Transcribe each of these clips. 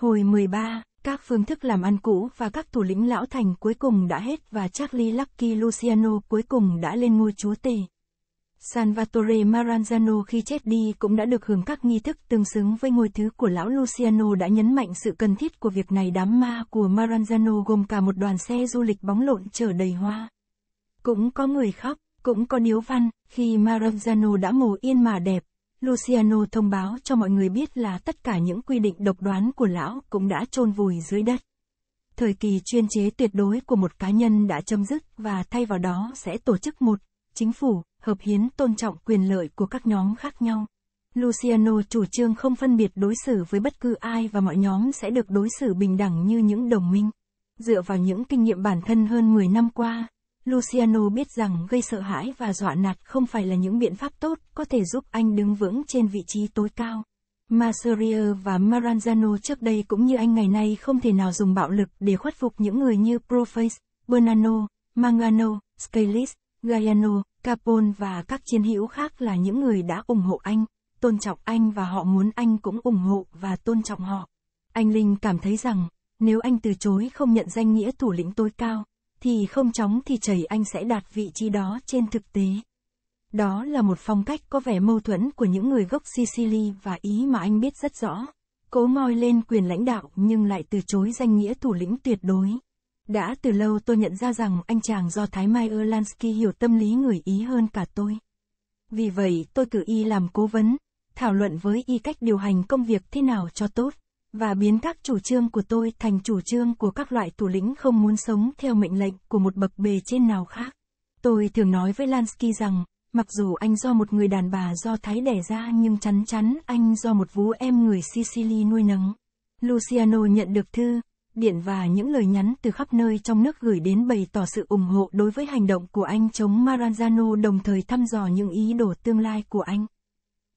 Hồi 13, các phương thức làm ăn cũ và các thủ lĩnh lão thành cuối cùng đã hết và Charlie Lucky Luciano cuối cùng đã lên ngôi chúa tể. Salvatore Maranzano khi chết đi cũng đã được hưởng các nghi thức tương xứng với ngôi thứ của lão Luciano đã nhấn mạnh sự cần thiết của việc này đám ma của Maranzano gồm cả một đoàn xe du lịch bóng lộn chở đầy hoa. Cũng có người khóc, cũng có điếu văn, khi Maranzano đã ngồi yên mà đẹp, Luciano thông báo cho mọi người biết là tất cả những quy định độc đoán của lão cũng đã chôn vùi dưới đất. Thời kỳ chuyên chế tuyệt đối của một cá nhân đã chấm dứt và thay vào đó sẽ tổ chức một chính phủ hợp hiến tôn trọng quyền lợi của các nhóm khác nhau. Luciano chủ trương không phân biệt đối xử với bất cứ ai và mọi nhóm sẽ được đối xử bình đẳng như những đồng minh. Dựa vào những kinh nghiệm bản thân hơn 10 năm qua, Luciano biết rằng gây sợ hãi và dọa nạt không phải là những biện pháp tốt có thể giúp anh đứng vững trên vị trí tối cao. Mà và Maranzano trước đây cũng như anh ngày nay không thể nào dùng bạo lực để khuất phục những người như Proface, Bernano, Mangano, Scalis, Gaiano, Capone và các chiến hữu khác là những người đã ủng hộ anh, tôn trọng anh và họ muốn anh cũng ủng hộ và tôn trọng họ. Anh Linh cảm thấy rằng, nếu anh từ chối không nhận danh nghĩa thủ lĩnh tối cao, thì không chóng thì chảy anh sẽ đạt vị trí đó trên thực tế. Đó là một phong cách có vẻ mâu thuẫn của những người gốc Sicily và Ý mà anh biết rất rõ. Cố ngoi lên quyền lãnh đạo nhưng lại từ chối danh nghĩa thủ lĩnh tuyệt đối. Đã từ lâu tôi nhận ra rằng anh chàng do Thái Mai Erlansky hiểu tâm lý người Ý hơn cả tôi. Vì vậy tôi cử y làm cố vấn, thảo luận với y cách điều hành công việc thế nào cho tốt và biến các chủ trương của tôi thành chủ trương của các loại thủ lĩnh không muốn sống theo mệnh lệnh của một bậc bề trên nào khác. Tôi thường nói với Lansky rằng, mặc dù anh do một người đàn bà do Thái đẻ ra nhưng chắn chắn anh do một vú em người Sicily nuôi nấng. Luciano nhận được thư, điện và những lời nhắn từ khắp nơi trong nước gửi đến bày tỏ sự ủng hộ đối với hành động của anh chống Maranzano đồng thời thăm dò những ý đồ tương lai của anh.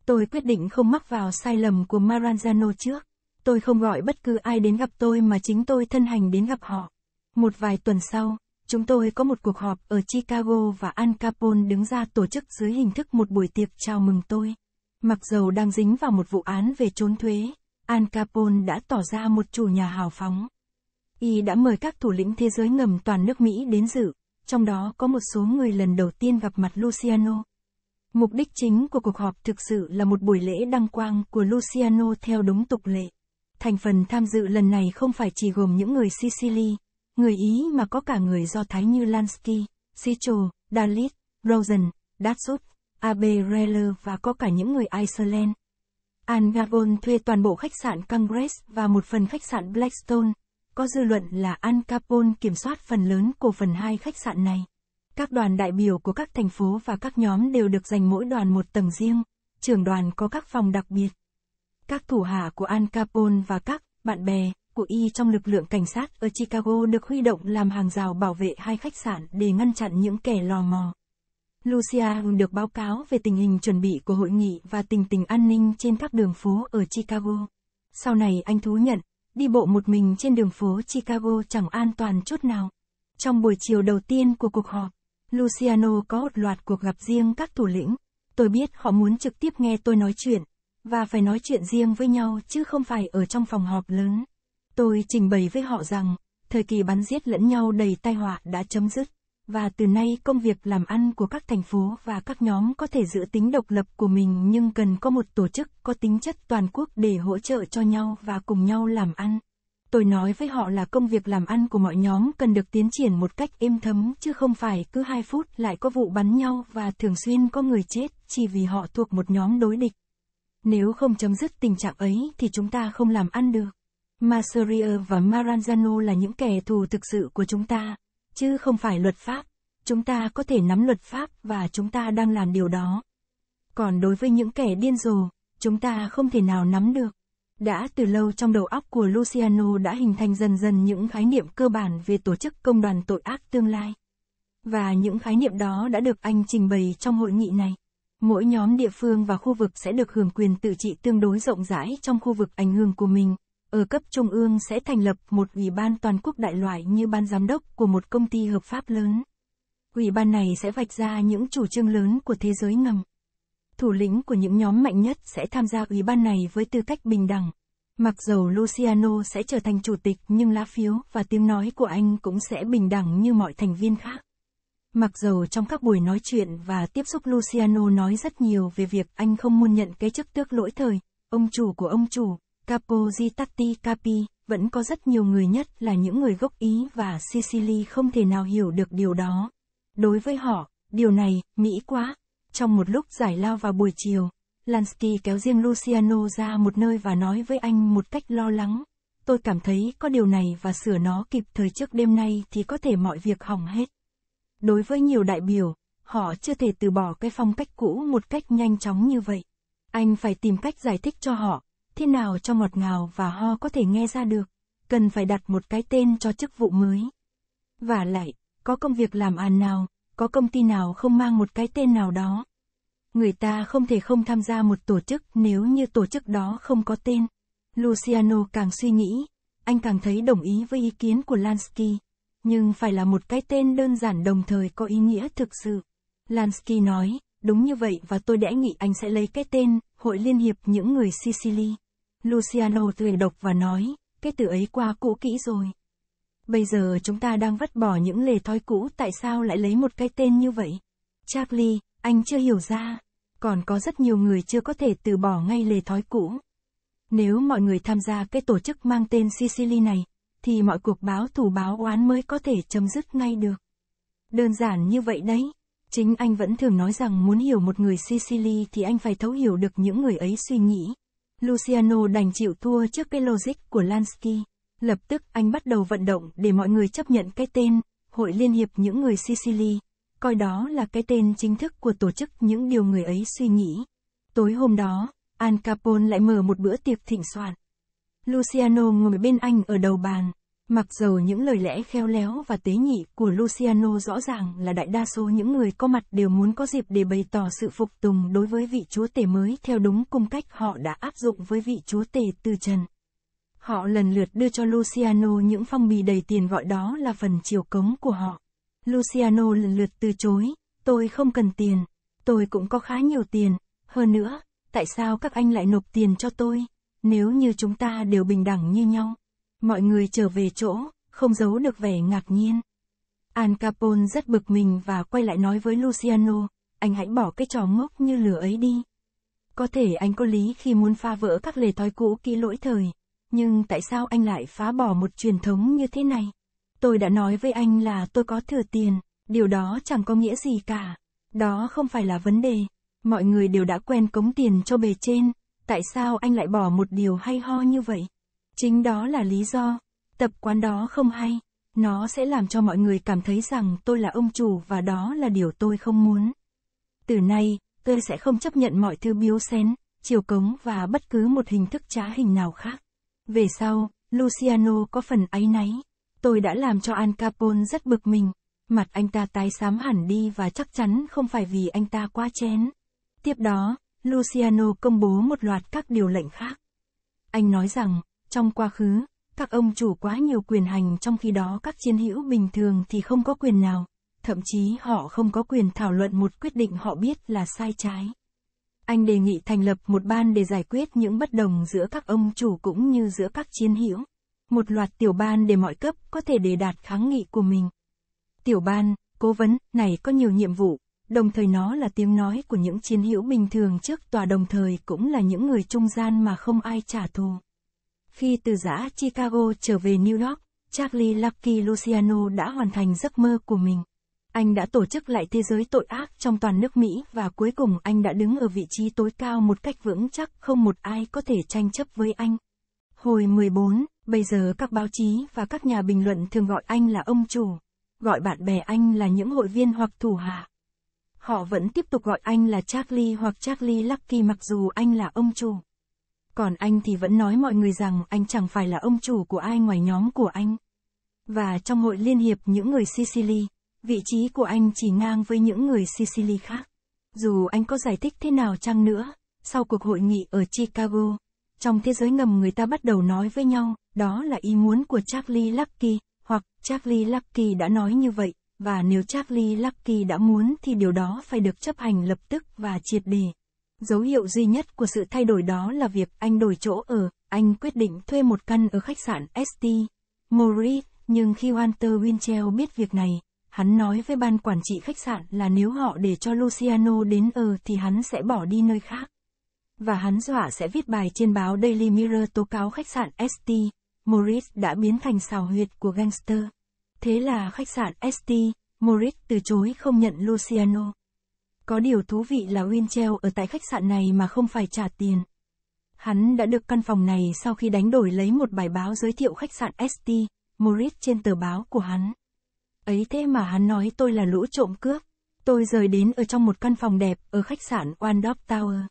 Tôi quyết định không mắc vào sai lầm của Maranzano trước tôi không gọi bất cứ ai đến gặp tôi mà chính tôi thân hành đến gặp họ. Một vài tuần sau, chúng tôi có một cuộc họp ở Chicago và Al Capone đứng ra tổ chức dưới hình thức một buổi tiệc chào mừng tôi. Mặc dầu đang dính vào một vụ án về trốn thuế, Al Capone đã tỏ ra một chủ nhà hào phóng. Y đã mời các thủ lĩnh thế giới ngầm toàn nước Mỹ đến dự, trong đó có một số người lần đầu tiên gặp mặt Luciano. Mục đích chính của cuộc họp thực sự là một buổi lễ đăng quang của Luciano theo đúng tục lệ. Thành phần tham dự lần này không phải chỉ gồm những người Sicily, người Ý mà có cả người Do Thái như Lansky, Sichel, Dalit, Rosen, Datsut, Abe Reller và có cả những người Iceland. Angagon thuê toàn bộ khách sạn Congress và một phần khách sạn Blackstone. Có dư luận là Al Capone kiểm soát phần lớn cổ phần hai khách sạn này. Các đoàn đại biểu của các thành phố và các nhóm đều được dành mỗi đoàn một tầng riêng. Trưởng đoàn có các phòng đặc biệt. Các thủ hạ của Al Capone và các bạn bè của y trong lực lượng cảnh sát ở Chicago được huy động làm hàng rào bảo vệ hai khách sạn để ngăn chặn những kẻ lò mò. Lucia được báo cáo về tình hình chuẩn bị của hội nghị và tình tình an ninh trên các đường phố ở Chicago. Sau này anh thú nhận, đi bộ một mình trên đường phố Chicago chẳng an toàn chút nào. Trong buổi chiều đầu tiên của cuộc họp, Luciano có một loạt cuộc gặp riêng các thủ lĩnh. Tôi biết họ muốn trực tiếp nghe tôi nói chuyện, và phải nói chuyện riêng với nhau chứ không phải ở trong phòng họp lớn. Tôi trình bày với họ rằng, thời kỳ bắn giết lẫn nhau đầy tai họa đã chấm dứt, và từ nay công việc làm ăn của các thành phố và các nhóm có thể giữ tính độc lập của mình nhưng cần có một tổ chức có tính chất toàn quốc để hỗ trợ cho nhau và cùng nhau làm ăn. Tôi nói với họ là công việc làm ăn của mọi nhóm cần được tiến triển một cách êm thấm chứ không phải cứ 2 phút lại có vụ bắn nhau và thường xuyên có người chết chỉ vì họ thuộc một nhóm đối địch. Nếu không chấm dứt tình trạng ấy thì chúng ta không làm ăn được. Masseria và Maranzano là những kẻ thù thực sự của chúng ta, chứ không phải luật pháp. Chúng ta có thể nắm luật pháp và chúng ta đang làm điều đó. Còn đối với những kẻ điên rồ, chúng ta không thể nào nắm được. Đã từ lâu trong đầu óc của Luciano đã hình thành dần dần những khái niệm cơ bản về tổ chức công đoàn tội ác tương lai. Và những khái niệm đó đã được anh trình bày trong hội nghị này. Mỗi nhóm địa phương và khu vực sẽ được hưởng quyền tự trị tương đối rộng rãi trong khu vực ảnh hưởng của mình. Ở cấp trung ương sẽ thành lập một ủy ban toàn quốc đại loại như ban giám đốc của một công ty hợp pháp lớn. Ủy ban này sẽ vạch ra những chủ trương lớn của thế giới ngầm. Thủ lĩnh của những nhóm mạnh nhất sẽ tham gia ủy ban này với tư cách bình đẳng. Mặc dầu Luciano sẽ trở thành chủ tịch nhưng lá phiếu và tiếng nói của anh cũng sẽ bình đẳng như mọi thành viên khác. Mặc dù trong các buổi nói chuyện và tiếp xúc Luciano nói rất nhiều về việc anh không muốn nhận cái chức tước lỗi thời, ông chủ của ông chủ, Capo Gitatti Capi, vẫn có rất nhiều người nhất là những người gốc Ý và Sicily không thể nào hiểu được điều đó. Đối với họ, điều này, mỹ quá. Trong một lúc giải lao vào buổi chiều, Lansky kéo riêng Luciano ra một nơi và nói với anh một cách lo lắng. Tôi cảm thấy có điều này và sửa nó kịp thời trước đêm nay thì có thể mọi việc hỏng hết. Đối với nhiều đại biểu, họ chưa thể từ bỏ cái phong cách cũ một cách nhanh chóng như vậy. Anh phải tìm cách giải thích cho họ, thế nào cho ngọt ngào và ho có thể nghe ra được, cần phải đặt một cái tên cho chức vụ mới. Và lại, có công việc làm ăn à nào, có công ty nào không mang một cái tên nào đó. Người ta không thể không tham gia một tổ chức nếu như tổ chức đó không có tên. Luciano càng suy nghĩ, anh càng thấy đồng ý với ý kiến của Lansky nhưng phải là một cái tên đơn giản đồng thời có ý nghĩa thực sự. Lansky nói, đúng như vậy và tôi đã nghĩ anh sẽ lấy cái tên, Hội Liên hiệp những người Sicily. Luciano tươi độc và nói, cái từ ấy qua cũ kỹ rồi. Bây giờ chúng ta đang vắt bỏ những lề thói cũ tại sao lại lấy một cái tên như vậy? Charlie, anh chưa hiểu ra. Còn có rất nhiều người chưa có thể từ bỏ ngay lề thói cũ. Nếu mọi người tham gia cái tổ chức mang tên Sicily này, thì mọi cuộc báo thù báo oán mới có thể chấm dứt ngay được. Đơn giản như vậy đấy. Chính anh vẫn thường nói rằng muốn hiểu một người Sicily thì anh phải thấu hiểu được những người ấy suy nghĩ. Luciano đành chịu thua trước cái logic của Lansky. Lập tức anh bắt đầu vận động để mọi người chấp nhận cái tên, Hội Liên hiệp những người Sicily, coi đó là cái tên chính thức của tổ chức những điều người ấy suy nghĩ. Tối hôm đó, Al Capone lại mở một bữa tiệc thịnh soạn. Luciano ngồi bên anh ở đầu bàn. Mặc dầu những lời lẽ khéo léo và tế nhị của Luciano rõ ràng là đại đa số những người có mặt đều muốn có dịp để bày tỏ sự phục tùng đối với vị chúa tể mới theo đúng cung cách họ đã áp dụng với vị chúa tể từ trần. Họ lần lượt đưa cho Luciano những phong bì đầy tiền gọi đó là phần chiều cống của họ. Luciano lần lượt từ chối, tôi không cần tiền, tôi cũng có khá nhiều tiền, hơn nữa, tại sao các anh lại nộp tiền cho tôi? Nếu như chúng ta đều bình đẳng như nhau, mọi người trở về chỗ, không giấu được vẻ ngạc nhiên. Al Capone rất bực mình và quay lại nói với Luciano, anh hãy bỏ cái trò ngốc như lửa ấy đi. Có thể anh có lý khi muốn phá vỡ các lề thói cũ kỹ lỗi thời, nhưng tại sao anh lại phá bỏ một truyền thống như thế này? Tôi đã nói với anh là tôi có thừa tiền, điều đó chẳng có nghĩa gì cả. Đó không phải là vấn đề, mọi người đều đã quen cống tiền cho bề trên, Tại sao anh lại bỏ một điều hay ho như vậy? Chính đó là lý do. Tập quán đó không hay. Nó sẽ làm cho mọi người cảm thấy rằng tôi là ông chủ và đó là điều tôi không muốn. Từ nay, tôi sẽ không chấp nhận mọi thứ biếu xén, chiều cống và bất cứ một hình thức trá hình nào khác. Về sau, Luciano có phần áy náy. Tôi đã làm cho Al Capone rất bực mình. Mặt anh ta tái xám hẳn đi và chắc chắn không phải vì anh ta quá chén. Tiếp đó, Luciano công bố một loạt các điều lệnh khác. Anh nói rằng, trong quá khứ, các ông chủ quá nhiều quyền hành trong khi đó các chiến hữu bình thường thì không có quyền nào, thậm chí họ không có quyền thảo luận một quyết định họ biết là sai trái. Anh đề nghị thành lập một ban để giải quyết những bất đồng giữa các ông chủ cũng như giữa các chiến hữu. Một loạt tiểu ban để mọi cấp có thể đề đạt kháng nghị của mình. Tiểu ban, cố vấn, này có nhiều nhiệm vụ, Đồng thời nó là tiếng nói của những chiến hữu bình thường trước tòa đồng thời cũng là những người trung gian mà không ai trả thù. Khi từ giã Chicago trở về New York, Charlie Lucky Luciano đã hoàn thành giấc mơ của mình. Anh đã tổ chức lại thế giới tội ác trong toàn nước Mỹ và cuối cùng anh đã đứng ở vị trí tối cao một cách vững chắc không một ai có thể tranh chấp với anh. Hồi 14, bây giờ các báo chí và các nhà bình luận thường gọi anh là ông chủ, gọi bạn bè anh là những hội viên hoặc thủ hạ. Họ vẫn tiếp tục gọi anh là Charlie hoặc Charlie Lucky mặc dù anh là ông chủ. Còn anh thì vẫn nói mọi người rằng anh chẳng phải là ông chủ của ai ngoài nhóm của anh. Và trong hội liên hiệp những người Sicily, vị trí của anh chỉ ngang với những người Sicily khác. Dù anh có giải thích thế nào chăng nữa, sau cuộc hội nghị ở Chicago, trong thế giới ngầm người ta bắt đầu nói với nhau, đó là ý muốn của Charlie Lucky, hoặc Charlie Lucky đã nói như vậy và nếu Charlie Lucky đã muốn thì điều đó phải được chấp hành lập tức và triệt đề. Dấu hiệu duy nhất của sự thay đổi đó là việc anh đổi chỗ ở, anh quyết định thuê một căn ở khách sạn ST. Morris, nhưng khi Walter Winchell biết việc này, hắn nói với ban quản trị khách sạn là nếu họ để cho Luciano đến ở thì hắn sẽ bỏ đi nơi khác. Và hắn dọa sẽ viết bài trên báo Daily Mirror tố cáo khách sạn ST. Morris đã biến thành xào huyệt của gangster. Thế là khách sạn ST, Moritz từ chối không nhận Luciano. Có điều thú vị là Winchell ở tại khách sạn này mà không phải trả tiền. Hắn đã được căn phòng này sau khi đánh đổi lấy một bài báo giới thiệu khách sạn ST, Moritz trên tờ báo của hắn. Ấy thế mà hắn nói tôi là lũ trộm cướp. Tôi rời đến ở trong một căn phòng đẹp ở khách sạn Waldorf Tower.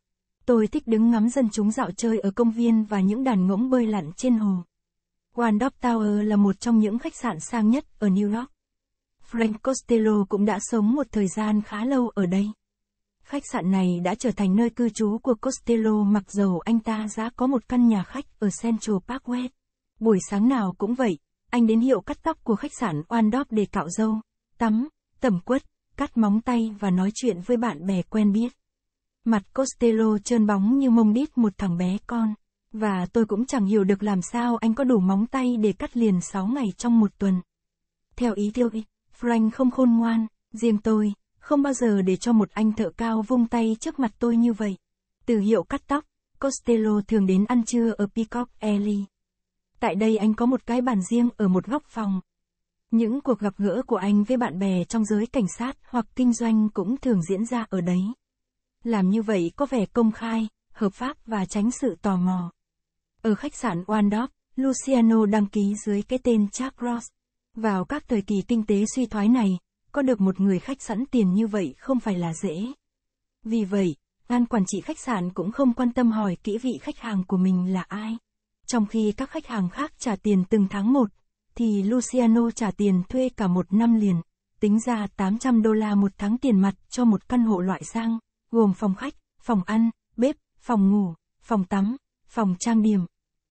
Tôi thích đứng ngắm dân chúng dạo chơi ở công viên và những đàn ngỗng bơi lặn trên hồ. One Dog Tower là một trong những khách sạn sang nhất ở New York. Frank Costello cũng đã sống một thời gian khá lâu ở đây. Khách sạn này đã trở thành nơi cư trú của Costello mặc dù anh ta đã có một căn nhà khách ở Central Park West. Buổi sáng nào cũng vậy, anh đến hiệu cắt tóc của khách sạn One Dog để cạo râu, tắm, tẩm quất, cắt móng tay và nói chuyện với bạn bè quen biết. Mặt Costello trơn bóng như mông đít một thằng bé con. Và tôi cũng chẳng hiểu được làm sao anh có đủ móng tay để cắt liền 6 ngày trong một tuần. Theo ý tiêu ý, Frank không khôn ngoan, riêng tôi, không bao giờ để cho một anh thợ cao vung tay trước mặt tôi như vậy. Từ hiệu cắt tóc, Costello thường đến ăn trưa ở Peacock Alley. Tại đây anh có một cái bàn riêng ở một góc phòng. Những cuộc gặp gỡ của anh với bạn bè trong giới cảnh sát hoặc kinh doanh cũng thường diễn ra ở đấy. Làm như vậy có vẻ công khai, hợp pháp và tránh sự tò mò. Ở khách sạn Waldorf, Luciano đăng ký dưới cái tên Jack Ross. Vào các thời kỳ kinh tế suy thoái này, có được một người khách sẵn tiền như vậy không phải là dễ. Vì vậy, an quản trị khách sạn cũng không quan tâm hỏi kỹ vị khách hàng của mình là ai. Trong khi các khách hàng khác trả tiền từng tháng một, thì Luciano trả tiền thuê cả một năm liền, tính ra 800 đô la một tháng tiền mặt cho một căn hộ loại sang, gồm phòng khách, phòng ăn, bếp, phòng ngủ, phòng tắm, phòng trang điểm.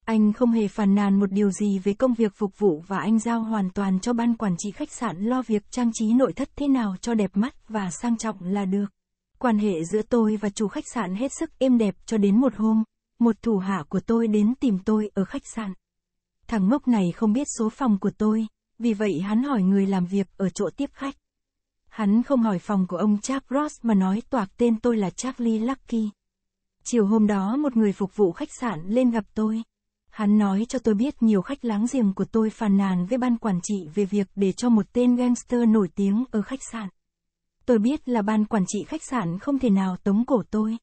Anh không hề phàn nàn một điều gì về công việc phục vụ và anh giao hoàn toàn cho ban quản trị khách sạn lo việc trang trí nội thất thế nào cho đẹp mắt và sang trọng là được. Quan hệ giữa tôi và chủ khách sạn hết sức êm đẹp cho đến một hôm, một thủ hạ của tôi đến tìm tôi ở khách sạn. Thằng ngốc này không biết số phòng của tôi, vì vậy hắn hỏi người làm việc ở chỗ tiếp khách. Hắn không hỏi phòng của ông Jack Ross mà nói toạc tên tôi là Charlie Lucky. Chiều hôm đó một người phục vụ khách sạn lên gặp tôi. Hắn nói cho tôi biết nhiều khách láng giềng của tôi phàn nàn với ban quản trị về việc để cho một tên gangster nổi tiếng ở khách sạn. Tôi biết là ban quản trị khách sạn không thể nào tống cổ tôi.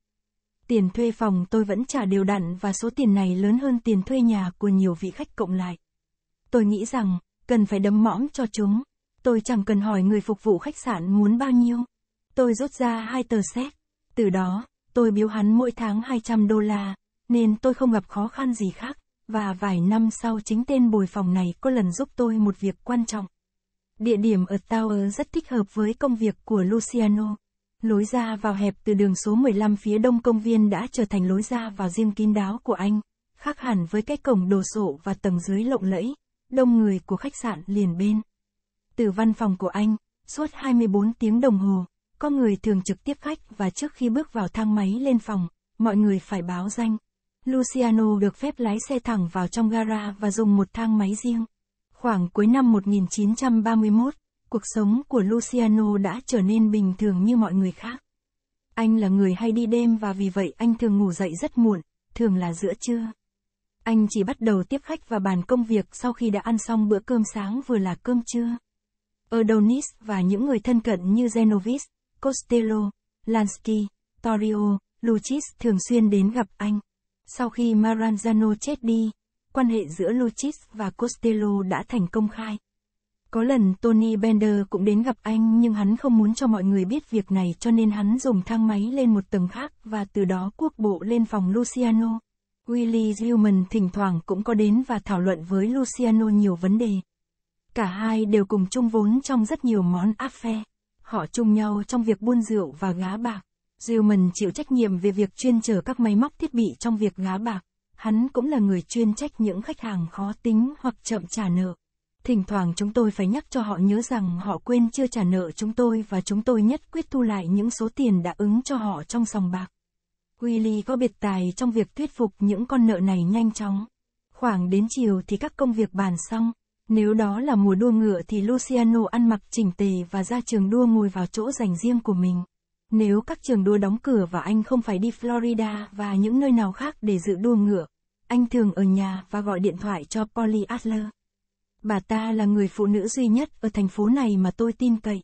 Tiền thuê phòng tôi vẫn trả đều đặn và số tiền này lớn hơn tiền thuê nhà của nhiều vị khách cộng lại. Tôi nghĩ rằng, cần phải đấm mõm cho chúng. Tôi chẳng cần hỏi người phục vụ khách sạn muốn bao nhiêu. Tôi rút ra hai tờ xét. Từ đó, Tôi biếu hắn mỗi tháng 200 đô la, nên tôi không gặp khó khăn gì khác, và vài năm sau chính tên bồi phòng này có lần giúp tôi một việc quan trọng. Địa điểm ở Tower rất thích hợp với công việc của Luciano. Lối ra vào hẹp từ đường số 15 phía đông công viên đã trở thành lối ra vào riêng kín đáo của anh, khác hẳn với cái cổng đồ sộ và tầng dưới lộng lẫy, đông người của khách sạn liền bên. Từ văn phòng của anh, suốt 24 tiếng đồng hồ, có người thường trực tiếp khách và trước khi bước vào thang máy lên phòng, mọi người phải báo danh. Luciano được phép lái xe thẳng vào trong gara và dùng một thang máy riêng. Khoảng cuối năm 1931, cuộc sống của Luciano đã trở nên bình thường như mọi người khác. Anh là người hay đi đêm và vì vậy anh thường ngủ dậy rất muộn, thường là giữa trưa. Anh chỉ bắt đầu tiếp khách và bàn công việc sau khi đã ăn xong bữa cơm sáng vừa là cơm trưa. Adonis và những người thân cận như Genovis, Costello, Lansky, Torrio, Luchis thường xuyên đến gặp anh. Sau khi Maranzano chết đi, quan hệ giữa Luchis và Costello đã thành công khai. Có lần Tony Bender cũng đến gặp anh nhưng hắn không muốn cho mọi người biết việc này cho nên hắn dùng thang máy lên một tầng khác và từ đó quốc bộ lên phòng Luciano. Willie Gilman thỉnh thoảng cũng có đến và thảo luận với Luciano nhiều vấn đề. Cả hai đều cùng chung vốn trong rất nhiều món áp Họ chung nhau trong việc buôn rượu và gá bạc. Gilman chịu trách nhiệm về việc chuyên chở các máy móc thiết bị trong việc gá bạc. Hắn cũng là người chuyên trách những khách hàng khó tính hoặc chậm trả nợ. Thỉnh thoảng chúng tôi phải nhắc cho họ nhớ rằng họ quên chưa trả nợ chúng tôi và chúng tôi nhất quyết thu lại những số tiền đã ứng cho họ trong sòng bạc. Willy có biệt tài trong việc thuyết phục những con nợ này nhanh chóng. Khoảng đến chiều thì các công việc bàn xong, nếu đó là mùa đua ngựa thì Luciano ăn mặc chỉnh tề và ra trường đua ngồi vào chỗ dành riêng của mình. Nếu các trường đua đóng cửa và anh không phải đi Florida và những nơi nào khác để dự đua ngựa, anh thường ở nhà và gọi điện thoại cho Polly Adler. Bà ta là người phụ nữ duy nhất ở thành phố này mà tôi tin cậy.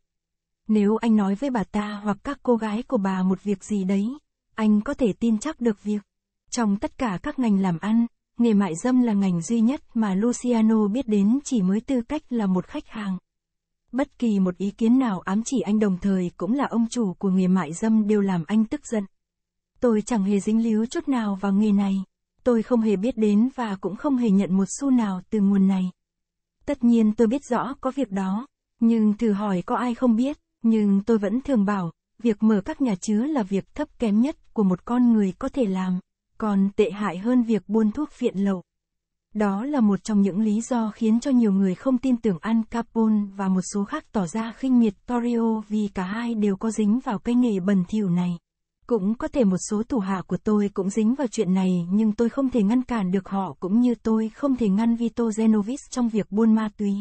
Nếu anh nói với bà ta hoặc các cô gái của bà một việc gì đấy, anh có thể tin chắc được việc. Trong tất cả các ngành làm ăn, nghề mại dâm là ngành duy nhất mà Luciano biết đến chỉ mới tư cách là một khách hàng. Bất kỳ một ý kiến nào ám chỉ anh đồng thời cũng là ông chủ của nghề mại dâm đều làm anh tức giận. Tôi chẳng hề dính líu chút nào vào nghề này. Tôi không hề biết đến và cũng không hề nhận một xu nào từ nguồn này. Tất nhiên tôi biết rõ có việc đó, nhưng thử hỏi có ai không biết, nhưng tôi vẫn thường bảo, việc mở các nhà chứa là việc thấp kém nhất của một con người có thể làm còn tệ hại hơn việc buôn thuốc phiện lậu. Đó là một trong những lý do khiến cho nhiều người không tin tưởng Al Capone và một số khác tỏ ra khinh miệt Torrio vì cả hai đều có dính vào cái nghề bẩn thỉu này. Cũng có thể một số thủ hạ của tôi cũng dính vào chuyện này nhưng tôi không thể ngăn cản được họ cũng như tôi không thể ngăn Vito Genovis trong việc buôn ma túy.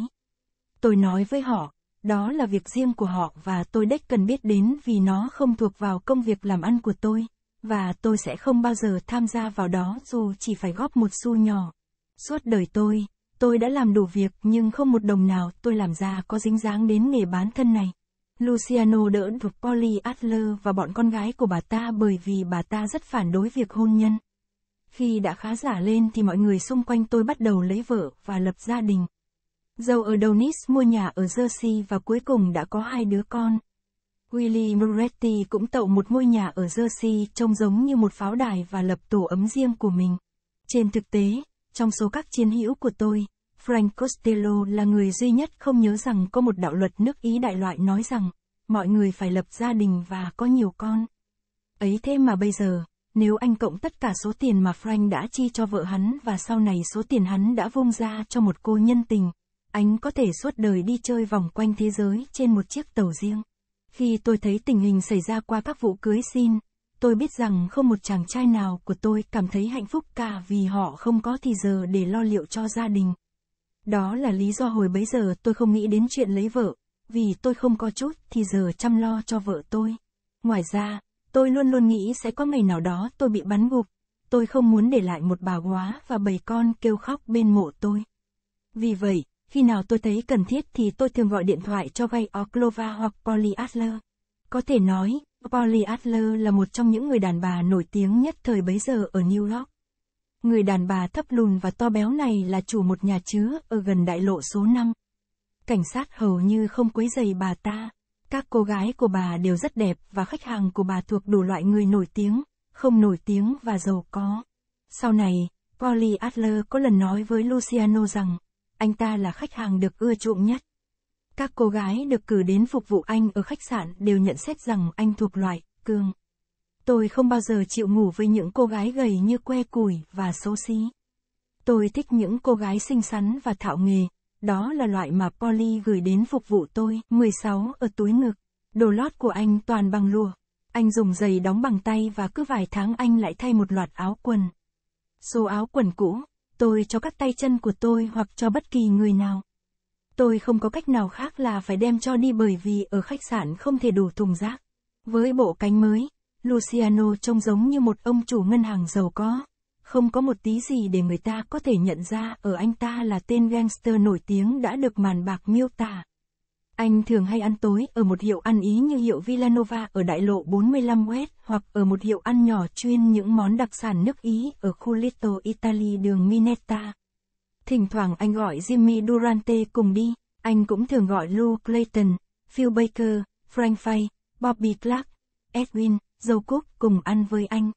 Tôi nói với họ, đó là việc riêng của họ và tôi đếch cần biết đến vì nó không thuộc vào công việc làm ăn của tôi. Và tôi sẽ không bao giờ tham gia vào đó dù chỉ phải góp một xu nhỏ. Suốt đời tôi, tôi đã làm đủ việc nhưng không một đồng nào tôi làm ra có dính dáng đến nghề bán thân này. Luciano đỡ thuộc Polly Adler và bọn con gái của bà ta bởi vì bà ta rất phản đối việc hôn nhân. Khi đã khá giả lên thì mọi người xung quanh tôi bắt đầu lấy vợ và lập gia đình. Dâu ở Donis mua nhà ở Jersey và cuối cùng đã có hai đứa con. Willie Moretti cũng tậu một ngôi nhà ở Jersey trông giống như một pháo đài và lập tổ ấm riêng của mình. Trên thực tế, trong số các chiến hữu của tôi, Frank Costello là người duy nhất không nhớ rằng có một đạo luật nước Ý đại loại nói rằng, mọi người phải lập gia đình và có nhiều con. Ấy thế mà bây giờ, nếu anh cộng tất cả số tiền mà Frank đã chi cho vợ hắn và sau này số tiền hắn đã vung ra cho một cô nhân tình, anh có thể suốt đời đi chơi vòng quanh thế giới trên một chiếc tàu riêng. Khi tôi thấy tình hình xảy ra qua các vụ cưới xin, tôi biết rằng không một chàng trai nào của tôi cảm thấy hạnh phúc cả vì họ không có thì giờ để lo liệu cho gia đình. Đó là lý do hồi bấy giờ tôi không nghĩ đến chuyện lấy vợ, vì tôi không có chút thì giờ chăm lo cho vợ tôi. Ngoài ra, tôi luôn luôn nghĩ sẽ có ngày nào đó tôi bị bắn gục. Tôi không muốn để lại một bà quá và bầy con kêu khóc bên mộ tôi. Vì vậy, khi nào tôi thấy cần thiết thì tôi thường gọi điện thoại cho vay Oklova hoặc Polly Adler. Có thể nói, Polly Adler là một trong những người đàn bà nổi tiếng nhất thời bấy giờ ở New York. Người đàn bà thấp lùn và to béo này là chủ một nhà chứa ở gần đại lộ số 5. Cảnh sát hầu như không quấy giày bà ta. Các cô gái của bà đều rất đẹp và khách hàng của bà thuộc đủ loại người nổi tiếng, không nổi tiếng và giàu có. Sau này, Polly Adler có lần nói với Luciano rằng, anh ta là khách hàng được ưa chuộng nhất. Các cô gái được cử đến phục vụ anh ở khách sạn đều nhận xét rằng anh thuộc loại cương. Tôi không bao giờ chịu ngủ với những cô gái gầy như que củi và xấu xí. Tôi thích những cô gái xinh xắn và thạo nghề, đó là loại mà Polly gửi đến phục vụ tôi. 16 ở túi ngực, đồ lót của anh toàn bằng lụa. Anh dùng giày đóng bằng tay và cứ vài tháng anh lại thay một loạt áo quần. Số áo quần cũ, tôi cho các tay chân của tôi hoặc cho bất kỳ người nào. Tôi không có cách nào khác là phải đem cho đi bởi vì ở khách sạn không thể đủ thùng rác. Với bộ cánh mới, Luciano trông giống như một ông chủ ngân hàng giàu có. Không có một tí gì để người ta có thể nhận ra ở anh ta là tên gangster nổi tiếng đã được màn bạc miêu tả. Anh thường hay ăn tối ở một hiệu ăn ý như hiệu Villanova ở đại lộ 45 West hoặc ở một hiệu ăn nhỏ chuyên những món đặc sản nước Ý ở khu Little Italy đường Minetta. Thỉnh thoảng anh gọi Jimmy Durante cùng đi, anh cũng thường gọi Lou Clayton, Phil Baker, Frank Fay, Bobby Clark, Edwin, Joe Cúc cùng ăn với anh.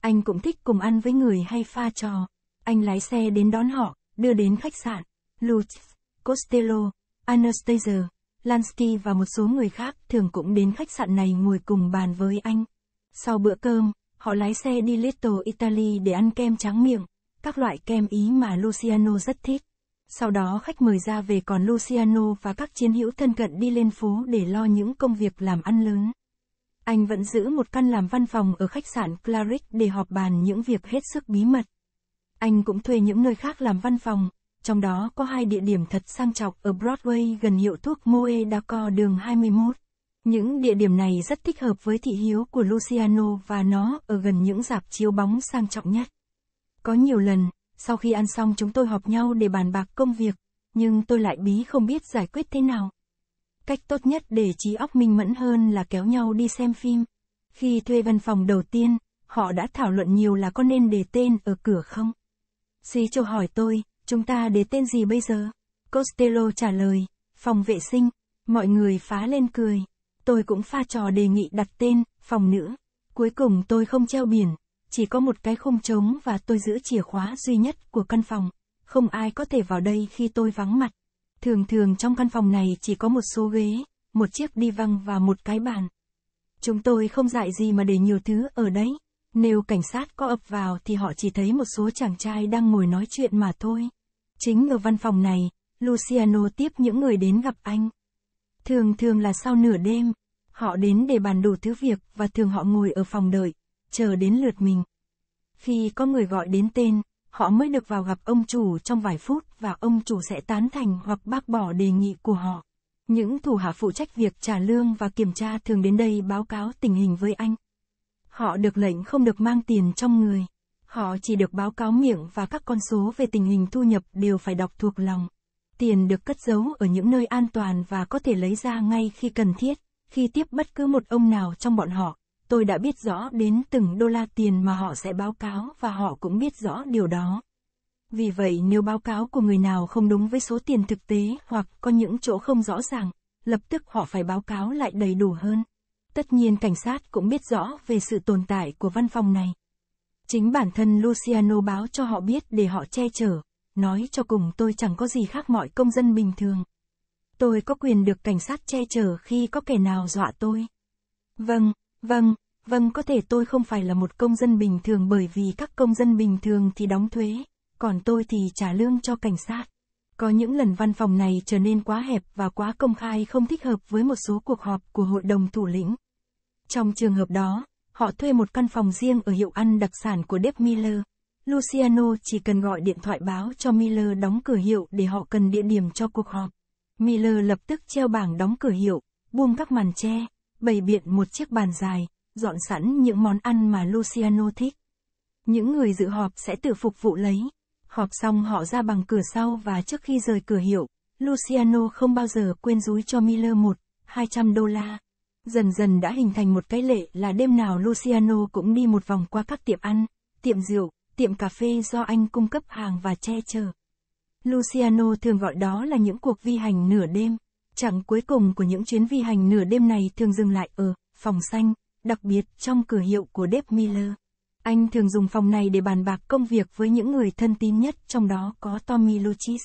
Anh cũng thích cùng ăn với người hay pha trò. Anh lái xe đến đón họ, đưa đến khách sạn, Lutz, Costello, Anastasia. Lansky và một số người khác thường cũng đến khách sạn này ngồi cùng bàn với anh. Sau bữa cơm, họ lái xe đi Little Italy để ăn kem tráng miệng, các loại kem Ý mà Luciano rất thích. Sau đó khách mời ra về còn Luciano và các chiến hữu thân cận đi lên phố để lo những công việc làm ăn lớn. Anh vẫn giữ một căn làm văn phòng ở khách sạn Claric để họp bàn những việc hết sức bí mật. Anh cũng thuê những nơi khác làm văn phòng, trong đó có hai địa điểm thật sang trọng ở Broadway gần hiệu thuốc Moe Daco đường 21. Những địa điểm này rất thích hợp với thị hiếu của Luciano và nó ở gần những dạp chiếu bóng sang trọng nhất. Có nhiều lần, sau khi ăn xong chúng tôi họp nhau để bàn bạc công việc, nhưng tôi lại bí không biết giải quyết thế nào. Cách tốt nhất để trí óc minh mẫn hơn là kéo nhau đi xem phim. Khi thuê văn phòng đầu tiên, họ đã thảo luận nhiều là có nên để tên ở cửa không. si Châu hỏi tôi, Chúng ta để tên gì bây giờ? Costello trả lời, phòng vệ sinh, mọi người phá lên cười. Tôi cũng pha trò đề nghị đặt tên, phòng nữa. Cuối cùng tôi không treo biển, chỉ có một cái khung trống và tôi giữ chìa khóa duy nhất của căn phòng. Không ai có thể vào đây khi tôi vắng mặt. Thường thường trong căn phòng này chỉ có một số ghế, một chiếc đi văng và một cái bàn. Chúng tôi không dạy gì mà để nhiều thứ ở đấy. Nếu cảnh sát có ập vào thì họ chỉ thấy một số chàng trai đang ngồi nói chuyện mà thôi. Chính ở văn phòng này, Luciano tiếp những người đến gặp anh. Thường thường là sau nửa đêm, họ đến để bàn đủ thứ việc và thường họ ngồi ở phòng đợi, chờ đến lượt mình. Khi có người gọi đến tên, họ mới được vào gặp ông chủ trong vài phút và ông chủ sẽ tán thành hoặc bác bỏ đề nghị của họ. Những thủ hạ phụ trách việc trả lương và kiểm tra thường đến đây báo cáo tình hình với anh. Họ được lệnh không được mang tiền trong người. Họ chỉ được báo cáo miệng và các con số về tình hình thu nhập đều phải đọc thuộc lòng. Tiền được cất giấu ở những nơi an toàn và có thể lấy ra ngay khi cần thiết. Khi tiếp bất cứ một ông nào trong bọn họ, tôi đã biết rõ đến từng đô la tiền mà họ sẽ báo cáo và họ cũng biết rõ điều đó. Vì vậy nếu báo cáo của người nào không đúng với số tiền thực tế hoặc có những chỗ không rõ ràng, lập tức họ phải báo cáo lại đầy đủ hơn. Tất nhiên cảnh sát cũng biết rõ về sự tồn tại của văn phòng này, Chính bản thân Luciano báo cho họ biết để họ che chở, nói cho cùng tôi chẳng có gì khác mọi công dân bình thường. Tôi có quyền được cảnh sát che chở khi có kẻ nào dọa tôi. Vâng, vâng, vâng có thể tôi không phải là một công dân bình thường bởi vì các công dân bình thường thì đóng thuế, còn tôi thì trả lương cho cảnh sát. Có những lần văn phòng này trở nên quá hẹp và quá công khai không thích hợp với một số cuộc họp của hội đồng thủ lĩnh. Trong trường hợp đó, Họ thuê một căn phòng riêng ở hiệu ăn đặc sản của Dave Miller. Luciano chỉ cần gọi điện thoại báo cho Miller đóng cửa hiệu để họ cần địa điểm cho cuộc họp. Miller lập tức treo bảng đóng cửa hiệu, buông các màn che, bày biện một chiếc bàn dài, dọn sẵn những món ăn mà Luciano thích. Những người dự họp sẽ tự phục vụ lấy. Họp xong họ ra bằng cửa sau và trước khi rời cửa hiệu, Luciano không bao giờ quên rúi cho Miller một, 200 đô la. Dần dần đã hình thành một cái lệ là đêm nào Luciano cũng đi một vòng qua các tiệm ăn, tiệm rượu, tiệm cà phê do anh cung cấp hàng và che chở. Luciano thường gọi đó là những cuộc vi hành nửa đêm. Chẳng cuối cùng của những chuyến vi hành nửa đêm này thường dừng lại ở phòng xanh, đặc biệt trong cửa hiệu của Dave Miller. Anh thường dùng phòng này để bàn bạc công việc với những người thân tín nhất trong đó có Tommy Luchis.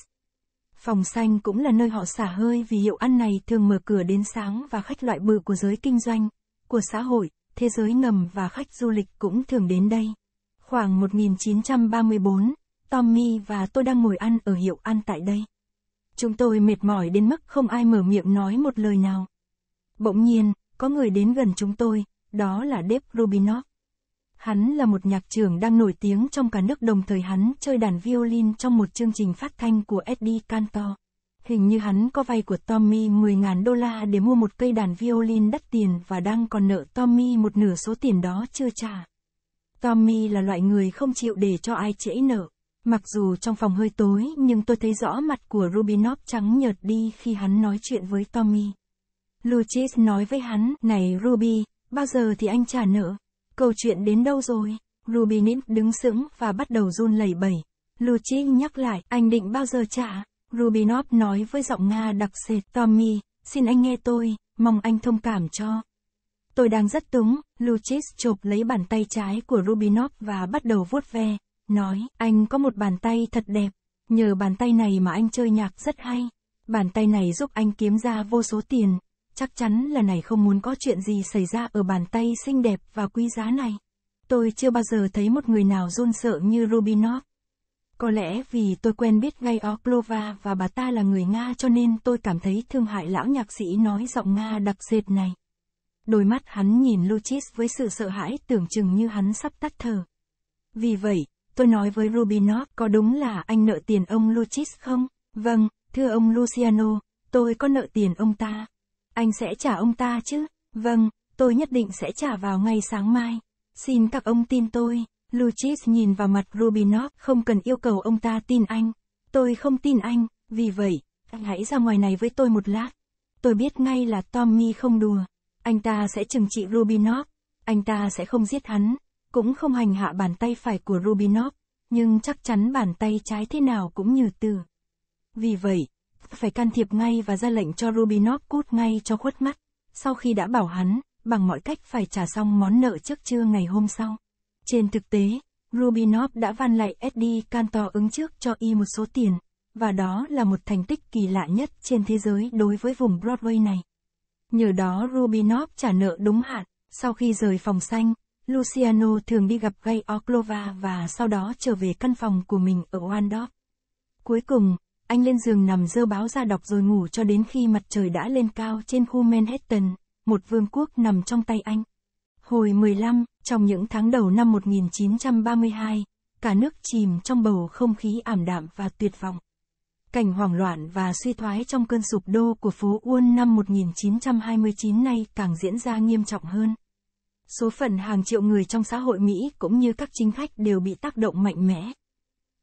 Phòng xanh cũng là nơi họ xả hơi vì hiệu ăn này thường mở cửa đến sáng và khách loại bự của giới kinh doanh, của xã hội, thế giới ngầm và khách du lịch cũng thường đến đây. Khoảng 1934, Tommy và tôi đang ngồi ăn ở hiệu ăn tại đây. Chúng tôi mệt mỏi đến mức không ai mở miệng nói một lời nào. Bỗng nhiên, có người đến gần chúng tôi, đó là Dave Rubinov. Hắn là một nhạc trưởng đang nổi tiếng trong cả nước đồng thời hắn chơi đàn violin trong một chương trình phát thanh của Eddie Cantor. Hình như hắn có vay của Tommy 10.000 đô la để mua một cây đàn violin đắt tiền và đang còn nợ Tommy một nửa số tiền đó chưa trả. Tommy là loại người không chịu để cho ai trễ nợ. Mặc dù trong phòng hơi tối nhưng tôi thấy rõ mặt của Rubinov trắng nhợt đi khi hắn nói chuyện với Tommy. Lucis nói với hắn, này Ruby, bao giờ thì anh trả nợ? Câu chuyện đến đâu rồi? Rubinip đứng sững và bắt đầu run lẩy bẩy. Luchi nhắc lại, anh định bao giờ trả? Rubinov nói với giọng Nga đặc sệt, Tommy, xin anh nghe tôi, mong anh thông cảm cho. Tôi đang rất túng, Luchis chộp lấy bàn tay trái của Rubinov và bắt đầu vuốt ve, nói, anh có một bàn tay thật đẹp, nhờ bàn tay này mà anh chơi nhạc rất hay. Bàn tay này giúp anh kiếm ra vô số tiền, chắc chắn là này không muốn có chuyện gì xảy ra ở bàn tay xinh đẹp và quý giá này. Tôi chưa bao giờ thấy một người nào run sợ như Rubinov. Có lẽ vì tôi quen biết ngay Oklova và bà ta là người Nga cho nên tôi cảm thấy thương hại lão nhạc sĩ nói giọng Nga đặc dệt này. Đôi mắt hắn nhìn Luchis với sự sợ hãi tưởng chừng như hắn sắp tắt thở. Vì vậy, tôi nói với Rubinov có đúng là anh nợ tiền ông Luchis không? Vâng, thưa ông Luciano, tôi có nợ tiền ông ta. Anh sẽ trả ông ta chứ? Vâng, tôi nhất định sẽ trả vào ngày sáng mai. Xin các ông tin tôi. Luchis nhìn vào mặt Rubinov, không cần yêu cầu ông ta tin anh. Tôi không tin anh, vì vậy, anh hãy ra ngoài này với tôi một lát. Tôi biết ngay là Tommy không đùa. Anh ta sẽ trừng trị Rubinov. Anh ta sẽ không giết hắn, cũng không hành hạ bàn tay phải của Rubinov, nhưng chắc chắn bàn tay trái thế nào cũng như từ. Vì vậy, phải can thiệp ngay và ra lệnh cho Rubinov cút ngay cho khuất mắt, sau khi đã bảo hắn, bằng mọi cách phải trả xong món nợ trước trưa ngày hôm sau. Trên thực tế, Rubinov đã van lại Eddie Cantor ứng trước cho y một số tiền, và đó là một thành tích kỳ lạ nhất trên thế giới đối với vùng Broadway này. Nhờ đó Rubinov trả nợ đúng hạn, sau khi rời phòng xanh, Luciano thường đi gặp Gay Oklova và sau đó trở về căn phòng của mình ở Waldorf. Cuối cùng, anh lên giường nằm dơ báo ra đọc rồi ngủ cho đến khi mặt trời đã lên cao trên khu Manhattan, một vương quốc nằm trong tay anh. Hồi 15, trong những tháng đầu năm 1932, cả nước chìm trong bầu không khí ảm đạm và tuyệt vọng. Cảnh hoảng loạn và suy thoái trong cơn sụp đô của phố Uôn năm 1929 nay càng diễn ra nghiêm trọng hơn. Số phận hàng triệu người trong xã hội Mỹ cũng như các chính khách đều bị tác động mạnh mẽ.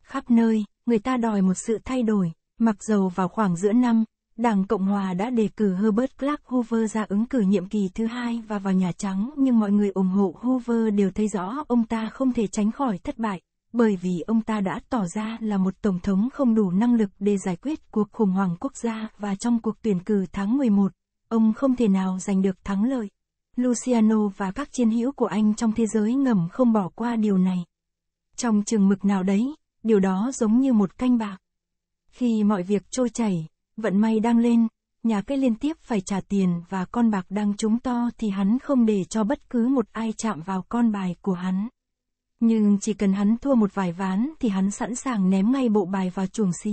Khắp nơi, người ta đòi một sự thay đổi, mặc dầu vào khoảng giữa năm, Đảng Cộng Hòa đã đề cử Herbert Clark Hoover ra ứng cử nhiệm kỳ thứ hai và vào Nhà Trắng nhưng mọi người ủng hộ Hoover đều thấy rõ ông ta không thể tránh khỏi thất bại, bởi vì ông ta đã tỏ ra là một Tổng thống không đủ năng lực để giải quyết cuộc khủng hoảng quốc gia và trong cuộc tuyển cử tháng 11, ông không thể nào giành được thắng lợi. Luciano và các chiến hữu của anh trong thế giới ngầm không bỏ qua điều này. Trong trường mực nào đấy, điều đó giống như một canh bạc. Khi mọi việc trôi chảy, vận may đang lên, nhà cái liên tiếp phải trả tiền và con bạc đang trúng to thì hắn không để cho bất cứ một ai chạm vào con bài của hắn. Nhưng chỉ cần hắn thua một vài ván thì hắn sẵn sàng ném ngay bộ bài vào chuồng xí.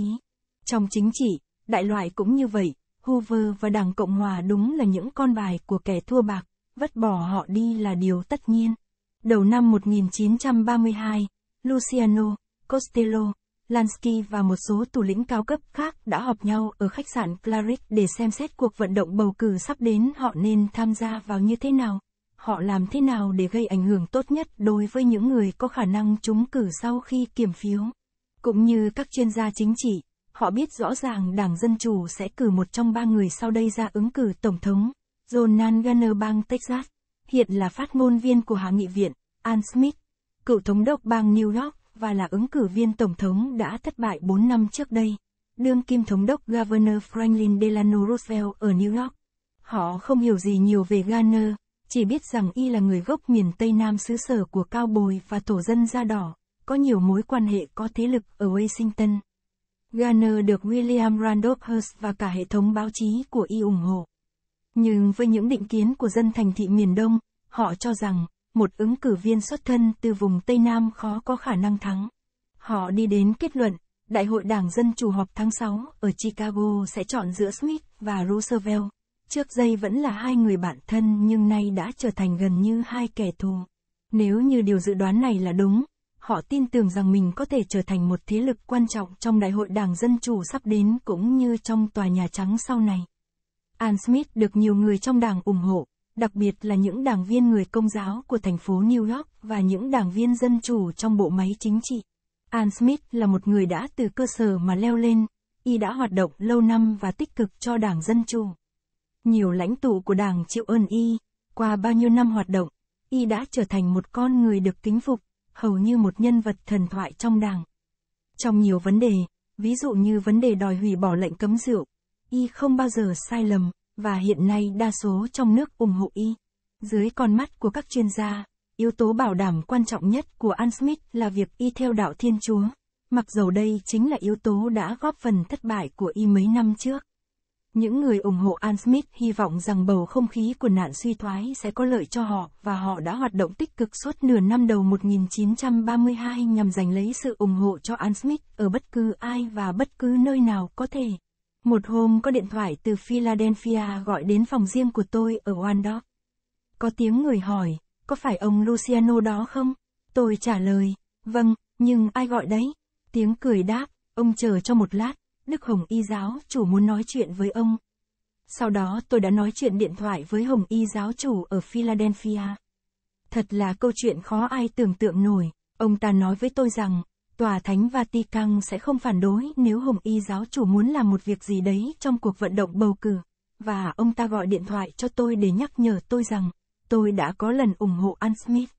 Trong chính trị, đại loại cũng như vậy, Hoover và Đảng Cộng Hòa đúng là những con bài của kẻ thua bạc, vất bỏ họ đi là điều tất nhiên. Đầu năm 1932, Luciano, Costello, Lansky và một số thủ lĩnh cao cấp khác đã họp nhau ở khách sạn Claric để xem xét cuộc vận động bầu cử sắp đến họ nên tham gia vào như thế nào. Họ làm thế nào để gây ảnh hưởng tốt nhất đối với những người có khả năng trúng cử sau khi kiểm phiếu. Cũng như các chuyên gia chính trị, họ biết rõ ràng Đảng Dân Chủ sẽ cử một trong ba người sau đây ra ứng cử Tổng thống, John Gunner bang Texas, hiện là phát ngôn viên của Hạ nghị viện, Ann Smith, cựu thống đốc bang New York, và là ứng cử viên tổng thống đã thất bại 4 năm trước đây. Đương kim thống đốc Governor Franklin Delano Roosevelt ở New York. Họ không hiểu gì nhiều về Garner, chỉ biết rằng y là người gốc miền Tây Nam xứ sở của cao bồi và thổ dân da đỏ, có nhiều mối quan hệ có thế lực ở Washington. Garner được William Randolph Hearst và cả hệ thống báo chí của y ủng hộ. Nhưng với những định kiến của dân thành thị miền Đông, họ cho rằng một ứng cử viên xuất thân từ vùng Tây Nam khó có khả năng thắng. Họ đi đến kết luận, Đại hội Đảng Dân Chủ họp tháng 6 ở Chicago sẽ chọn giữa Smith và Roosevelt. Trước đây vẫn là hai người bạn thân nhưng nay đã trở thành gần như hai kẻ thù. Nếu như điều dự đoán này là đúng, họ tin tưởng rằng mình có thể trở thành một thế lực quan trọng trong Đại hội Đảng Dân Chủ sắp đến cũng như trong Tòa Nhà Trắng sau này. An Smith được nhiều người trong đảng ủng hộ, đặc biệt là những đảng viên người công giáo của thành phố New York và những đảng viên dân chủ trong bộ máy chính trị. Ann Smith là một người đã từ cơ sở mà leo lên, y đã hoạt động lâu năm và tích cực cho đảng Dân Chủ. Nhiều lãnh tụ của đảng chịu ơn y, qua bao nhiêu năm hoạt động, y đã trở thành một con người được kính phục, hầu như một nhân vật thần thoại trong đảng. Trong nhiều vấn đề, ví dụ như vấn đề đòi hủy bỏ lệnh cấm rượu, y không bao giờ sai lầm và hiện nay đa số trong nước ủng hộ y. Dưới con mắt của các chuyên gia, yếu tố bảo đảm quan trọng nhất của An Smith là việc y theo đạo Thiên Chúa, mặc dù đây chính là yếu tố đã góp phần thất bại của y mấy năm trước. Những người ủng hộ An Smith hy vọng rằng bầu không khí của nạn suy thoái sẽ có lợi cho họ và họ đã hoạt động tích cực suốt nửa năm đầu 1932 nhằm giành lấy sự ủng hộ cho An Smith ở bất cứ ai và bất cứ nơi nào có thể. Một hôm có điện thoại từ Philadelphia gọi đến phòng riêng của tôi ở Wandorf. Có tiếng người hỏi, có phải ông Luciano đó không? Tôi trả lời, vâng, nhưng ai gọi đấy? Tiếng cười đáp, ông chờ cho một lát, Đức Hồng Y giáo chủ muốn nói chuyện với ông. Sau đó tôi đã nói chuyện điện thoại với Hồng Y giáo chủ ở Philadelphia. Thật là câu chuyện khó ai tưởng tượng nổi, ông ta nói với tôi rằng, Tòa Thánh Vatican sẽ không phản đối nếu Hồng Y giáo chủ muốn làm một việc gì đấy trong cuộc vận động bầu cử. Và ông ta gọi điện thoại cho tôi để nhắc nhở tôi rằng, tôi đã có lần ủng hộ An Smith.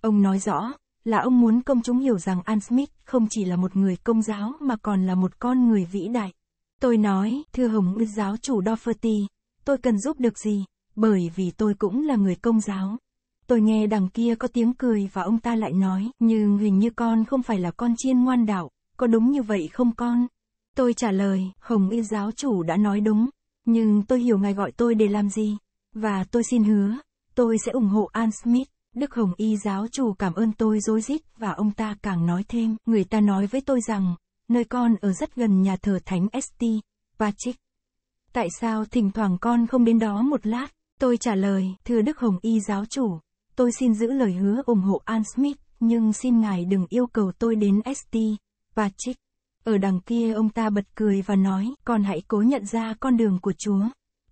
Ông nói rõ, là ông muốn công chúng hiểu rằng An Smith không chỉ là một người công giáo mà còn là một con người vĩ đại. Tôi nói, thưa Hồng Y giáo chủ Doherty, tôi cần giúp được gì, bởi vì tôi cũng là người công giáo. Tôi nghe đằng kia có tiếng cười và ông ta lại nói, nhưng hình như con không phải là con chiên ngoan đạo, có đúng như vậy không con? Tôi trả lời, Hồng Y giáo chủ đã nói đúng, nhưng tôi hiểu ngài gọi tôi để làm gì, và tôi xin hứa, tôi sẽ ủng hộ An Smith. Đức Hồng Y giáo chủ cảm ơn tôi dối rít và ông ta càng nói thêm, người ta nói với tôi rằng, nơi con ở rất gần nhà thờ thánh St. Patrick. Tại sao thỉnh thoảng con không đến đó một lát? Tôi trả lời, thưa Đức Hồng Y giáo chủ, Tôi xin giữ lời hứa ủng hộ An Smith, nhưng xin ngài đừng yêu cầu tôi đến ST. Patrick. Ở đằng kia ông ta bật cười và nói, con hãy cố nhận ra con đường của Chúa.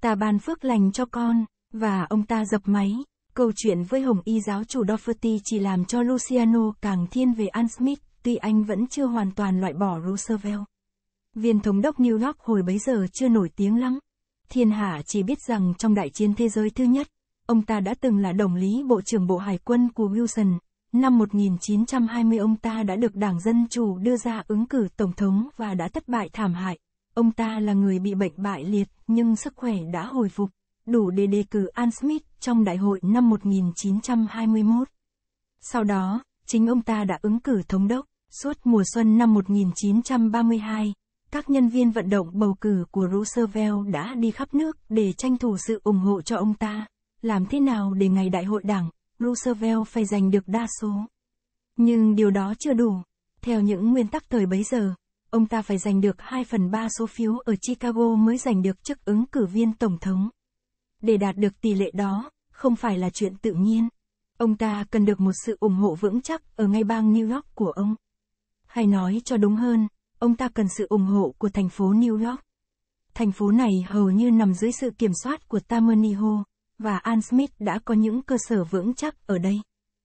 Ta ban phước lành cho con, và ông ta dập máy. Câu chuyện với Hồng Y giáo chủ Doherty chỉ làm cho Luciano càng thiên về An Smith, tuy anh vẫn chưa hoàn toàn loại bỏ Roosevelt. Viên thống đốc New York hồi bấy giờ chưa nổi tiếng lắm. Thiên hạ chỉ biết rằng trong đại chiến thế giới thứ nhất, Ông ta đã từng là đồng lý Bộ trưởng Bộ Hải quân của Wilson. Năm 1920 ông ta đã được Đảng Dân Chủ đưa ra ứng cử Tổng thống và đã thất bại thảm hại. Ông ta là người bị bệnh bại liệt nhưng sức khỏe đã hồi phục, đủ để đề cử An Smith trong đại hội năm 1921. Sau đó, chính ông ta đã ứng cử thống đốc. Suốt mùa xuân năm 1932, các nhân viên vận động bầu cử của Roosevelt đã đi khắp nước để tranh thủ sự ủng hộ cho ông ta làm thế nào để ngày đại hội đảng, Roosevelt phải giành được đa số. Nhưng điều đó chưa đủ. Theo những nguyên tắc thời bấy giờ, ông ta phải giành được 2 phần 3 số phiếu ở Chicago mới giành được chức ứng cử viên tổng thống. Để đạt được tỷ lệ đó, không phải là chuyện tự nhiên. Ông ta cần được một sự ủng hộ vững chắc ở ngay bang New York của ông. Hay nói cho đúng hơn, ông ta cần sự ủng hộ của thành phố New York. Thành phố này hầu như nằm dưới sự kiểm soát của Tammany Hall và Al Smith đã có những cơ sở vững chắc ở đây.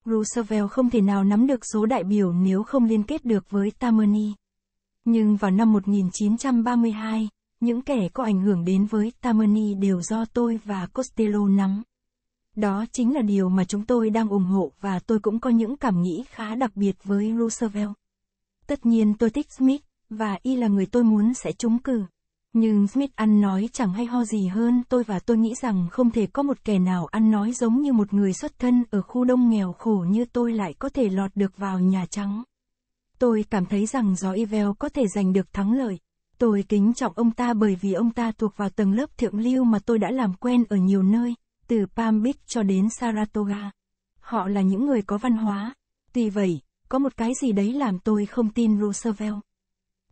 Roosevelt không thể nào nắm được số đại biểu nếu không liên kết được với Tammany. Nhưng vào năm 1932, những kẻ có ảnh hưởng đến với Tammany đều do tôi và Costello nắm. Đó chính là điều mà chúng tôi đang ủng hộ và tôi cũng có những cảm nghĩ khá đặc biệt với Roosevelt. Tất nhiên tôi thích Smith, và y là người tôi muốn sẽ trúng cử. Nhưng Smith ăn nói chẳng hay ho gì hơn tôi và tôi nghĩ rằng không thể có một kẻ nào ăn nói giống như một người xuất thân ở khu đông nghèo khổ như tôi lại có thể lọt được vào Nhà Trắng. Tôi cảm thấy rằng do Ivel có thể giành được thắng lợi. Tôi kính trọng ông ta bởi vì ông ta thuộc vào tầng lớp thượng lưu mà tôi đã làm quen ở nhiều nơi, từ Palm Beach cho đến Saratoga. Họ là những người có văn hóa. Tuy vậy, có một cái gì đấy làm tôi không tin Roosevelt.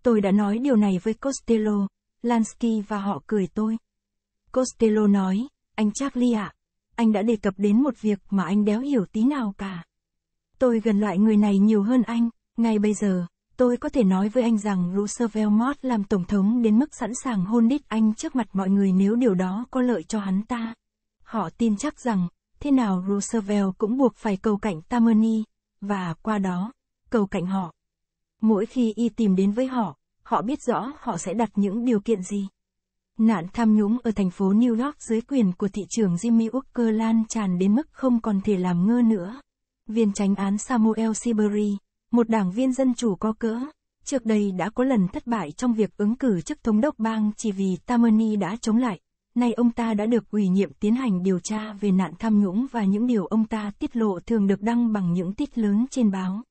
Tôi đã nói điều này với Costello, Lansky và họ cười tôi. Costello nói, anh Charlie ạ, à, anh đã đề cập đến một việc mà anh đéo hiểu tí nào cả. Tôi gần loại người này nhiều hơn anh, ngay bây giờ, tôi có thể nói với anh rằng Roosevelt Mott làm Tổng thống đến mức sẵn sàng hôn đít anh trước mặt mọi người nếu điều đó có lợi cho hắn ta. Họ tin chắc rằng, thế nào Roosevelt cũng buộc phải cầu cạnh Tammany, và qua đó, cầu cạnh họ. Mỗi khi y tìm đến với họ, họ biết rõ họ sẽ đặt những điều kiện gì. Nạn tham nhũng ở thành phố New York dưới quyền của thị trưởng Jimmy Walker lan tràn đến mức không còn thể làm ngơ nữa. Viên tránh án Samuel Siberry, một đảng viên dân chủ có cỡ, trước đây đã có lần thất bại trong việc ứng cử chức thống đốc bang chỉ vì Tammany đã chống lại. Nay ông ta đã được ủy nhiệm tiến hành điều tra về nạn tham nhũng và những điều ông ta tiết lộ thường được đăng bằng những tít lớn trên báo.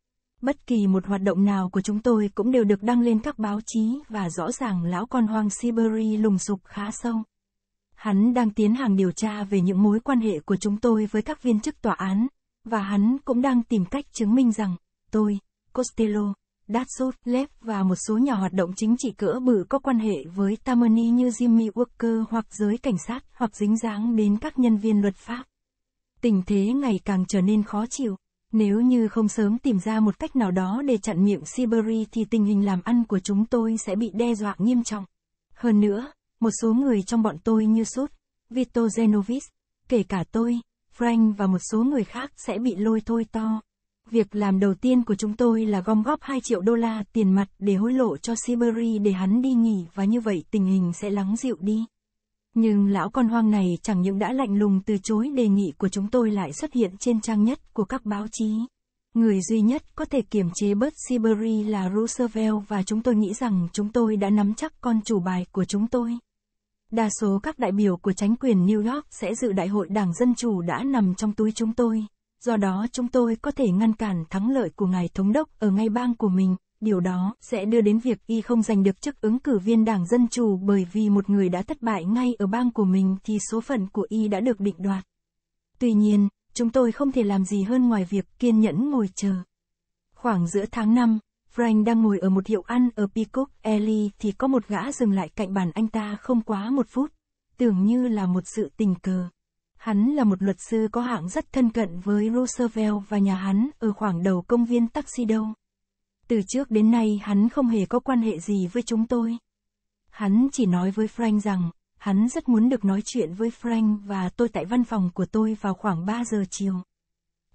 Bất kỳ một hoạt động nào của chúng tôi cũng đều được đăng lên các báo chí và rõ ràng lão con hoang Siberia lùng sục khá sâu. Hắn đang tiến hành điều tra về những mối quan hệ của chúng tôi với các viên chức tòa án, và hắn cũng đang tìm cách chứng minh rằng, tôi, Costello, Datsov, Lev và một số nhà hoạt động chính trị cỡ bự có quan hệ với Tammany như Jimmy Walker hoặc giới cảnh sát hoặc dính dáng đến các nhân viên luật pháp. Tình thế ngày càng trở nên khó chịu nếu như không sớm tìm ra một cách nào đó để chặn miệng Siberia thì tình hình làm ăn của chúng tôi sẽ bị đe dọa nghiêm trọng. Hơn nữa, một số người trong bọn tôi như Sốt, Vito Zenovis, kể cả tôi, Frank và một số người khác sẽ bị lôi thôi to. Việc làm đầu tiên của chúng tôi là gom góp 2 triệu đô la tiền mặt để hối lộ cho Siberia để hắn đi nghỉ và như vậy tình hình sẽ lắng dịu đi. Nhưng lão con hoang này chẳng những đã lạnh lùng từ chối đề nghị của chúng tôi lại xuất hiện trên trang nhất của các báo chí. Người duy nhất có thể kiềm chế bớt Siberia là Roosevelt và chúng tôi nghĩ rằng chúng tôi đã nắm chắc con chủ bài của chúng tôi. Đa số các đại biểu của chính quyền New York sẽ dự đại hội Đảng Dân Chủ đã nằm trong túi chúng tôi, do đó chúng tôi có thể ngăn cản thắng lợi của Ngài Thống đốc ở ngay bang của mình điều đó sẽ đưa đến việc y không giành được chức ứng cử viên Đảng Dân Chủ bởi vì một người đã thất bại ngay ở bang của mình thì số phận của y đã được định đoạt. Tuy nhiên, chúng tôi không thể làm gì hơn ngoài việc kiên nhẫn ngồi chờ. Khoảng giữa tháng 5, Frank đang ngồi ở một hiệu ăn ở Peacock Alley thì có một gã dừng lại cạnh bàn anh ta không quá một phút, tưởng như là một sự tình cờ. Hắn là một luật sư có hạng rất thân cận với Roosevelt và nhà hắn ở khoảng đầu công viên Taxi Tuxedo. Từ trước đến nay hắn không hề có quan hệ gì với chúng tôi. Hắn chỉ nói với Frank rằng, hắn rất muốn được nói chuyện với Frank và tôi tại văn phòng của tôi vào khoảng 3 giờ chiều.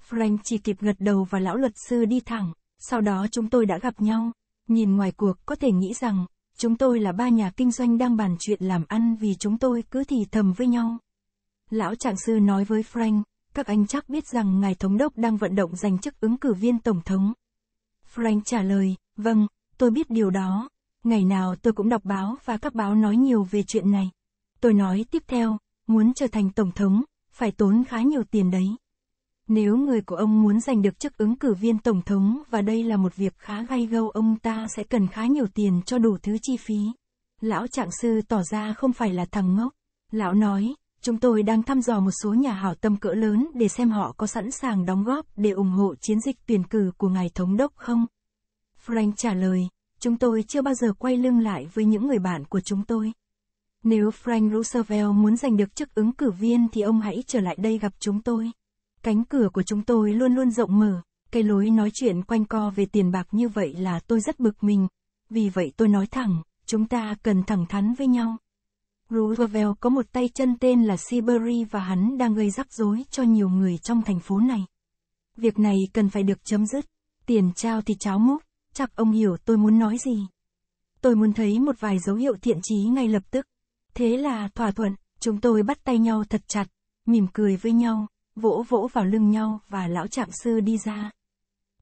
Frank chỉ kịp gật đầu và lão luật sư đi thẳng, sau đó chúng tôi đã gặp nhau. Nhìn ngoài cuộc có thể nghĩ rằng, chúng tôi là ba nhà kinh doanh đang bàn chuyện làm ăn vì chúng tôi cứ thì thầm với nhau. Lão trạng sư nói với Frank, các anh chắc biết rằng ngài thống đốc đang vận động giành chức ứng cử viên tổng thống, Frank trả lời, vâng, tôi biết điều đó. Ngày nào tôi cũng đọc báo và các báo nói nhiều về chuyện này. Tôi nói tiếp theo, muốn trở thành tổng thống, phải tốn khá nhiều tiền đấy. Nếu người của ông muốn giành được chức ứng cử viên tổng thống và đây là một việc khá gay gâu ông ta sẽ cần khá nhiều tiền cho đủ thứ chi phí. Lão trạng sư tỏ ra không phải là thằng ngốc. Lão nói, Chúng tôi đang thăm dò một số nhà hảo tâm cỡ lớn để xem họ có sẵn sàng đóng góp để ủng hộ chiến dịch tuyển cử của ngài thống đốc không. Frank trả lời, chúng tôi chưa bao giờ quay lưng lại với những người bạn của chúng tôi. Nếu Frank Roosevelt muốn giành được chức ứng cử viên thì ông hãy trở lại đây gặp chúng tôi. Cánh cửa của chúng tôi luôn luôn rộng mở, cái lối nói chuyện quanh co về tiền bạc như vậy là tôi rất bực mình. Vì vậy tôi nói thẳng, chúng ta cần thẳng thắn với nhau. Roosevelt có một tay chân tên là Siberia và hắn đang gây rắc rối cho nhiều người trong thành phố này. Việc này cần phải được chấm dứt. Tiền trao thì cháo múc, chắc ông hiểu tôi muốn nói gì. Tôi muốn thấy một vài dấu hiệu thiện chí ngay lập tức. Thế là thỏa thuận, chúng tôi bắt tay nhau thật chặt, mỉm cười với nhau, vỗ vỗ vào lưng nhau và lão trạm sư đi ra.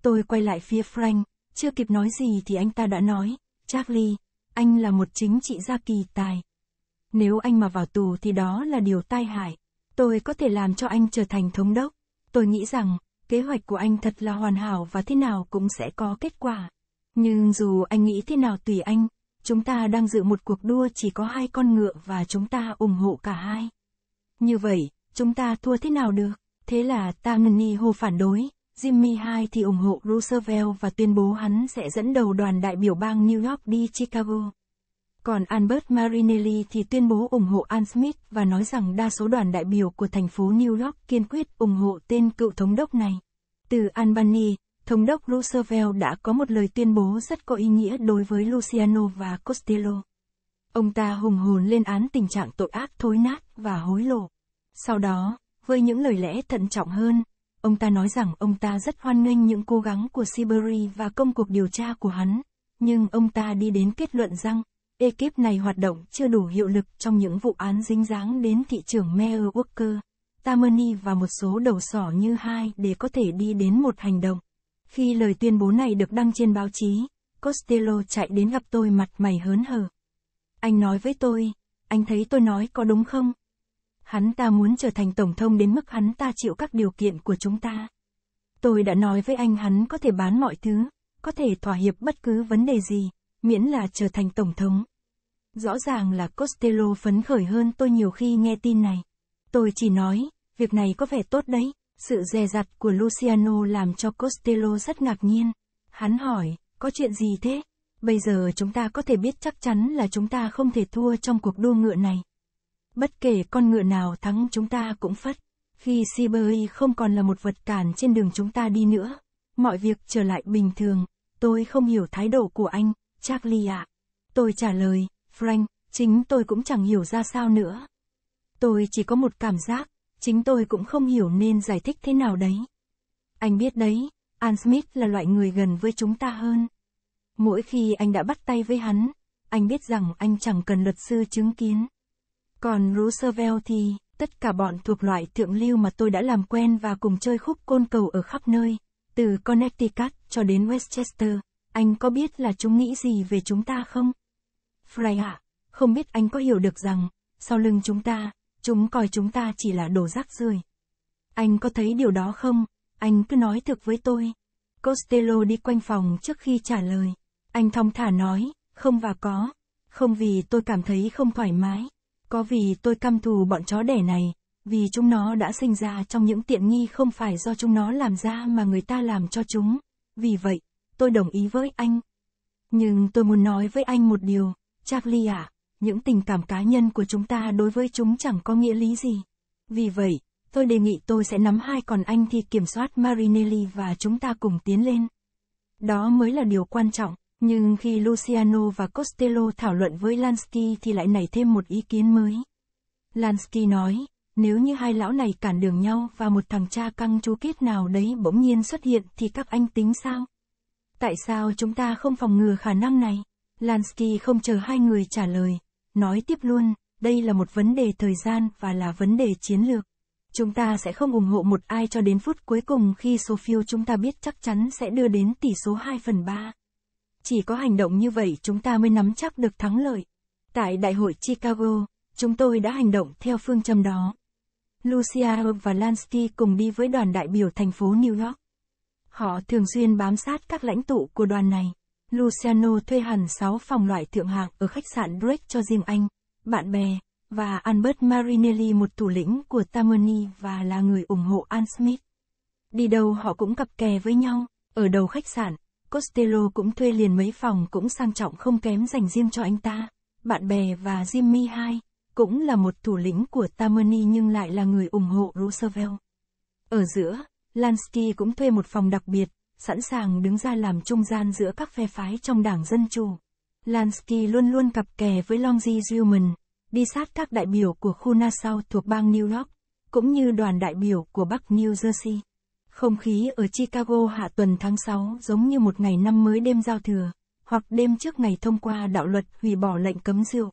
Tôi quay lại phía Frank, chưa kịp nói gì thì anh ta đã nói, Charlie, anh là một chính trị gia kỳ tài, nếu anh mà vào tù thì đó là điều tai hại. Tôi có thể làm cho anh trở thành thống đốc. Tôi nghĩ rằng, kế hoạch của anh thật là hoàn hảo và thế nào cũng sẽ có kết quả. Nhưng dù anh nghĩ thế nào tùy anh, chúng ta đang dự một cuộc đua chỉ có hai con ngựa và chúng ta ủng hộ cả hai. Như vậy, chúng ta thua thế nào được? Thế là Tammany Hồ phản đối, Jimmy hai thì ủng hộ Roosevelt và tuyên bố hắn sẽ dẫn đầu đoàn đại biểu bang New York đi Chicago. Còn Albert Marinelli thì tuyên bố ủng hộ An Smith và nói rằng đa số đoàn đại biểu của thành phố New York kiên quyết ủng hộ tên cựu thống đốc này. Từ Albany, Thống đốc Roosevelt đã có một lời tuyên bố rất có ý nghĩa đối với Luciano và Costello. Ông ta hùng hồn lên án tình trạng tội ác thối nát và hối lộ. Sau đó, với những lời lẽ thận trọng hơn, ông ta nói rằng ông ta rất hoan nghênh những cố gắng của Siberia và công cuộc điều tra của hắn, nhưng ông ta đi đến kết luận rằng ekip này hoạt động chưa đủ hiệu lực trong những vụ án dính dáng đến thị trường Meyer Walker, Tammany và một số đầu sỏ như hai để có thể đi đến một hành động. Khi lời tuyên bố này được đăng trên báo chí, Costello chạy đến gặp tôi mặt mày hớn hở. Anh nói với tôi, anh thấy tôi nói có đúng không? Hắn ta muốn trở thành tổng thống đến mức hắn ta chịu các điều kiện của chúng ta. Tôi đã nói với anh hắn có thể bán mọi thứ, có thể thỏa hiệp bất cứ vấn đề gì, miễn là trở thành tổng thống. Rõ ràng là Costello phấn khởi hơn tôi nhiều khi nghe tin này. Tôi chỉ nói, việc này có vẻ tốt đấy. Sự dè dặt của Luciano làm cho Costello rất ngạc nhiên. Hắn hỏi, có chuyện gì thế? Bây giờ chúng ta có thể biết chắc chắn là chúng ta không thể thua trong cuộc đua ngựa này. Bất kể con ngựa nào thắng chúng ta cũng phất. Khi Siberi không còn là một vật cản trên đường chúng ta đi nữa, mọi việc trở lại bình thường. Tôi không hiểu thái độ của anh, Charlie ạ. À. Tôi trả lời, Frank, chính tôi cũng chẳng hiểu ra sao nữa. Tôi chỉ có một cảm giác, chính tôi cũng không hiểu nên giải thích thế nào đấy. Anh biết đấy, An Smith là loại người gần với chúng ta hơn. Mỗi khi anh đã bắt tay với hắn, anh biết rằng anh chẳng cần luật sư chứng kiến. Còn Roosevelt thì, tất cả bọn thuộc loại thượng lưu mà tôi đã làm quen và cùng chơi khúc côn cầu ở khắp nơi, từ Connecticut cho đến Westchester, anh có biết là chúng nghĩ gì về chúng ta không? Fry ạ, không biết anh có hiểu được rằng, sau lưng chúng ta, chúng coi chúng ta chỉ là đồ rác rưởi. Anh có thấy điều đó không? Anh cứ nói thực với tôi. Costello đi quanh phòng trước khi trả lời. Anh thong thả nói, không và có. Không vì tôi cảm thấy không thoải mái. Có vì tôi căm thù bọn chó đẻ này, vì chúng nó đã sinh ra trong những tiện nghi không phải do chúng nó làm ra mà người ta làm cho chúng. Vì vậy, tôi đồng ý với anh. Nhưng tôi muốn nói với anh một điều, Charlie à, những tình cảm cá nhân của chúng ta đối với chúng chẳng có nghĩa lý gì. Vì vậy, tôi đề nghị tôi sẽ nắm hai còn anh thì kiểm soát Marinelli và chúng ta cùng tiến lên. Đó mới là điều quan trọng, nhưng khi Luciano và Costello thảo luận với Lansky thì lại nảy thêm một ý kiến mới. Lansky nói, nếu như hai lão này cản đường nhau và một thằng cha căng chú kết nào đấy bỗng nhiên xuất hiện thì các anh tính sao? Tại sao chúng ta không phòng ngừa khả năng này? Lansky không chờ hai người trả lời, nói tiếp luôn, đây là một vấn đề thời gian và là vấn đề chiến lược. Chúng ta sẽ không ủng hộ một ai cho đến phút cuối cùng khi số phiếu chúng ta biết chắc chắn sẽ đưa đến tỷ số 2 phần 3. Chỉ có hành động như vậy chúng ta mới nắm chắc được thắng lợi. Tại Đại hội Chicago, chúng tôi đã hành động theo phương châm đó. Lucia và Lansky cùng đi với đoàn đại biểu thành phố New York. Họ thường xuyên bám sát các lãnh tụ của đoàn này. Luciano thuê hẳn 6 phòng loại thượng hạng ở khách sạn Drake cho riêng anh, bạn bè, và Albert Marinelli một thủ lĩnh của Tammany và là người ủng hộ An Smith. Đi đâu họ cũng cặp kè với nhau, ở đầu khách sạn, Costello cũng thuê liền mấy phòng cũng sang trọng không kém dành riêng cho anh ta. Bạn bè và Jimmy hai cũng là một thủ lĩnh của Tammany nhưng lại là người ủng hộ Roosevelt. Ở giữa, Lansky cũng thuê một phòng đặc biệt, sẵn sàng đứng ra làm trung gian giữa các phe phái trong đảng Dân Chủ. Lansky luôn luôn cặp kè với Longji Zilman, đi sát các đại biểu của khu Nassau thuộc bang New York, cũng như đoàn đại biểu của Bắc New Jersey. Không khí ở Chicago hạ tuần tháng 6 giống như một ngày năm mới đêm giao thừa, hoặc đêm trước ngày thông qua đạo luật hủy bỏ lệnh cấm rượu.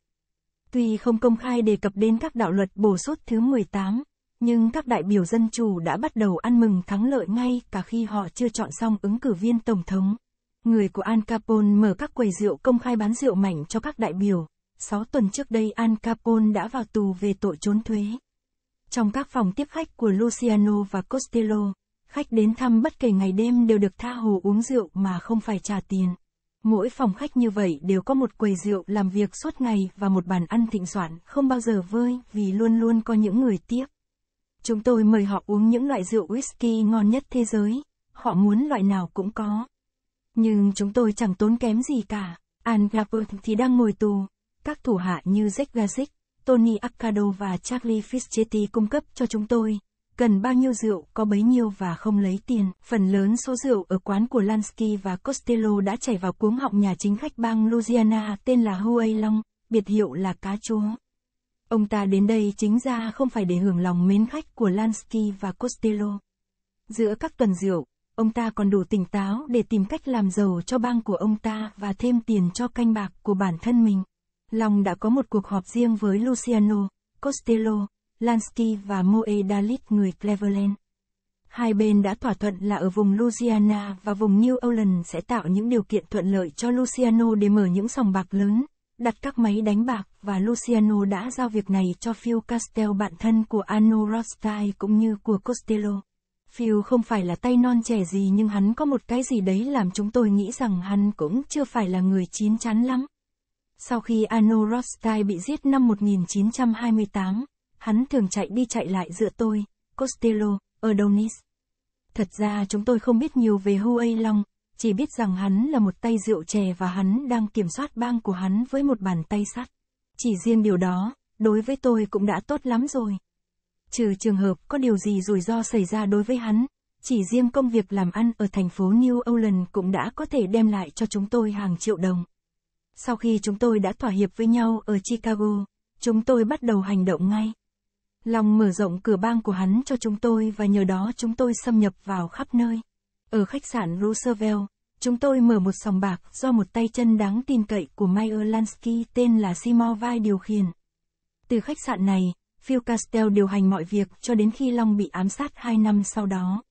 Tuy không công khai đề cập đến các đạo luật bổ sốt thứ 18, nhưng các đại biểu Dân Chủ đã bắt đầu ăn mừng thắng lợi ngay cả khi họ chưa chọn xong ứng cử viên Tổng thống. Người của Al Capone mở các quầy rượu công khai bán rượu mảnh cho các đại biểu. sáu tuần trước đây Al Capone đã vào tù về tội trốn thuế. Trong các phòng tiếp khách của Luciano và Costello, khách đến thăm bất kể ngày đêm đều được tha hồ uống rượu mà không phải trả tiền. Mỗi phòng khách như vậy đều có một quầy rượu làm việc suốt ngày và một bàn ăn thịnh soạn không bao giờ vơi vì luôn luôn có những người tiếp. Chúng tôi mời họ uống những loại rượu whisky ngon nhất thế giới, họ muốn loại nào cũng có. Nhưng chúng tôi chẳng tốn kém gì cả, An Gapert thì đang ngồi tù. Các thủ hạ như Jack Gazik, Tony Accardo và Charlie Fischetti cung cấp cho chúng tôi. Cần bao nhiêu rượu có bấy nhiêu và không lấy tiền. Phần lớn số rượu ở quán của Lansky và Costello đã chảy vào cuống họng nhà chính khách bang Louisiana tên là Huey Long, biệt hiệu là cá chúa. Ông ta đến đây chính ra không phải để hưởng lòng mến khách của Lansky và Costello. Giữa các tuần rượu, ông ta còn đủ tỉnh táo để tìm cách làm giàu cho bang của ông ta và thêm tiền cho canh bạc của bản thân mình. Long đã có một cuộc họp riêng với Luciano, Costello, Lansky và Moe Dalit người Cleveland. Hai bên đã thỏa thuận là ở vùng Louisiana và vùng New Orleans sẽ tạo những điều kiện thuận lợi cho Luciano để mở những sòng bạc lớn, đặt các máy đánh bạc và Luciano đã giao việc này cho Phil Castel bạn thân của Arno Rothstein cũng như của Costello. Phil không phải là tay non trẻ gì nhưng hắn có một cái gì đấy làm chúng tôi nghĩ rằng hắn cũng chưa phải là người chín chắn lắm. Sau khi Arno Rothstein bị giết năm 1928, hắn thường chạy đi chạy lại giữa tôi, Costello, ở Thật ra chúng tôi không biết nhiều về Huey Long, chỉ biết rằng hắn là một tay rượu chè và hắn đang kiểm soát bang của hắn với một bàn tay sắt. Chỉ riêng điều đó, đối với tôi cũng đã tốt lắm rồi. Trừ trường hợp có điều gì rủi ro xảy ra đối với hắn, chỉ riêng công việc làm ăn ở thành phố New Orleans cũng đã có thể đem lại cho chúng tôi hàng triệu đồng. Sau khi chúng tôi đã thỏa hiệp với nhau ở Chicago, chúng tôi bắt đầu hành động ngay. lòng mở rộng cửa bang của hắn cho chúng tôi và nhờ đó chúng tôi xâm nhập vào khắp nơi. Ở khách sạn Roosevelt, chúng tôi mở một sòng bạc do một tay chân đáng tin cậy của Meyer Lansky tên là Simon Vai điều khiển. Từ khách sạn này, Phil Castell điều hành mọi việc cho đến khi Long bị ám sát hai năm sau đó.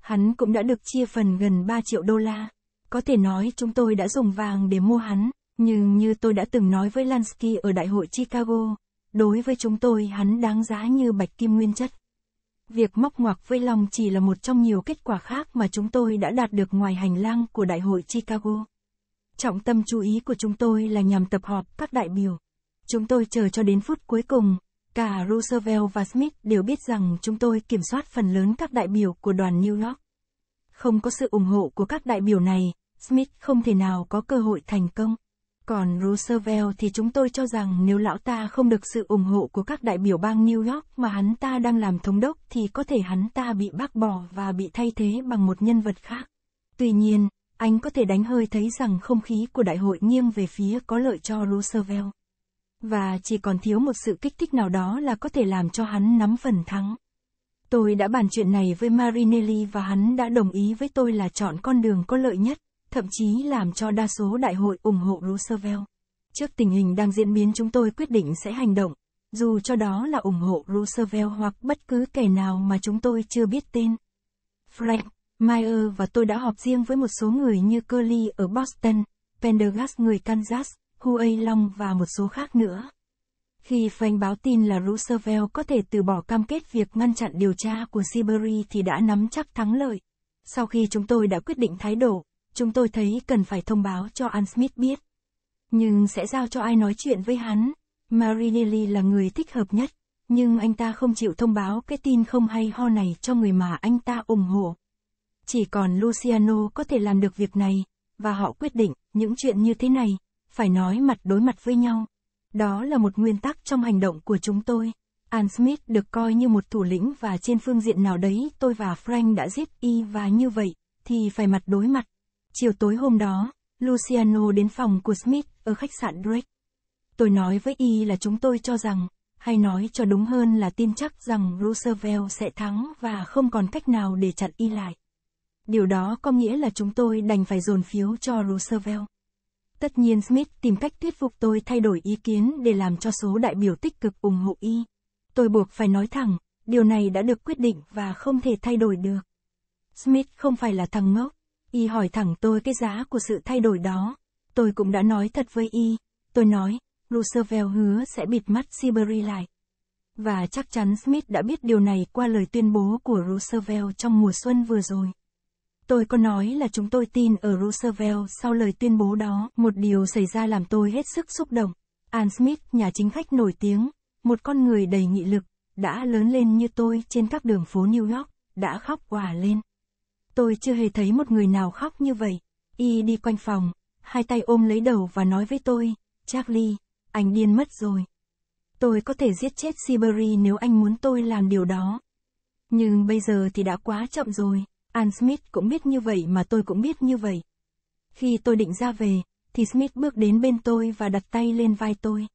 Hắn cũng đã được chia phần gần 3 triệu đô la. Có thể nói chúng tôi đã dùng vàng để mua hắn, nhưng như tôi đã từng nói với Lansky ở Đại hội Chicago, đối với chúng tôi hắn đáng giá như bạch kim nguyên chất. Việc móc ngoặc với lòng chỉ là một trong nhiều kết quả khác mà chúng tôi đã đạt được ngoài hành lang của Đại hội Chicago. Trọng tâm chú ý của chúng tôi là nhằm tập họp các đại biểu. Chúng tôi chờ cho đến phút cuối cùng, cả Roosevelt và Smith đều biết rằng chúng tôi kiểm soát phần lớn các đại biểu của đoàn New York. Không có sự ủng hộ của các đại biểu này, Smith không thể nào có cơ hội thành công. Còn Roosevelt thì chúng tôi cho rằng nếu lão ta không được sự ủng hộ của các đại biểu bang New York mà hắn ta đang làm thống đốc thì có thể hắn ta bị bác bỏ và bị thay thế bằng một nhân vật khác. Tuy nhiên, anh có thể đánh hơi thấy rằng không khí của đại hội nghiêng về phía có lợi cho Roosevelt. Và chỉ còn thiếu một sự kích thích nào đó là có thể làm cho hắn nắm phần thắng. Tôi đã bàn chuyện này với Marinelli và hắn đã đồng ý với tôi là chọn con đường có lợi nhất thậm chí làm cho đa số đại hội ủng hộ Roosevelt. Trước tình hình đang diễn biến chúng tôi quyết định sẽ hành động, dù cho đó là ủng hộ Roosevelt hoặc bất cứ kẻ nào mà chúng tôi chưa biết tên. Frank, Meyer và tôi đã họp riêng với một số người như Curly ở Boston, Pendergast người Kansas, Huey Long và một số khác nữa. Khi Frank báo tin là Roosevelt có thể từ bỏ cam kết việc ngăn chặn điều tra của Siberia thì đã nắm chắc thắng lợi. Sau khi chúng tôi đã quyết định thái độ, chúng tôi thấy cần phải thông báo cho An Smith biết. Nhưng sẽ giao cho ai nói chuyện với hắn. Marinelli là người thích hợp nhất, nhưng anh ta không chịu thông báo cái tin không hay ho này cho người mà anh ta ủng hộ. Chỉ còn Luciano có thể làm được việc này, và họ quyết định, những chuyện như thế này, phải nói mặt đối mặt với nhau. Đó là một nguyên tắc trong hành động của chúng tôi. An Smith được coi như một thủ lĩnh và trên phương diện nào đấy tôi và Frank đã giết y và như vậy, thì phải mặt đối mặt. Chiều tối hôm đó, Luciano đến phòng của Smith ở khách sạn Drake. Tôi nói với y là chúng tôi cho rằng, hay nói cho đúng hơn là tin chắc rằng Roosevelt sẽ thắng và không còn cách nào để chặn y lại. Điều đó có nghĩa là chúng tôi đành phải dồn phiếu cho Roosevelt. Tất nhiên Smith tìm cách thuyết phục tôi thay đổi ý kiến để làm cho số đại biểu tích cực ủng hộ y. Tôi buộc phải nói thẳng, điều này đã được quyết định và không thể thay đổi được. Smith không phải là thằng ngốc, Y hỏi thẳng tôi cái giá của sự thay đổi đó. Tôi cũng đã nói thật với Y. Tôi nói, Roosevelt hứa sẽ bịt mắt Siberia lại. Và chắc chắn Smith đã biết điều này qua lời tuyên bố của Roosevelt trong mùa xuân vừa rồi. Tôi có nói là chúng tôi tin ở Roosevelt sau lời tuyên bố đó, một điều xảy ra làm tôi hết sức xúc động. An Smith, nhà chính khách nổi tiếng, một con người đầy nghị lực, đã lớn lên như tôi trên các đường phố New York, đã khóc quả lên. Tôi chưa hề thấy một người nào khóc như vậy. Y đi quanh phòng, hai tay ôm lấy đầu và nói với tôi, Charlie, anh điên mất rồi. Tôi có thể giết chết Siberi nếu anh muốn tôi làm điều đó. Nhưng bây giờ thì đã quá chậm rồi, An Smith cũng biết như vậy mà tôi cũng biết như vậy. Khi tôi định ra về, thì Smith bước đến bên tôi và đặt tay lên vai tôi.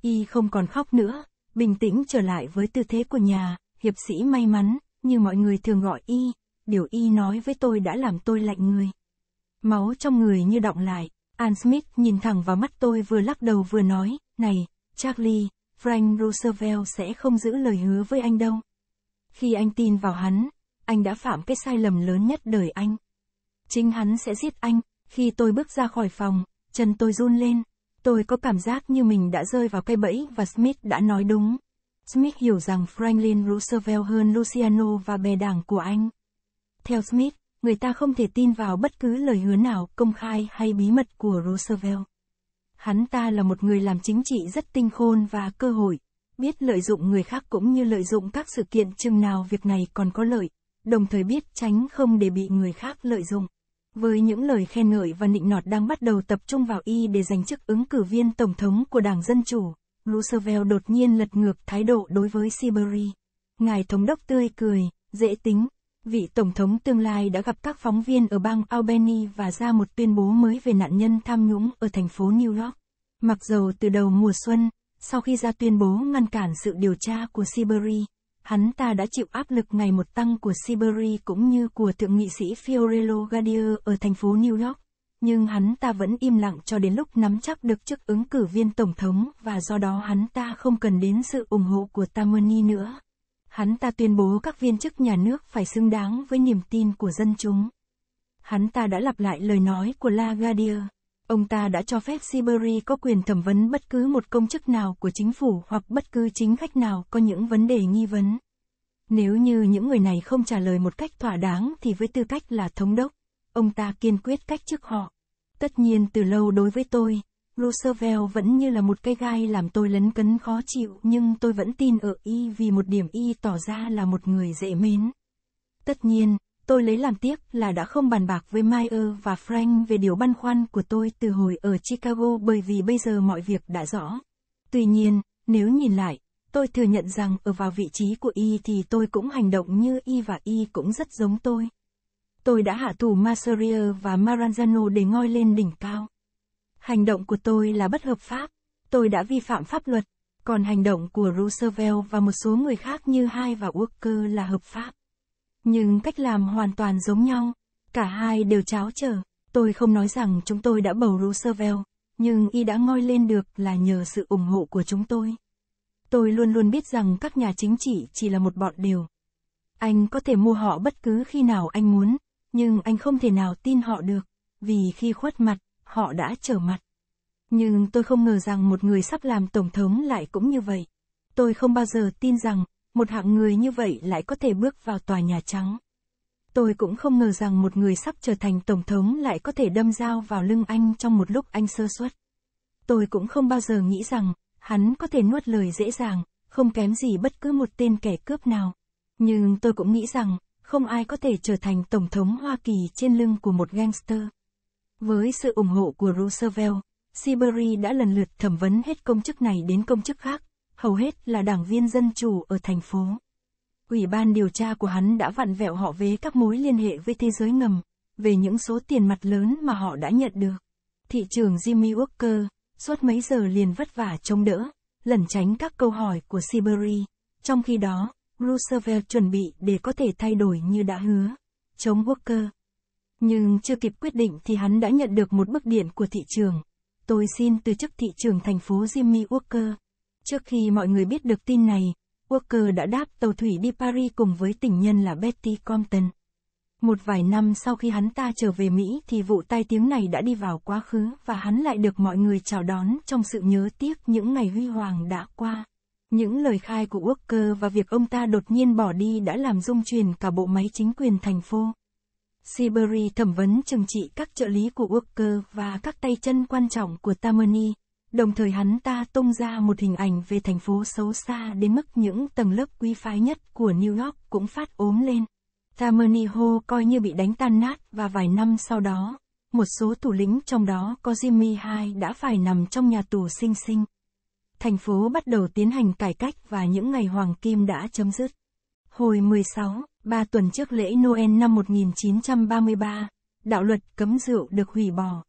Y không còn khóc nữa, bình tĩnh trở lại với tư thế của nhà, hiệp sĩ may mắn, như mọi người thường gọi Y điều y nói với tôi đã làm tôi lạnh người. Máu trong người như động lại, An Smith nhìn thẳng vào mắt tôi vừa lắc đầu vừa nói, này, Charlie, Frank Roosevelt sẽ không giữ lời hứa với anh đâu. Khi anh tin vào hắn, anh đã phạm cái sai lầm lớn nhất đời anh. Chính hắn sẽ giết anh, khi tôi bước ra khỏi phòng, chân tôi run lên, tôi có cảm giác như mình đã rơi vào cây bẫy và Smith đã nói đúng. Smith hiểu rằng Franklin Roosevelt hơn Luciano và bè đảng của anh. Theo Smith, người ta không thể tin vào bất cứ lời hứa nào công khai hay bí mật của Roosevelt. Hắn ta là một người làm chính trị rất tinh khôn và cơ hội, biết lợi dụng người khác cũng như lợi dụng các sự kiện chừng nào việc này còn có lợi, đồng thời biết tránh không để bị người khác lợi dụng. Với những lời khen ngợi và nịnh nọt đang bắt đầu tập trung vào y để giành chức ứng cử viên tổng thống của Đảng Dân Chủ, Roosevelt đột nhiên lật ngược thái độ đối với Siberia. Ngài thống đốc tươi cười, dễ tính, vị Tổng thống tương lai đã gặp các phóng viên ở bang Albany và ra một tuyên bố mới về nạn nhân tham nhũng ở thành phố New York. Mặc dù từ đầu mùa xuân, sau khi ra tuyên bố ngăn cản sự điều tra của Siberia, hắn ta đã chịu áp lực ngày một tăng của Siberia cũng như của thượng nghị sĩ Fiorello Gadier ở thành phố New York, nhưng hắn ta vẫn im lặng cho đến lúc nắm chắc được chức ứng cử viên tổng thống và do đó hắn ta không cần đến sự ủng hộ của Tammany nữa. Hắn ta tuyên bố các viên chức nhà nước phải xứng đáng với niềm tin của dân chúng. Hắn ta đã lặp lại lời nói của Lagardier. Ông ta đã cho phép Siberia có quyền thẩm vấn bất cứ một công chức nào của chính phủ hoặc bất cứ chính khách nào có những vấn đề nghi vấn. Nếu như những người này không trả lời một cách thỏa đáng thì với tư cách là thống đốc, ông ta kiên quyết cách chức họ. Tất nhiên từ lâu đối với tôi, Roosevelt vẫn như là một cây gai làm tôi lấn cấn khó chịu nhưng tôi vẫn tin ở y vì một điểm y tỏ ra là một người dễ mến. Tất nhiên, tôi lấy làm tiếc là đã không bàn bạc với Meyer và Frank về điều băn khoăn của tôi từ hồi ở Chicago bởi vì bây giờ mọi việc đã rõ. Tuy nhiên, nếu nhìn lại, tôi thừa nhận rằng ở vào vị trí của y thì tôi cũng hành động như y và y cũng rất giống tôi. Tôi đã hạ thủ Masseria và Maranzano để ngoi lên đỉnh cao. Hành động của tôi là bất hợp pháp. Tôi đã vi phạm pháp luật. Còn hành động của Roosevelt và một số người khác như Hai và Walker là hợp pháp. Nhưng cách làm hoàn toàn giống nhau. Cả hai đều cháo trở. Tôi không nói rằng chúng tôi đã bầu Roosevelt, nhưng y đã ngoi lên được là nhờ sự ủng hộ của chúng tôi. Tôi luôn luôn biết rằng các nhà chính trị chỉ là một bọn điều. Anh có thể mua họ bất cứ khi nào anh muốn, nhưng anh không thể nào tin họ được, vì khi khuất mặt, họ đã trở mặt. Nhưng tôi không ngờ rằng một người sắp làm tổng thống lại cũng như vậy. Tôi không bao giờ tin rằng, một hạng người như vậy lại có thể bước vào tòa Nhà Trắng. Tôi cũng không ngờ rằng một người sắp trở thành tổng thống lại có thể đâm dao vào lưng anh trong một lúc anh sơ suất. Tôi cũng không bao giờ nghĩ rằng, hắn có thể nuốt lời dễ dàng, không kém gì bất cứ một tên kẻ cướp nào. Nhưng tôi cũng nghĩ rằng, không ai có thể trở thành tổng thống Hoa Kỳ trên lưng của một gangster. Với sự ủng hộ của Roosevelt, Siberia đã lần lượt thẩm vấn hết công chức này đến công chức khác, hầu hết là đảng viên dân chủ ở thành phố. Ủy ban điều tra của hắn đã vặn vẹo họ về các mối liên hệ với thế giới ngầm, về những số tiền mặt lớn mà họ đã nhận được. Thị trường Jimmy Walker, suốt mấy giờ liền vất vả chống đỡ, lẩn tránh các câu hỏi của Siberia. Trong khi đó, Roosevelt chuẩn bị để có thể thay đổi như đã hứa. Chống Walker, nhưng chưa kịp quyết định thì hắn đã nhận được một bức điện của thị trường. Tôi xin từ chức thị trường thành phố Jimmy Walker. Trước khi mọi người biết được tin này, Walker đã đáp tàu thủy đi Paris cùng với tình nhân là Betty Compton. Một vài năm sau khi hắn ta trở về Mỹ thì vụ tai tiếng này đã đi vào quá khứ và hắn lại được mọi người chào đón trong sự nhớ tiếc những ngày huy hoàng đã qua. Những lời khai của Walker và việc ông ta đột nhiên bỏ đi đã làm rung chuyển cả bộ máy chính quyền thành phố siberi thẩm vấn trừng trị các trợ lý của Walker và các tay chân quan trọng của Tammany, đồng thời hắn ta tung ra một hình ảnh về thành phố xấu xa đến mức những tầng lớp quý phái nhất của New York cũng phát ốm lên. Tammany Hall coi như bị đánh tan nát và vài năm sau đó, một số thủ lĩnh trong đó có Jimmy Hai đã phải nằm trong nhà tù sinh sinh. Thành phố bắt đầu tiến hành cải cách và những ngày hoàng kim đã chấm dứt. Hồi 16, 3 tuần trước lễ Noel năm 1933, đạo luật cấm rượu được hủy bỏ.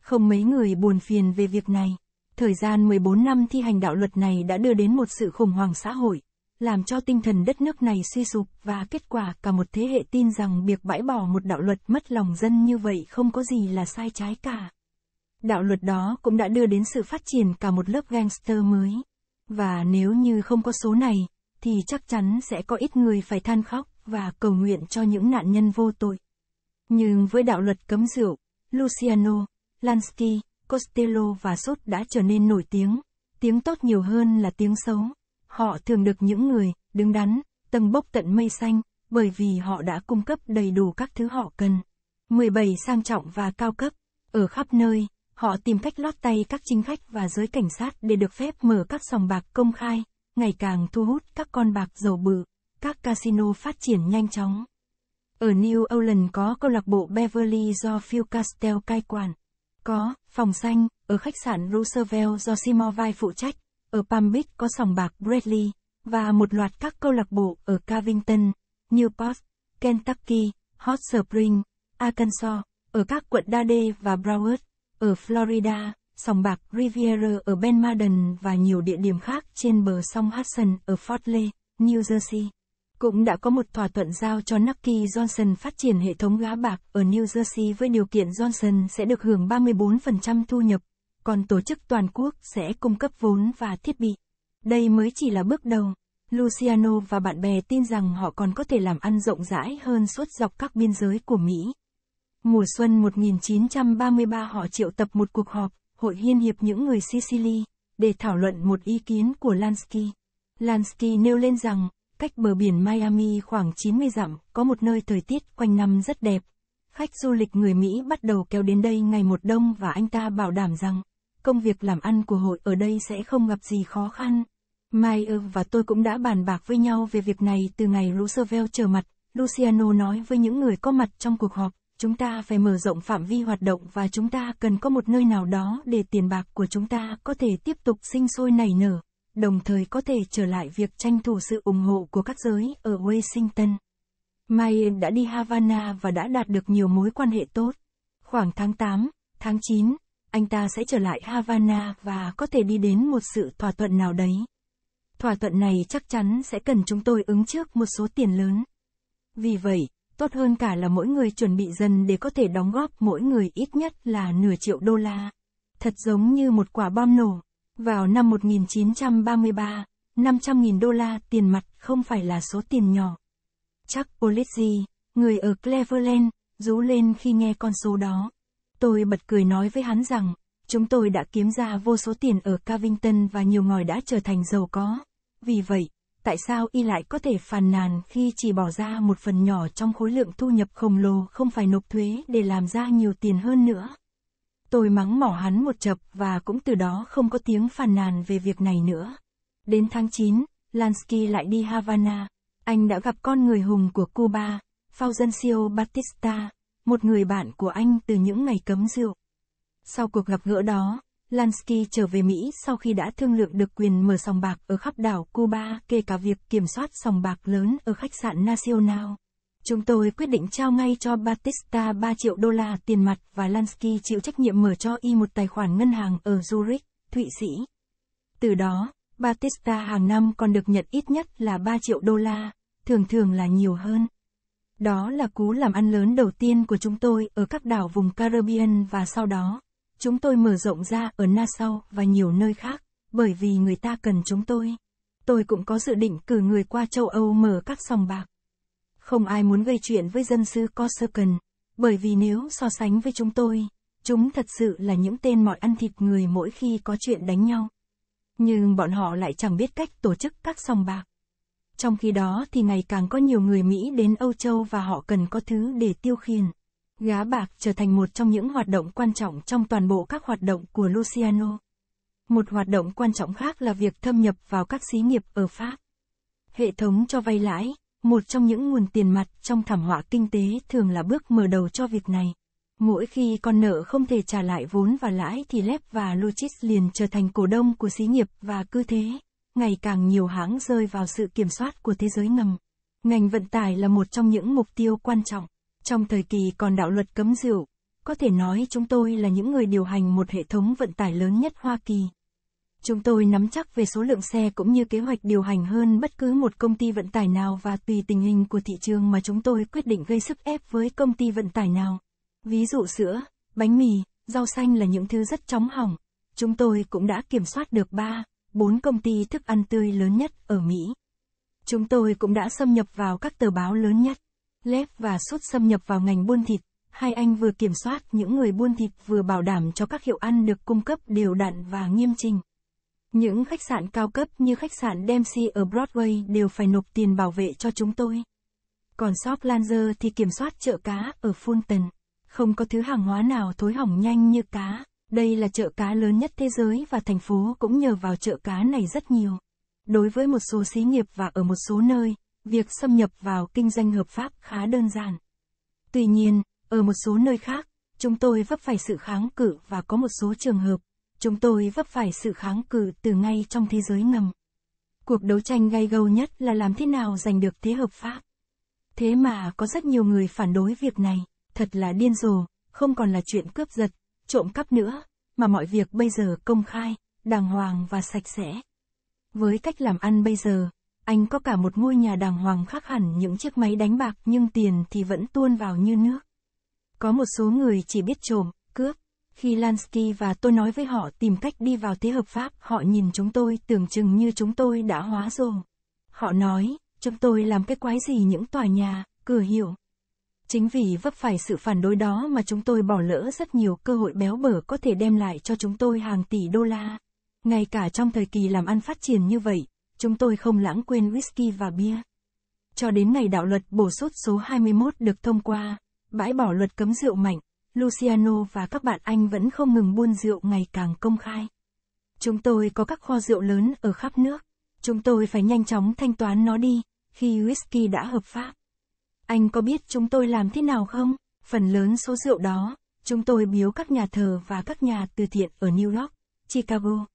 Không mấy người buồn phiền về việc này. Thời gian 14 năm thi hành đạo luật này đã đưa đến một sự khủng hoảng xã hội, làm cho tinh thần đất nước này suy sụp và kết quả cả một thế hệ tin rằng việc bãi bỏ một đạo luật mất lòng dân như vậy không có gì là sai trái cả. Đạo luật đó cũng đã đưa đến sự phát triển cả một lớp gangster mới. Và nếu như không có số này, thì chắc chắn sẽ có ít người phải than khóc và cầu nguyện cho những nạn nhân vô tội. Nhưng với đạo luật cấm rượu, Luciano, Lansky, Costello và Sốt đã trở nên nổi tiếng, tiếng tốt nhiều hơn là tiếng xấu. Họ thường được những người, đứng đắn, tầng bốc tận mây xanh, bởi vì họ đã cung cấp đầy đủ các thứ họ cần. 17 sang trọng và cao cấp, ở khắp nơi, họ tìm cách lót tay các chính khách và giới cảnh sát để được phép mở các sòng bạc công khai ngày càng thu hút các con bạc giàu bự, các casino phát triển nhanh chóng. Ở New Orleans có câu lạc bộ Beverly do Phil Castell cai quản. Có, phòng xanh, ở khách sạn Roosevelt do Simovai phụ trách, ở Palm Beach có sòng bạc Bradley, và một loạt các câu lạc bộ ở Covington, Newport, Kentucky, Hot Spring, Arkansas, ở các quận Dade và Broward, ở Florida sòng bạc Riviera ở Benmaden và nhiều địa điểm khác trên bờ sông Hudson ở Fort Lee, New Jersey. Cũng đã có một thỏa thuận giao cho Nucky Johnson phát triển hệ thống gá bạc ở New Jersey với điều kiện Johnson sẽ được hưởng 34% thu nhập, còn tổ chức toàn quốc sẽ cung cấp vốn và thiết bị. Đây mới chỉ là bước đầu. Luciano và bạn bè tin rằng họ còn có thể làm ăn rộng rãi hơn suốt dọc các biên giới của Mỹ. Mùa xuân 1933 họ triệu tập một cuộc họp Hội Liên hiệp những người Sicily, để thảo luận một ý kiến của Lansky. Lansky nêu lên rằng, cách bờ biển Miami khoảng 90 dặm, có một nơi thời tiết quanh năm rất đẹp. Khách du lịch người Mỹ bắt đầu kéo đến đây ngày một đông và anh ta bảo đảm rằng, công việc làm ăn của hội ở đây sẽ không gặp gì khó khăn. Meyer và tôi cũng đã bàn bạc với nhau về việc này từ ngày Roosevelt trở mặt, Luciano nói với những người có mặt trong cuộc họp chúng ta phải mở rộng phạm vi hoạt động và chúng ta cần có một nơi nào đó để tiền bạc của chúng ta có thể tiếp tục sinh sôi nảy nở, đồng thời có thể trở lại việc tranh thủ sự ủng hộ của các giới ở Washington. Mai đã đi Havana và đã đạt được nhiều mối quan hệ tốt. Khoảng tháng 8, tháng 9, anh ta sẽ trở lại Havana và có thể đi đến một sự thỏa thuận nào đấy. Thỏa thuận này chắc chắn sẽ cần chúng tôi ứng trước một số tiền lớn. Vì vậy, Tốt hơn cả là mỗi người chuẩn bị dần để có thể đóng góp mỗi người ít nhất là nửa triệu đô la. Thật giống như một quả bom nổ. Vào năm 1933, 500.000 đô la tiền mặt không phải là số tiền nhỏ. Chắc Polizzi, người ở Cleveland, rú lên khi nghe con số đó. Tôi bật cười nói với hắn rằng, chúng tôi đã kiếm ra vô số tiền ở Covington và nhiều ngòi đã trở thành giàu có. Vì vậy, tại sao y lại có thể phàn nàn khi chỉ bỏ ra một phần nhỏ trong khối lượng thu nhập khổng lồ không phải nộp thuế để làm ra nhiều tiền hơn nữa. Tôi mắng mỏ hắn một chập và cũng từ đó không có tiếng phàn nàn về việc này nữa. Đến tháng 9, Lansky lại đi Havana. Anh đã gặp con người hùng của Cuba, Fulgencio Batista, một người bạn của anh từ những ngày cấm rượu. Sau cuộc gặp gỡ đó, Lansky trở về Mỹ sau khi đã thương lượng được quyền mở sòng bạc ở khắp đảo Cuba, kể cả việc kiểm soát sòng bạc lớn ở khách sạn Nacional. Chúng tôi quyết định trao ngay cho Batista 3 triệu đô la tiền mặt và Lansky chịu trách nhiệm mở cho y một tài khoản ngân hàng ở Zurich, Thụy Sĩ. Từ đó, Batista hàng năm còn được nhận ít nhất là 3 triệu đô la, thường thường là nhiều hơn. Đó là cú làm ăn lớn đầu tiên của chúng tôi ở các đảo vùng Caribbean và sau đó, Chúng tôi mở rộng ra ở Nassau và nhiều nơi khác, bởi vì người ta cần chúng tôi. Tôi cũng có dự định cử người qua châu Âu mở các sòng bạc. Không ai muốn gây chuyện với dân sư Corsican, bởi vì nếu so sánh với chúng tôi, chúng thật sự là những tên mọi ăn thịt người mỗi khi có chuyện đánh nhau. Nhưng bọn họ lại chẳng biết cách tổ chức các sòng bạc. Trong khi đó thì ngày càng có nhiều người Mỹ đến Âu Châu và họ cần có thứ để tiêu khiển. Gá bạc trở thành một trong những hoạt động quan trọng trong toàn bộ các hoạt động của Luciano. Một hoạt động quan trọng khác là việc thâm nhập vào các xí nghiệp ở Pháp. Hệ thống cho vay lãi, một trong những nguồn tiền mặt trong thảm họa kinh tế thường là bước mở đầu cho việc này. Mỗi khi con nợ không thể trả lại vốn và lãi thì Lep và Luchis liền trở thành cổ đông của xí nghiệp và cứ thế, ngày càng nhiều hãng rơi vào sự kiểm soát của thế giới ngầm. Ngành vận tải là một trong những mục tiêu quan trọng. Trong thời kỳ còn đạo luật cấm rượu, có thể nói chúng tôi là những người điều hành một hệ thống vận tải lớn nhất Hoa Kỳ. Chúng tôi nắm chắc về số lượng xe cũng như kế hoạch điều hành hơn bất cứ một công ty vận tải nào và tùy tình hình của thị trường mà chúng tôi quyết định gây sức ép với công ty vận tải nào. Ví dụ sữa, bánh mì, rau xanh là những thứ rất chóng hỏng. Chúng tôi cũng đã kiểm soát được 3, 4 công ty thức ăn tươi lớn nhất ở Mỹ. Chúng tôi cũng đã xâm nhập vào các tờ báo lớn nhất lép và sốt xâm nhập vào ngành buôn thịt. Hai anh vừa kiểm soát những người buôn thịt vừa bảo đảm cho các hiệu ăn được cung cấp đều đặn và nghiêm trình. Những khách sạn cao cấp như khách sạn Dempsey ở Broadway đều phải nộp tiền bảo vệ cho chúng tôi. Còn shop Lanzer thì kiểm soát chợ cá ở Fulton. Không có thứ hàng hóa nào thối hỏng nhanh như cá. Đây là chợ cá lớn nhất thế giới và thành phố cũng nhờ vào chợ cá này rất nhiều. Đối với một số xí nghiệp và ở một số nơi, việc xâm nhập vào kinh doanh hợp pháp khá đơn giản. Tuy nhiên, ở một số nơi khác, chúng tôi vấp phải sự kháng cự và có một số trường hợp, chúng tôi vấp phải sự kháng cự từ ngay trong thế giới ngầm. Cuộc đấu tranh gay gâu nhất là làm thế nào giành được thế hợp pháp. Thế mà có rất nhiều người phản đối việc này, thật là điên rồ, không còn là chuyện cướp giật, trộm cắp nữa, mà mọi việc bây giờ công khai, đàng hoàng và sạch sẽ. Với cách làm ăn bây giờ, anh có cả một ngôi nhà đàng hoàng khác hẳn những chiếc máy đánh bạc nhưng tiền thì vẫn tuôn vào như nước. Có một số người chỉ biết trộm, cướp. Khi Lansky và tôi nói với họ tìm cách đi vào thế hợp pháp, họ nhìn chúng tôi tưởng chừng như chúng tôi đã hóa rồ. Họ nói, chúng tôi làm cái quái gì những tòa nhà, cửa hiệu. Chính vì vấp phải sự phản đối đó mà chúng tôi bỏ lỡ rất nhiều cơ hội béo bở có thể đem lại cho chúng tôi hàng tỷ đô la. Ngay cả trong thời kỳ làm ăn phát triển như vậy, chúng tôi không lãng quên whisky và bia. Cho đến ngày đạo luật bổ sốt số 21 được thông qua, bãi bỏ luật cấm rượu mạnh, Luciano và các bạn anh vẫn không ngừng buôn rượu ngày càng công khai. Chúng tôi có các kho rượu lớn ở khắp nước, chúng tôi phải nhanh chóng thanh toán nó đi, khi whisky đã hợp pháp. Anh có biết chúng tôi làm thế nào không? Phần lớn số rượu đó, chúng tôi biếu các nhà thờ và các nhà từ thiện ở New York, Chicago.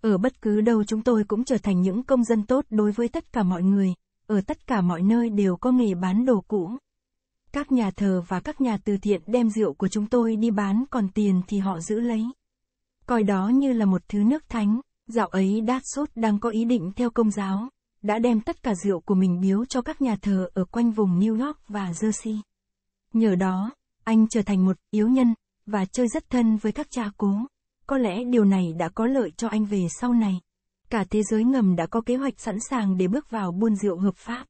Ở bất cứ đâu chúng tôi cũng trở thành những công dân tốt đối với tất cả mọi người, ở tất cả mọi nơi đều có nghề bán đồ cũ. Các nhà thờ và các nhà từ thiện đem rượu của chúng tôi đi bán còn tiền thì họ giữ lấy. Coi đó như là một thứ nước thánh, dạo ấy Đát Sốt đang có ý định theo công giáo, đã đem tất cả rượu của mình biếu cho các nhà thờ ở quanh vùng New York và Jersey. Nhờ đó, anh trở thành một yếu nhân, và chơi rất thân với các cha cố. Có lẽ điều này đã có lợi cho anh về sau này. Cả thế giới ngầm đã có kế hoạch sẵn sàng để bước vào buôn rượu hợp pháp.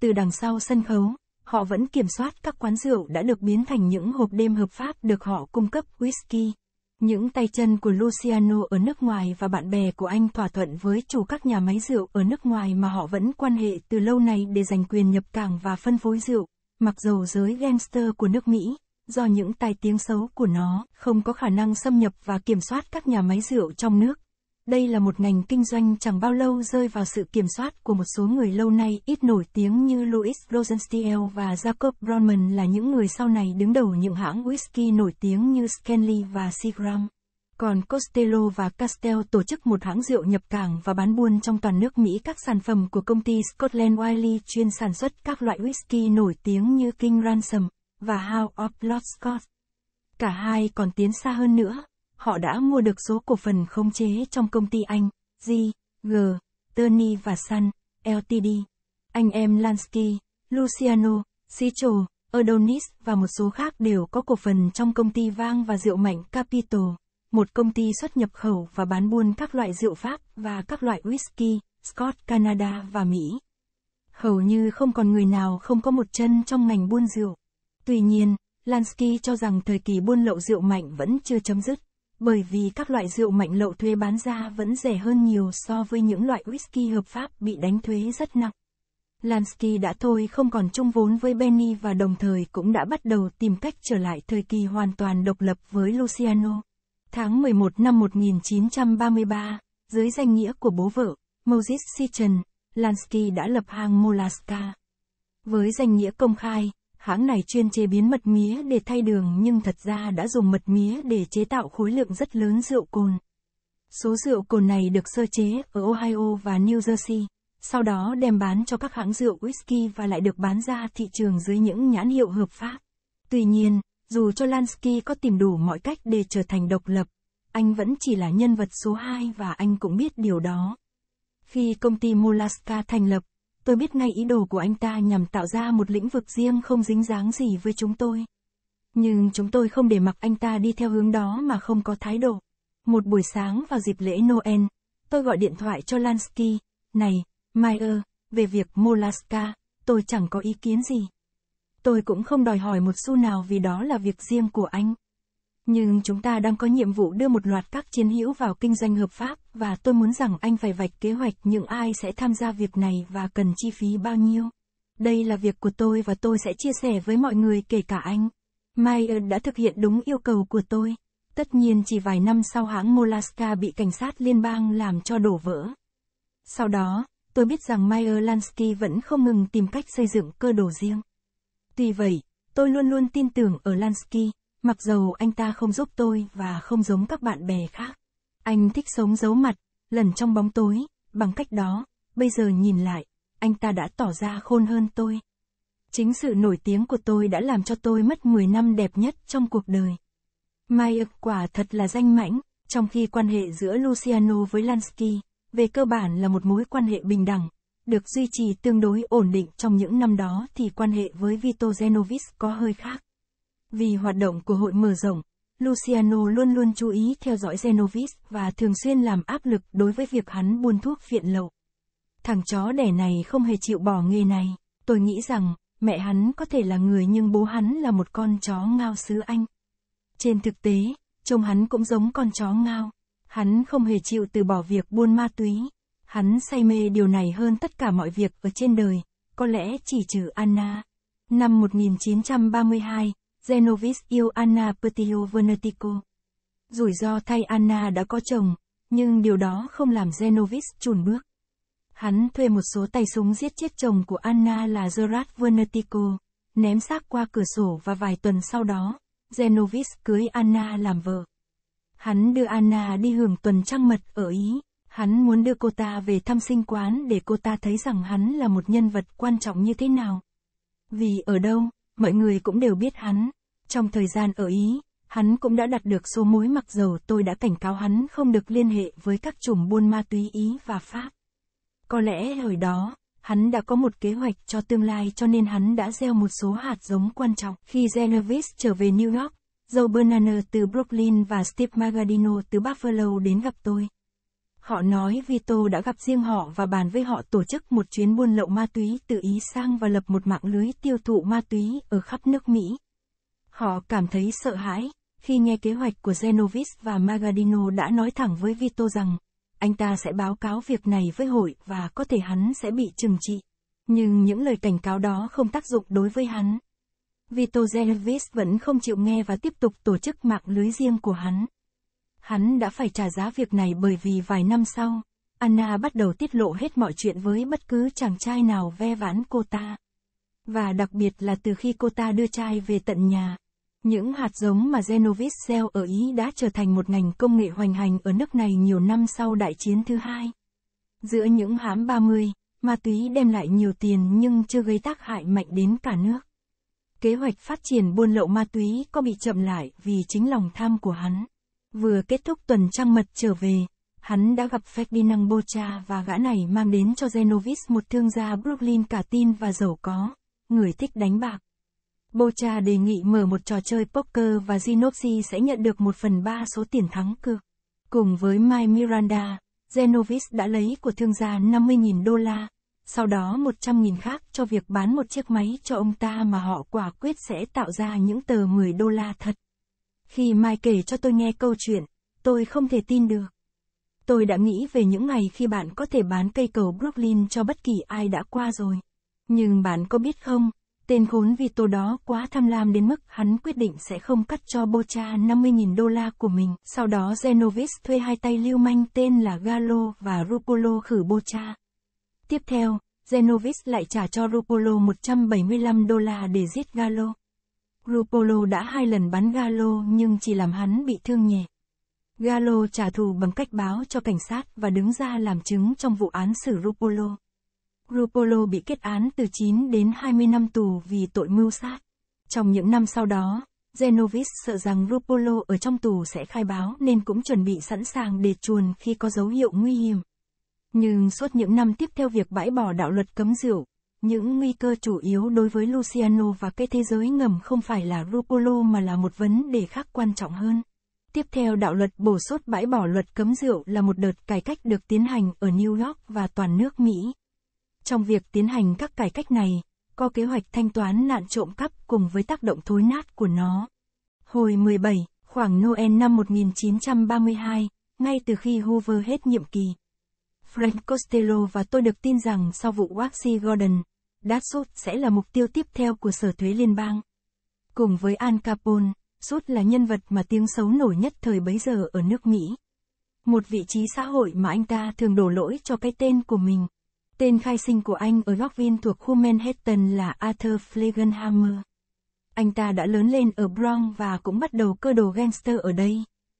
Từ đằng sau sân khấu, họ vẫn kiểm soát các quán rượu đã được biến thành những hộp đêm hợp pháp được họ cung cấp whisky. Những tay chân của Luciano ở nước ngoài và bạn bè của anh thỏa thuận với chủ các nhà máy rượu ở nước ngoài mà họ vẫn quan hệ từ lâu nay để giành quyền nhập cảng và phân phối rượu, mặc dù giới gangster của nước Mỹ do những tai tiếng xấu của nó không có khả năng xâm nhập và kiểm soát các nhà máy rượu trong nước. Đây là một ngành kinh doanh chẳng bao lâu rơi vào sự kiểm soát của một số người lâu nay ít nổi tiếng như Louis Rosenstiel và Jacob Bronman là những người sau này đứng đầu những hãng whisky nổi tiếng như Scanley và Seagram. Còn Costello và Castell tổ chức một hãng rượu nhập cảng và bán buôn trong toàn nước Mỹ các sản phẩm của công ty Scotland Wiley chuyên sản xuất các loại whisky nổi tiếng như King Ransom, và House of Lord Scott. Cả hai còn tiến xa hơn nữa, họ đã mua được số cổ phần khống chế trong công ty Anh, G, G, Tony và Sun, LTD. Anh em Lansky, Luciano, Sicho, Adonis và một số khác đều có cổ phần trong công ty vang và rượu mạnh Capital, một công ty xuất nhập khẩu và bán buôn các loại rượu Pháp và các loại whisky, Scott, Canada và Mỹ. Hầu như không còn người nào không có một chân trong ngành buôn rượu. Tuy nhiên, Lansky cho rằng thời kỳ buôn lậu rượu mạnh vẫn chưa chấm dứt, bởi vì các loại rượu mạnh lậu thuê bán ra vẫn rẻ hơn nhiều so với những loại whisky hợp pháp bị đánh thuế rất nặng. Lansky đã thôi không còn chung vốn với Benny và đồng thời cũng đã bắt đầu tìm cách trở lại thời kỳ hoàn toàn độc lập với Luciano. Tháng 11 năm 1933, dưới danh nghĩa của bố vợ, Moses Sichen, Lansky đã lập hàng Molaska. Với danh nghĩa công khai, hãng này chuyên chế biến mật mía để thay đường nhưng thật ra đã dùng mật mía để chế tạo khối lượng rất lớn rượu cồn. Số rượu cồn này được sơ chế ở Ohio và New Jersey, sau đó đem bán cho các hãng rượu whisky và lại được bán ra thị trường dưới những nhãn hiệu hợp pháp. Tuy nhiên, dù cho Lansky có tìm đủ mọi cách để trở thành độc lập, anh vẫn chỉ là nhân vật số 2 và anh cũng biết điều đó. Khi công ty Molaska thành lập, tôi biết ngay ý đồ của anh ta nhằm tạo ra một lĩnh vực riêng không dính dáng gì với chúng tôi. Nhưng chúng tôi không để mặc anh ta đi theo hướng đó mà không có thái độ. Một buổi sáng vào dịp lễ Noel, tôi gọi điện thoại cho Lansky, này, Meyer, về việc Molaska, tôi chẳng có ý kiến gì. Tôi cũng không đòi hỏi một xu nào vì đó là việc riêng của anh. Nhưng chúng ta đang có nhiệm vụ đưa một loạt các chiến hữu vào kinh doanh hợp pháp, và tôi muốn rằng anh phải vạch kế hoạch những ai sẽ tham gia việc này và cần chi phí bao nhiêu. Đây là việc của tôi và tôi sẽ chia sẻ với mọi người kể cả anh. Mayer đã thực hiện đúng yêu cầu của tôi. Tất nhiên chỉ vài năm sau hãng Molaska bị cảnh sát liên bang làm cho đổ vỡ. Sau đó, tôi biết rằng Mayer Lansky vẫn không ngừng tìm cách xây dựng cơ đồ riêng. Tuy vậy, tôi luôn luôn tin tưởng ở Lansky Mặc dầu anh ta không giúp tôi và không giống các bạn bè khác. Anh thích sống giấu mặt, lần trong bóng tối, bằng cách đó, bây giờ nhìn lại, anh ta đã tỏ ra khôn hơn tôi. Chính sự nổi tiếng của tôi đã làm cho tôi mất 10 năm đẹp nhất trong cuộc đời. Mai ực quả thật là danh mãnh, trong khi quan hệ giữa Luciano với Lansky, về cơ bản là một mối quan hệ bình đẳng, được duy trì tương đối ổn định trong những năm đó thì quan hệ với Vito Genovis có hơi khác. Vì hoạt động của hội mở rộng, Luciano luôn luôn chú ý theo dõi Genovis và thường xuyên làm áp lực đối với việc hắn buôn thuốc phiện lậu. Thằng chó đẻ này không hề chịu bỏ nghề này. Tôi nghĩ rằng, mẹ hắn có thể là người nhưng bố hắn là một con chó ngao xứ Anh. Trên thực tế, trông hắn cũng giống con chó ngao. Hắn không hề chịu từ bỏ việc buôn ma túy. Hắn say mê điều này hơn tất cả mọi việc ở trên đời, có lẽ chỉ trừ Anna. Năm 1932, Genovis yêu Anna Petiovenetico. Rủi ro thay Anna đã có chồng, nhưng điều đó không làm Genovis chùn bước. Hắn thuê một số tay súng giết chết chồng của Anna là Gerard Venetico, ném xác qua cửa sổ và vài tuần sau đó, Genovis cưới Anna làm vợ. Hắn đưa Anna đi hưởng tuần trăng mật ở Ý, hắn muốn đưa cô ta về thăm sinh quán để cô ta thấy rằng hắn là một nhân vật quan trọng như thế nào. Vì ở đâu, mọi người cũng đều biết hắn. Trong thời gian ở Ý, hắn cũng đã đặt được số mối mặc dầu tôi đã cảnh cáo hắn không được liên hệ với các chùm buôn ma túy Ý và Pháp. Có lẽ hồi đó, hắn đã có một kế hoạch cho tương lai cho nên hắn đã gieo một số hạt giống quan trọng. Khi Genevieve trở về New York, Joe Bernaner từ Brooklyn và Steve Magadino từ Buffalo đến gặp tôi. Họ nói Vito đã gặp riêng họ và bàn với họ tổ chức một chuyến buôn lậu ma túy từ Ý sang và lập một mạng lưới tiêu thụ ma túy ở khắp nước Mỹ. Họ cảm thấy sợ hãi, khi nghe kế hoạch của Genovis và Magadino đã nói thẳng với Vito rằng, anh ta sẽ báo cáo việc này với hội và có thể hắn sẽ bị trừng trị. Nhưng những lời cảnh cáo đó không tác dụng đối với hắn. Vito Genovis vẫn không chịu nghe và tiếp tục tổ chức mạng lưới riêng của hắn. Hắn đã phải trả giá việc này bởi vì vài năm sau, Anna bắt đầu tiết lộ hết mọi chuyện với bất cứ chàng trai nào ve vãn cô ta. Và đặc biệt là từ khi cô ta đưa trai về tận nhà, những hạt giống mà Genovis gieo ở Ý đã trở thành một ngành công nghệ hoành hành ở nước này nhiều năm sau đại chiến thứ hai. Giữa những hãm 30, ma túy đem lại nhiều tiền nhưng chưa gây tác hại mạnh đến cả nước. Kế hoạch phát triển buôn lậu ma túy có bị chậm lại vì chính lòng tham của hắn. Vừa kết thúc tuần trăng mật trở về, hắn đã gặp Ferdinand Bocha và gã này mang đến cho Genovis một thương gia Brooklyn cả tin và giàu có, người thích đánh bạc. Bocha đề nghị mở một trò chơi poker và Ginopsi sẽ nhận được một phần ba số tiền thắng cược. Cùng với Mai Miranda, Genovis đã lấy của thương gia 50.000 đô la, sau đó 100.000 khác cho việc bán một chiếc máy cho ông ta mà họ quả quyết sẽ tạo ra những tờ 10 đô la thật. Khi Mai kể cho tôi nghe câu chuyện, tôi không thể tin được. Tôi đã nghĩ về những ngày khi bạn có thể bán cây cầu Brooklyn cho bất kỳ ai đã qua rồi. Nhưng bạn có biết không, Tên khốn Vito đó quá tham lam đến mức hắn quyết định sẽ không cắt cho Bocha 50.000 đô la của mình. Sau đó Genovis thuê hai tay lưu manh tên là Galo và Rupolo khử Bocha. Tiếp theo, Genovis lại trả cho Rupolo 175 đô la để giết Galo. Rupolo đã hai lần bắn Galo nhưng chỉ làm hắn bị thương nhẹ. Galo trả thù bằng cách báo cho cảnh sát và đứng ra làm chứng trong vụ án xử Rupolo. Rupolo bị kết án từ 9 đến 20 năm tù vì tội mưu sát. Trong những năm sau đó, Genovis sợ rằng Rupolo ở trong tù sẽ khai báo nên cũng chuẩn bị sẵn sàng để chuồn khi có dấu hiệu nguy hiểm. Nhưng suốt những năm tiếp theo việc bãi bỏ đạo luật cấm rượu, những nguy cơ chủ yếu đối với Luciano và cái thế giới ngầm không phải là Rupolo mà là một vấn đề khác quan trọng hơn. Tiếp theo đạo luật bổ sốt bãi bỏ luật cấm rượu là một đợt cải cách được tiến hành ở New York và toàn nước Mỹ. Trong việc tiến hành các cải cách này, có kế hoạch thanh toán nạn trộm cắp cùng với tác động thối nát của nó. Hồi 17, khoảng Noel năm 1932, ngay từ khi Hoover hết nhiệm kỳ, Frank Costello và tôi được tin rằng sau vụ Waxy Gordon, Dad sẽ là mục tiêu tiếp theo của Sở Thuế Liên bang. Cùng với Al Capone, Sud là nhân vật mà tiếng xấu nổi nhất thời bấy giờ ở nước Mỹ. Một vị trí xã hội mà anh ta thường đổ lỗi cho cái tên của mình. Tên khai sinh của anh ở Rockville thuộc khu Manhattan là Arthur Flegenhammer. Anh ta đã lớn lên ở Bronx và cũng bắt đầu cơ đồ gangster ở đây.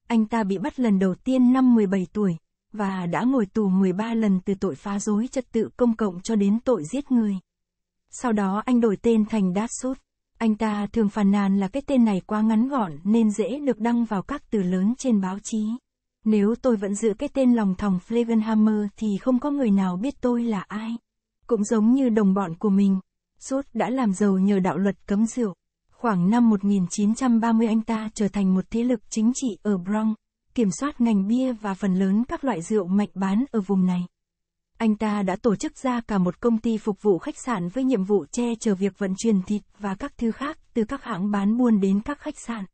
Anh ta bị bắt lần đầu tiên năm 17 tuổi, và đã ngồi tù 13 lần từ tội phá rối trật tự công cộng cho đến tội giết người. Sau đó anh đổi tên thành Datsut. Anh ta thường phàn nàn là cái tên này quá ngắn gọn nên dễ được đăng vào các từ lớn trên báo chí. Nếu tôi vẫn giữ cái tên lòng thòng Flavenhammer thì không có người nào biết tôi là ai. Cũng giống như đồng bọn của mình, Sốt đã làm giàu nhờ đạo luật cấm rượu. Khoảng năm 1930 anh ta trở thành một thế lực chính trị ở Bronx, kiểm soát ngành bia và phần lớn các loại rượu mạch bán ở vùng này. Anh ta đã tổ chức ra cả một công ty phục vụ khách sạn với nhiệm vụ che chở việc vận chuyển thịt và các thứ khác từ các hãng bán buôn đến các khách sạn.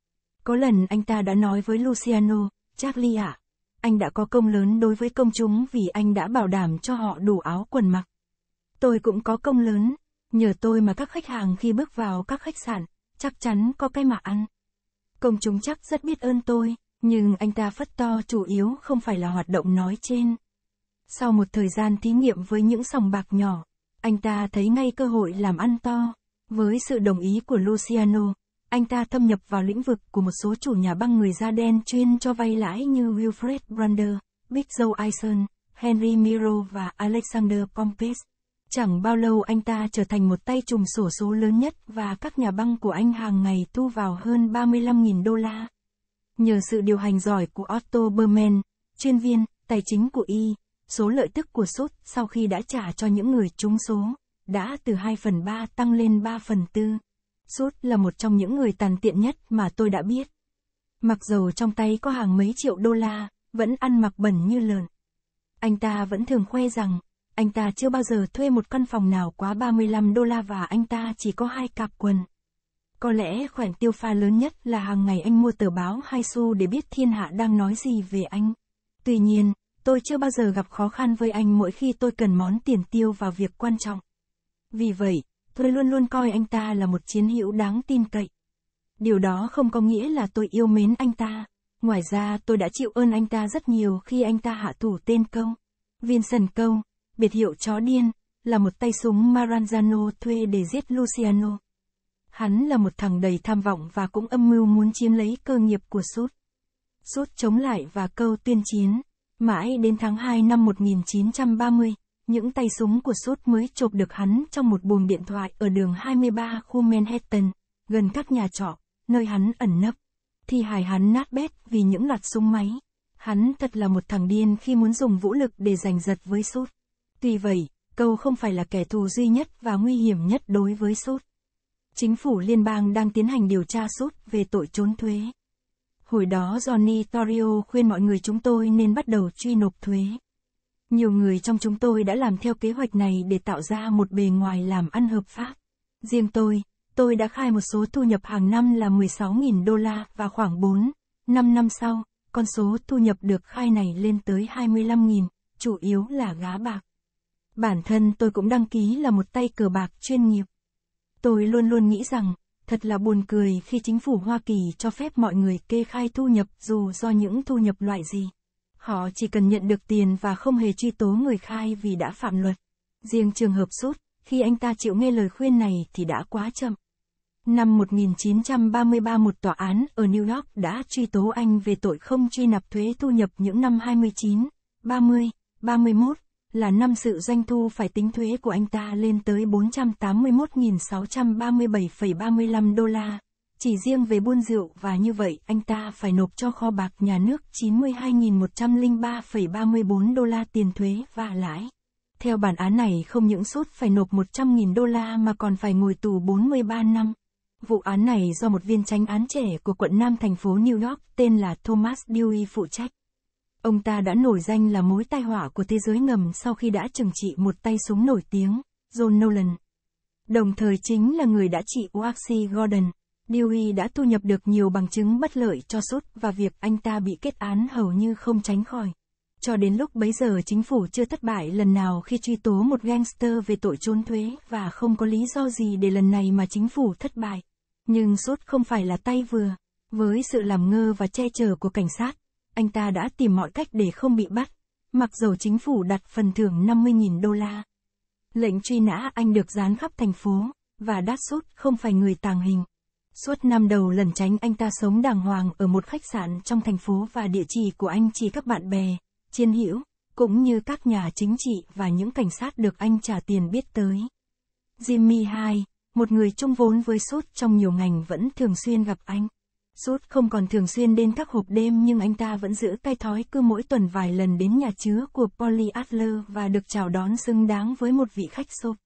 Có lần anh ta đã nói với Luciano, Charlie ạ, à, anh đã có công lớn đối với công chúng vì anh đã bảo đảm cho họ đủ áo quần mặc. Tôi cũng có công lớn, nhờ tôi mà các khách hàng khi bước vào các khách sạn, chắc chắn có cái mà ăn. Công chúng chắc rất biết ơn tôi, nhưng anh ta phất to chủ yếu không phải là hoạt động nói trên. Sau một thời gian thí nghiệm với những sòng bạc nhỏ, anh ta thấy ngay cơ hội làm ăn to. Với sự đồng ý của Luciano, anh ta thâm nhập vào lĩnh vực của một số chủ nhà băng người da đen chuyên cho vay lãi như Wilfred Brander, Big Joe Ison, Henry Miro và Alexander Pompes. Chẳng bao lâu anh ta trở thành một tay trùm sổ số lớn nhất và các nhà băng của anh hàng ngày thu vào hơn 35.000 đô la. Nhờ sự điều hành giỏi của Otto Berman, chuyên viên, tài chính của Y, số lợi tức của sốt sau khi đã trả cho những người trúng số, đã từ 2 phần 3 tăng lên 3 phần 4. Sút là một trong những người tàn tiện nhất mà tôi đã biết. Mặc dù trong tay có hàng mấy triệu đô la, vẫn ăn mặc bẩn như lợn. Anh ta vẫn thường khoe rằng, anh ta chưa bao giờ thuê một căn phòng nào quá 35 đô la và anh ta chỉ có hai cặp quần. Có lẽ khoản tiêu pha lớn nhất là hàng ngày anh mua tờ báo hai xu để biết thiên hạ đang nói gì về anh. Tuy nhiên, tôi chưa bao giờ gặp khó khăn với anh mỗi khi tôi cần món tiền tiêu vào việc quan trọng. Vì vậy, tôi luôn luôn coi anh ta là một chiến hữu đáng tin cậy. Điều đó không có nghĩa là tôi yêu mến anh ta. Ngoài ra tôi đã chịu ơn anh ta rất nhiều khi anh ta hạ thủ tên công. Viên sần công, biệt hiệu chó điên, là một tay súng Maranzano thuê để giết Luciano. Hắn là một thằng đầy tham vọng và cũng âm mưu muốn chiếm lấy cơ nghiệp của Sốt. Sốt chống lại và câu tuyên chiến, mãi đến tháng 2 năm 1930, những tay súng của sốt mới chộp được hắn trong một buồng điện thoại ở đường 23 khu Manhattan, gần các nhà trọ, nơi hắn ẩn nấp. thì hài hắn nát bét vì những loạt súng máy. Hắn thật là một thằng điên khi muốn dùng vũ lực để giành giật với sốt. Tuy vậy, câu không phải là kẻ thù duy nhất và nguy hiểm nhất đối với sốt. Chính phủ liên bang đang tiến hành điều tra sốt về tội trốn thuế. Hồi đó Johnny Torrio khuyên mọi người chúng tôi nên bắt đầu truy nộp thuế. Nhiều người trong chúng tôi đã làm theo kế hoạch này để tạo ra một bề ngoài làm ăn hợp pháp. Riêng tôi, tôi đã khai một số thu nhập hàng năm là 16.000 đô la và khoảng 4, 5 năm sau, con số thu nhập được khai này lên tới 25.000, chủ yếu là gá bạc. Bản thân tôi cũng đăng ký là một tay cờ bạc chuyên nghiệp. Tôi luôn luôn nghĩ rằng, thật là buồn cười khi chính phủ Hoa Kỳ cho phép mọi người kê khai thu nhập dù do những thu nhập loại gì. Họ chỉ cần nhận được tiền và không hề truy tố người khai vì đã phạm luật. Riêng trường hợp sút, khi anh ta chịu nghe lời khuyên này thì đã quá chậm. Năm 1933 một tòa án ở New York đã truy tố anh về tội không truy nạp thuế thu nhập những năm 29, 30, 31, là năm sự doanh thu phải tính thuế của anh ta lên tới 481.637,35 đô la. Chỉ riêng về buôn rượu và như vậy anh ta phải nộp cho kho bạc nhà nước 92.103,34 đô la tiền thuế và lãi. Theo bản án này không những sút phải nộp 100.000 đô la mà còn phải ngồi tù 43 năm. Vụ án này do một viên tránh án trẻ của quận Nam thành phố New York tên là Thomas Dewey phụ trách. Ông ta đã nổi danh là mối tai họa của thế giới ngầm sau khi đã trừng trị một tay súng nổi tiếng, John Nolan. Đồng thời chính là người đã trị Waxy Gordon. Dewey đã thu nhập được nhiều bằng chứng bất lợi cho sút và việc anh ta bị kết án hầu như không tránh khỏi. Cho đến lúc bấy giờ chính phủ chưa thất bại lần nào khi truy tố một gangster về tội trốn thuế và không có lý do gì để lần này mà chính phủ thất bại. Nhưng sốt không phải là tay vừa. Với sự làm ngơ và che chở của cảnh sát, anh ta đã tìm mọi cách để không bị bắt, mặc dù chính phủ đặt phần thưởng 50.000 đô la. Lệnh truy nã anh được dán khắp thành phố, và Datsut không phải người tàng hình. Suốt năm đầu lần tránh anh ta sống đàng hoàng ở một khách sạn trong thành phố và địa chỉ của anh chỉ các bạn bè, chiên hữu, cũng như các nhà chính trị và những cảnh sát được anh trả tiền biết tới. Jimmy 2, một người chung vốn với suốt trong nhiều ngành vẫn thường xuyên gặp anh. Suốt không còn thường xuyên đến các hộp đêm nhưng anh ta vẫn giữ cái thói cứ mỗi tuần vài lần đến nhà chứa của Polly Adler và được chào đón xứng đáng với một vị khách sộp.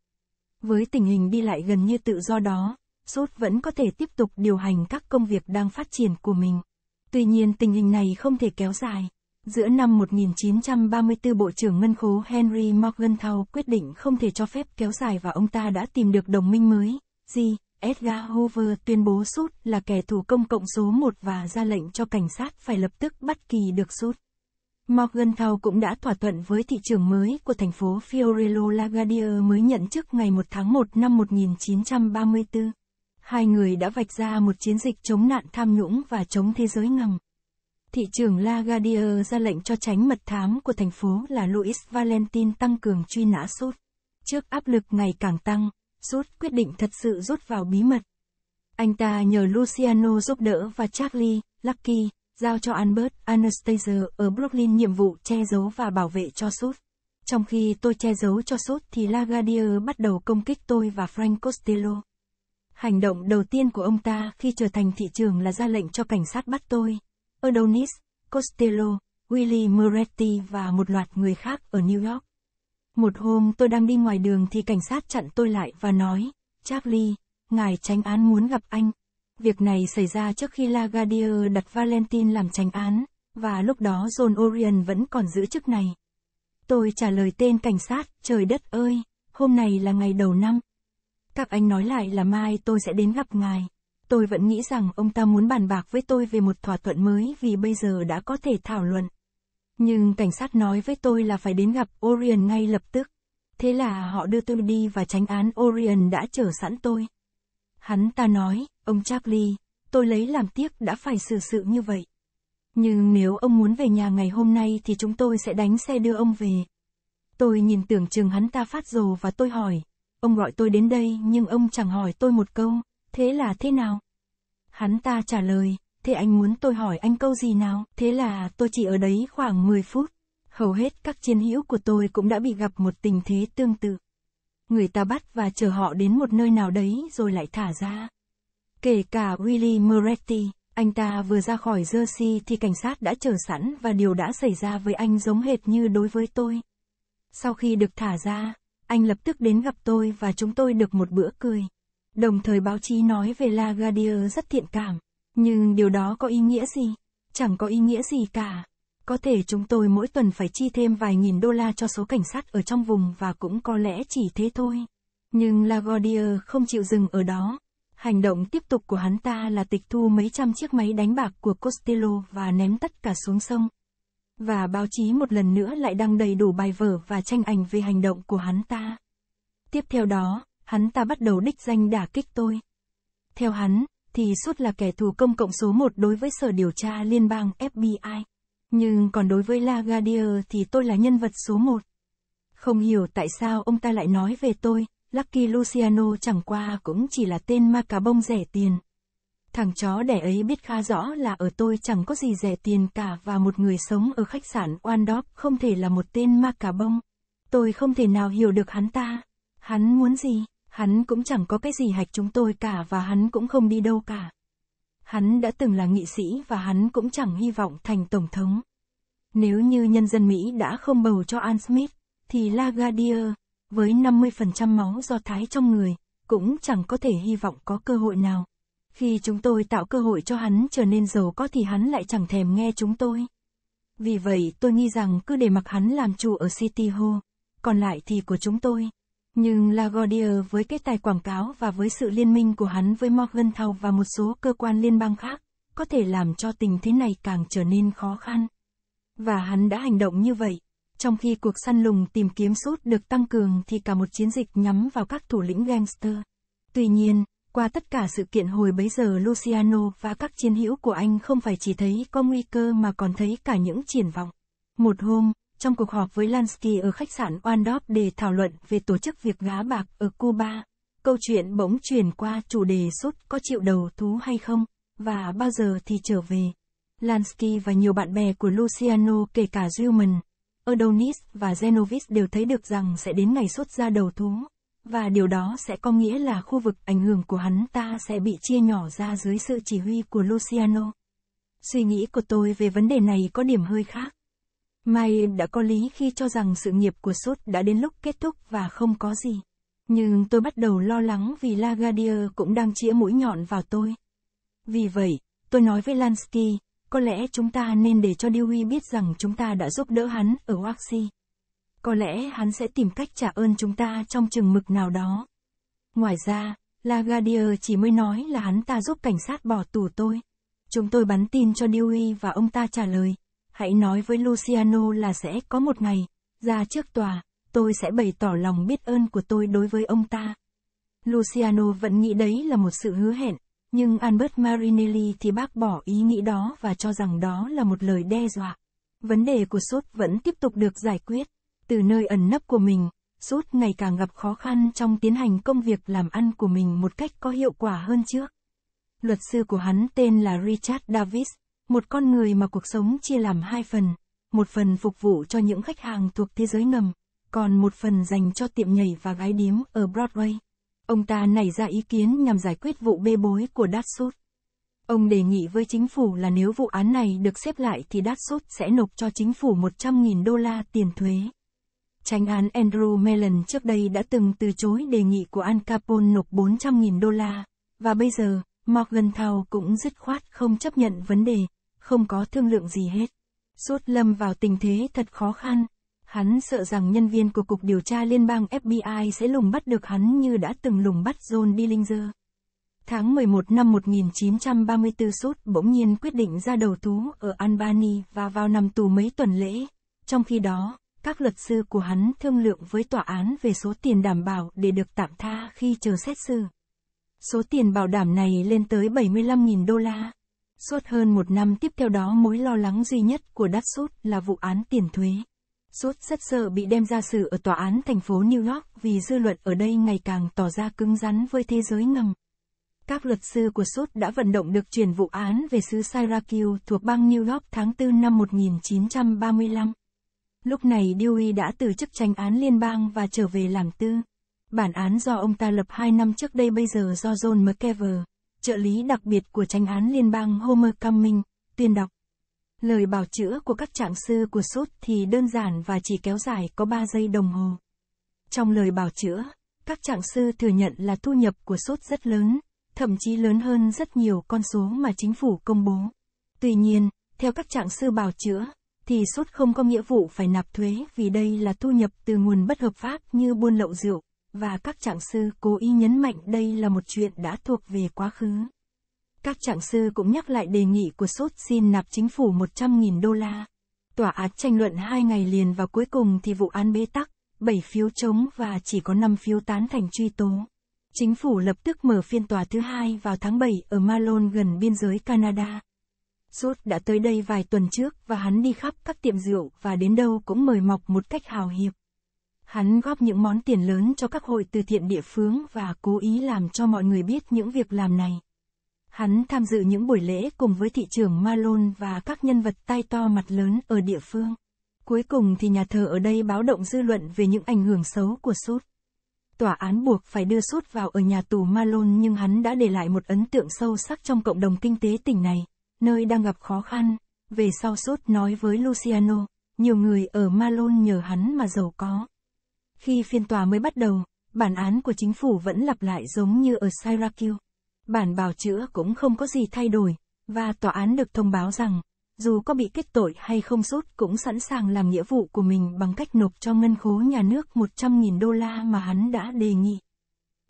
Với tình hình đi lại gần như tự do đó, sốt vẫn có thể tiếp tục điều hành các công việc đang phát triển của mình. Tuy nhiên tình hình này không thể kéo dài. Giữa năm 1934 Bộ trưởng Ngân khố Henry Morgenthau quyết định không thể cho phép kéo dài và ông ta đã tìm được đồng minh mới. G. Edgar Hoover tuyên bố Sút là kẻ thù công cộng số 1 và ra lệnh cho cảnh sát phải lập tức bắt kỳ được Sút. Morgenthau cũng đã thỏa thuận với thị trường mới của thành phố Fiorello Lagardère mới nhận chức ngày 1 tháng 1 năm 1934 hai người đã vạch ra một chiến dịch chống nạn tham nhũng và chống thế giới ngầm. Thị trưởng LaGuardia ra lệnh cho tránh mật thám của thành phố là Louis Valentin tăng cường truy nã sốt. Trước áp lực ngày càng tăng, sốt quyết định thật sự rút vào bí mật. Anh ta nhờ Luciano giúp đỡ và Charlie, Lucky, giao cho Albert Anastasia ở Brooklyn nhiệm vụ che giấu và bảo vệ cho sốt. Trong khi tôi che giấu cho sốt thì LaGuardia bắt đầu công kích tôi và Frank Costello. Hành động đầu tiên của ông ta khi trở thành thị trường là ra lệnh cho cảnh sát bắt tôi. Adonis, Costello, Willie Moretti và một loạt người khác ở New York. Một hôm tôi đang đi ngoài đường thì cảnh sát chặn tôi lại và nói, Charlie, ngài tránh án muốn gặp anh. Việc này xảy ra trước khi Lagardier đặt Valentin làm tránh án, và lúc đó John Orion vẫn còn giữ chức này. Tôi trả lời tên cảnh sát, trời đất ơi, hôm nay là ngày đầu năm, cặp anh nói lại là mai tôi sẽ đến gặp ngài. Tôi vẫn nghĩ rằng ông ta muốn bàn bạc với tôi về một thỏa thuận mới vì bây giờ đã có thể thảo luận. Nhưng cảnh sát nói với tôi là phải đến gặp Orion ngay lập tức. Thế là họ đưa tôi đi và tránh án Orion đã chờ sẵn tôi. Hắn ta nói, ông Charlie, tôi lấy làm tiếc đã phải xử sự như vậy. Nhưng nếu ông muốn về nhà ngày hôm nay thì chúng tôi sẽ đánh xe đưa ông về. Tôi nhìn tưởng chừng hắn ta phát rồ và tôi hỏi, ông gọi tôi đến đây nhưng ông chẳng hỏi tôi một câu, thế là thế nào? Hắn ta trả lời, thế anh muốn tôi hỏi anh câu gì nào? Thế là tôi chỉ ở đấy khoảng 10 phút. Hầu hết các chiến hữu của tôi cũng đã bị gặp một tình thế tương tự. Người ta bắt và chờ họ đến một nơi nào đấy rồi lại thả ra. Kể cả willie Moretti, anh ta vừa ra khỏi Jersey thì cảnh sát đã chờ sẵn và điều đã xảy ra với anh giống hệt như đối với tôi. Sau khi được thả ra, anh lập tức đến gặp tôi và chúng tôi được một bữa cười. Đồng thời báo chí nói về Lagardier rất thiện cảm. Nhưng điều đó có ý nghĩa gì? Chẳng có ý nghĩa gì cả. Có thể chúng tôi mỗi tuần phải chi thêm vài nghìn đô la cho số cảnh sát ở trong vùng và cũng có lẽ chỉ thế thôi. Nhưng Lagardier không chịu dừng ở đó. Hành động tiếp tục của hắn ta là tịch thu mấy trăm chiếc máy đánh bạc của Costello và ném tất cả xuống sông và báo chí một lần nữa lại đăng đầy đủ bài vở và tranh ảnh về hành động của hắn ta. Tiếp theo đó, hắn ta bắt đầu đích danh đả kích tôi. Theo hắn, thì suốt là kẻ thù công cộng số một đối với Sở Điều tra Liên bang FBI. Nhưng còn đối với LaGuardia thì tôi là nhân vật số một. Không hiểu tại sao ông ta lại nói về tôi, Lucky Luciano chẳng qua cũng chỉ là tên ma cà bông rẻ tiền. Thằng chó đẻ ấy biết khá rõ là ở tôi chẳng có gì rẻ tiền cả và một người sống ở khách sạn oan Wandorf không thể là một tên ma cà bông. Tôi không thể nào hiểu được hắn ta. Hắn muốn gì, hắn cũng chẳng có cái gì hạch chúng tôi cả và hắn cũng không đi đâu cả. Hắn đã từng là nghị sĩ và hắn cũng chẳng hy vọng thành tổng thống. Nếu như nhân dân Mỹ đã không bầu cho An Smith, thì Lagardier, với 50% máu do thái trong người, cũng chẳng có thể hy vọng có cơ hội nào. Khi chúng tôi tạo cơ hội cho hắn trở nên giàu có thì hắn lại chẳng thèm nghe chúng tôi. Vì vậy, tôi nghi rằng cứ để mặc hắn làm chủ ở City Hall, còn lại thì của chúng tôi. Nhưng LaGuardia với cái tài quảng cáo và với sự liên minh của hắn với Morgenthau và một số cơ quan liên bang khác, có thể làm cho tình thế này càng trở nên khó khăn. Và hắn đã hành động như vậy. Trong khi cuộc săn lùng tìm kiếm sút được tăng cường thì cả một chiến dịch nhắm vào các thủ lĩnh gangster. Tuy nhiên, qua tất cả sự kiện hồi bấy giờ Luciano và các chiến hữu của anh không phải chỉ thấy có nguy cơ mà còn thấy cả những triển vọng. Một hôm, trong cuộc họp với Lansky ở khách sạn Waldorf để thảo luận về tổ chức việc gá bạc ở Cuba, câu chuyện bỗng chuyển qua chủ đề sốt có chịu đầu thú hay không, và bao giờ thì trở về. Lansky và nhiều bạn bè của Luciano kể cả Gilman, Adonis và Genovis đều thấy được rằng sẽ đến ngày sốt ra đầu thú và điều đó sẽ có nghĩa là khu vực ảnh hưởng của hắn ta sẽ bị chia nhỏ ra dưới sự chỉ huy của Luciano. Suy nghĩ của tôi về vấn đề này có điểm hơi khác. May đã có lý khi cho rằng sự nghiệp của Sốt đã đến lúc kết thúc và không có gì. Nhưng tôi bắt đầu lo lắng vì Lagardier cũng đang chĩa mũi nhọn vào tôi. Vì vậy, tôi nói với Lansky, có lẽ chúng ta nên để cho Dewey biết rằng chúng ta đã giúp đỡ hắn ở Waxi. Có lẽ hắn sẽ tìm cách trả ơn chúng ta trong chừng mực nào đó. Ngoài ra, Lagadier chỉ mới nói là hắn ta giúp cảnh sát bỏ tù tôi. Chúng tôi bắn tin cho Dewey và ông ta trả lời. Hãy nói với Luciano là sẽ có một ngày, ra trước tòa, tôi sẽ bày tỏ lòng biết ơn của tôi đối với ông ta. Luciano vẫn nghĩ đấy là một sự hứa hẹn, nhưng Albert Marinelli thì bác bỏ ý nghĩ đó và cho rằng đó là một lời đe dọa. Vấn đề của sốt vẫn tiếp tục được giải quyết từ nơi ẩn nấp của mình, rút ngày càng gặp khó khăn trong tiến hành công việc làm ăn của mình một cách có hiệu quả hơn trước. Luật sư của hắn tên là Richard Davis, một con người mà cuộc sống chia làm hai phần, một phần phục vụ cho những khách hàng thuộc thế giới ngầm, còn một phần dành cho tiệm nhảy và gái điếm ở Broadway. Ông ta nảy ra ý kiến nhằm giải quyết vụ bê bối của Datsut. Ông đề nghị với chính phủ là nếu vụ án này được xếp lại thì Datsut sẽ nộp cho chính phủ 100.000 đô la tiền thuế. Tranh án Andrew Mellon trước đây đã từng từ chối đề nghị của Al Capone nộp 400.000 đô la, và bây giờ, Morgan cũng dứt khoát không chấp nhận vấn đề, không có thương lượng gì hết. Suốt lâm vào tình thế thật khó khăn, hắn sợ rằng nhân viên của Cục Điều tra Liên bang FBI sẽ lùng bắt được hắn như đã từng lùng bắt John Dillinger. Tháng 11 năm 1934 Sút bỗng nhiên quyết định ra đầu thú ở Albany và vào nằm tù mấy tuần lễ. Trong khi đó, các luật sư của hắn thương lượng với tòa án về số tiền đảm bảo để được tạm tha khi chờ xét xử. Số tiền bảo đảm này lên tới 75.000 đô la. Suốt hơn một năm tiếp theo đó mối lo lắng duy nhất của đắt sút là vụ án tiền thuế. Sút rất sợ bị đem ra xử ở tòa án thành phố New York vì dư luận ở đây ngày càng tỏ ra cứng rắn với thế giới ngầm. Các luật sư của Sút đã vận động được chuyển vụ án về xứ Syracuse thuộc bang New York tháng 4 năm 1935. Lúc này Dewey đã từ chức tranh án liên bang và trở về làm tư. Bản án do ông ta lập hai năm trước đây bây giờ do John McKever, trợ lý đặc biệt của tranh án liên bang Homer Cumming, tuyên đọc. Lời bảo chữa của các trạng sư của sốt thì đơn giản và chỉ kéo dài có 3 giây đồng hồ. Trong lời bảo chữa, các trạng sư thừa nhận là thu nhập của sốt rất lớn, thậm chí lớn hơn rất nhiều con số mà chính phủ công bố. Tuy nhiên, theo các trạng sư bảo chữa, thì sốt không có nghĩa vụ phải nạp thuế vì đây là thu nhập từ nguồn bất hợp pháp như buôn lậu rượu, và các trạng sư cố ý nhấn mạnh đây là một chuyện đã thuộc về quá khứ. Các trạng sư cũng nhắc lại đề nghị của sốt xin nạp chính phủ 100.000 đô la. Tòa án tranh luận hai ngày liền và cuối cùng thì vụ án bế tắc, 7 phiếu chống và chỉ có 5 phiếu tán thành truy tố. Chính phủ lập tức mở phiên tòa thứ hai vào tháng 7 ở Malone gần biên giới Canada. Sốt đã tới đây vài tuần trước và hắn đi khắp các tiệm rượu và đến đâu cũng mời mọc một cách hào hiệp. Hắn góp những món tiền lớn cho các hội từ thiện địa phương và cố ý làm cho mọi người biết những việc làm này. Hắn tham dự những buổi lễ cùng với thị trưởng Malone và các nhân vật tai to mặt lớn ở địa phương. Cuối cùng thì nhà thờ ở đây báo động dư luận về những ảnh hưởng xấu của Sốt. Tòa án buộc phải đưa Sốt vào ở nhà tù Malone nhưng hắn đã để lại một ấn tượng sâu sắc trong cộng đồng kinh tế tỉnh này nơi đang gặp khó khăn, về sau sốt nói với Luciano, nhiều người ở Malon nhờ hắn mà giàu có. Khi phiên tòa mới bắt đầu, bản án của chính phủ vẫn lặp lại giống như ở Syracuse. Bản bào chữa cũng không có gì thay đổi, và tòa án được thông báo rằng, dù có bị kết tội hay không sốt cũng sẵn sàng làm nghĩa vụ của mình bằng cách nộp cho ngân khố nhà nước 100.000 đô la mà hắn đã đề nghị.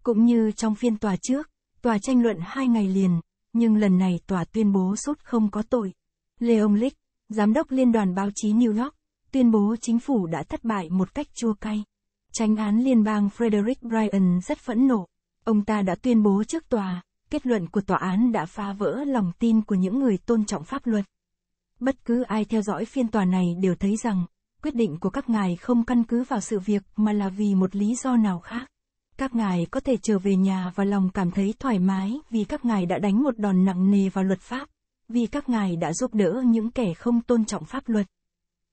Cũng như trong phiên tòa trước, tòa tranh luận hai ngày liền, nhưng lần này tòa tuyên bố sốt không có tội. Leon Lick, Giám đốc Liên đoàn Báo chí New York, tuyên bố chính phủ đã thất bại một cách chua cay. Tranh án liên bang Frederick Bryan rất phẫn nộ. Ông ta đã tuyên bố trước tòa, kết luận của tòa án đã phá vỡ lòng tin của những người tôn trọng pháp luật. Bất cứ ai theo dõi phiên tòa này đều thấy rằng, quyết định của các ngài không căn cứ vào sự việc mà là vì một lý do nào khác. Các ngài có thể trở về nhà và lòng cảm thấy thoải mái vì các ngài đã đánh một đòn nặng nề vào luật pháp, vì các ngài đã giúp đỡ những kẻ không tôn trọng pháp luật.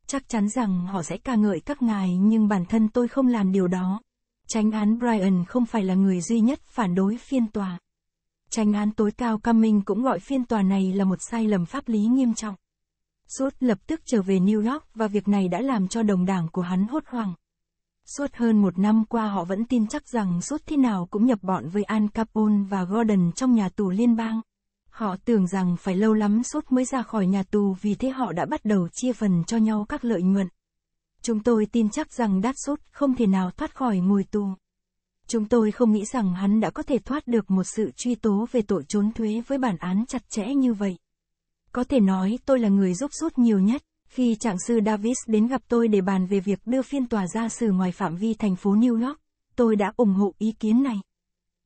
Chắc chắn rằng họ sẽ ca ngợi các ngài nhưng bản thân tôi không làm điều đó. Tranh án Brian không phải là người duy nhất phản đối phiên tòa. Tranh án tối cao Cumming cũng gọi phiên tòa này là một sai lầm pháp lý nghiêm trọng. rút lập tức trở về New York và việc này đã làm cho đồng đảng của hắn hốt hoảng. Suốt hơn một năm qua họ vẫn tin chắc rằng suốt thế nào cũng nhập bọn với Al Capone và Gordon trong nhà tù liên bang. Họ tưởng rằng phải lâu lắm suốt mới ra khỏi nhà tù vì thế họ đã bắt đầu chia phần cho nhau các lợi nhuận. Chúng tôi tin chắc rằng đát sốt không thể nào thoát khỏi ngồi tù. Chúng tôi không nghĩ rằng hắn đã có thể thoát được một sự truy tố về tội trốn thuế với bản án chặt chẽ như vậy. Có thể nói tôi là người giúp rút nhiều nhất khi trạng sư Davis đến gặp tôi để bàn về việc đưa phiên tòa ra xử ngoài phạm vi thành phố New York, tôi đã ủng hộ ý kiến này.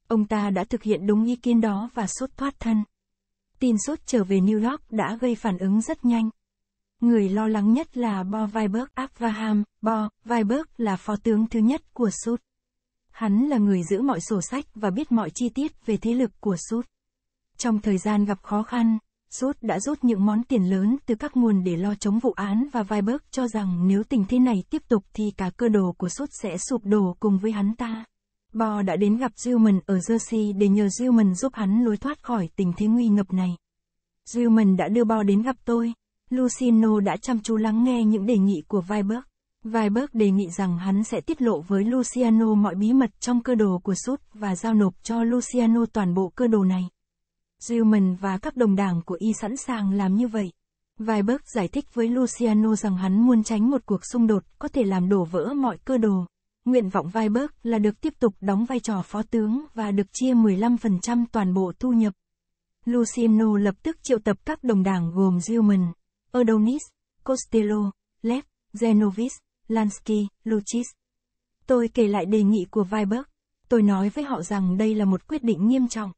Ông ta đã thực hiện đúng ý kiến đó và sốt thoát thân. Tin sốt trở về New York đã gây phản ứng rất nhanh. Người lo lắng nhất là Bo Weiberg Abraham, Bo Weiberg là phó tướng thứ nhất của Sud. Hắn là người giữ mọi sổ sách và biết mọi chi tiết về thế lực của Sud. Trong thời gian gặp khó khăn, Sốt đã rút những món tiền lớn từ các nguồn để lo chống vụ án và Weiberg cho rằng nếu tình thế này tiếp tục thì cả cơ đồ của Sốt sẽ sụp đổ cùng với hắn ta. Bo đã đến gặp Gilman ở Jersey để nhờ Gilman giúp hắn lối thoát khỏi tình thế nguy ngập này. Gilman đã đưa Bo đến gặp tôi. Lucino đã chăm chú lắng nghe những đề nghị của Weiberg. Weiberg đề nghị rằng hắn sẽ tiết lộ với Luciano mọi bí mật trong cơ đồ của Sút và giao nộp cho Luciano toàn bộ cơ đồ này. Gilman và các đồng đảng của y sẵn sàng làm như vậy. Weibach giải thích với Luciano rằng hắn muốn tránh một cuộc xung đột có thể làm đổ vỡ mọi cơ đồ. Nguyện vọng Weibach là được tiếp tục đóng vai trò phó tướng và được chia 15% toàn bộ thu nhập. Luciano lập tức triệu tập các đồng đảng gồm Gilman, Adonis, Costello, Lev, Genovis, Lansky, Luchis. Tôi kể lại đề nghị của Weibach. Tôi nói với họ rằng đây là một quyết định nghiêm trọng.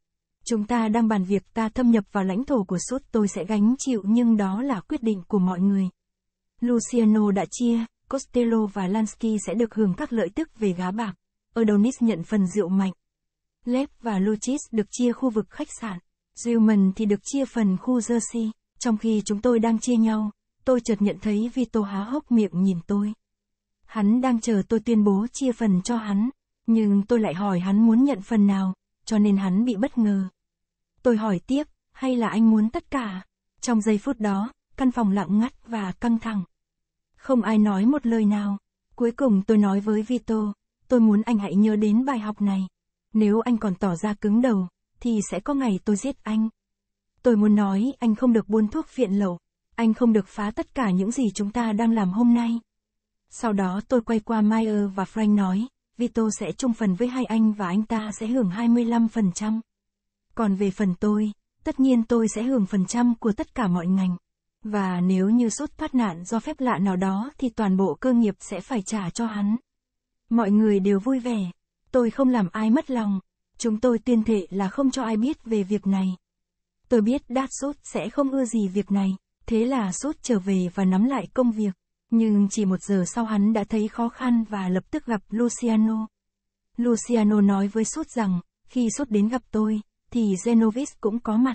Chúng ta đang bàn việc ta thâm nhập vào lãnh thổ của sốt tôi sẽ gánh chịu nhưng đó là quyết định của mọi người. Luciano đã chia, Costello và Lansky sẽ được hưởng các lợi tức về gá bạc. Adonis nhận phần rượu mạnh. Lep và Luchis được chia khu vực khách sạn. Gilman thì được chia phần khu Jersey. Trong khi chúng tôi đang chia nhau, tôi chợt nhận thấy Vito há hốc miệng nhìn tôi. Hắn đang chờ tôi tuyên bố chia phần cho hắn, nhưng tôi lại hỏi hắn muốn nhận phần nào, cho nên hắn bị bất ngờ. Tôi hỏi tiếp, hay là anh muốn tất cả? Trong giây phút đó, căn phòng lặng ngắt và căng thẳng. Không ai nói một lời nào. Cuối cùng tôi nói với Vito, tôi muốn anh hãy nhớ đến bài học này. Nếu anh còn tỏ ra cứng đầu, thì sẽ có ngày tôi giết anh. Tôi muốn nói anh không được buôn thuốc phiện lậu, anh không được phá tất cả những gì chúng ta đang làm hôm nay. Sau đó tôi quay qua Meyer và Frank nói, Vito sẽ chung phần với hai anh và anh ta sẽ hưởng 25%. Còn về phần tôi, tất nhiên tôi sẽ hưởng phần trăm của tất cả mọi ngành. Và nếu như sốt phát nạn do phép lạ nào đó thì toàn bộ cơ nghiệp sẽ phải trả cho hắn. Mọi người đều vui vẻ. Tôi không làm ai mất lòng. Chúng tôi tuyên thệ là không cho ai biết về việc này. Tôi biết đát sốt sẽ không ưa gì việc này. Thế là sốt trở về và nắm lại công việc. Nhưng chỉ một giờ sau hắn đã thấy khó khăn và lập tức gặp Luciano. Luciano nói với Sút rằng, khi Sút đến gặp tôi, thì Genovis cũng có mặt.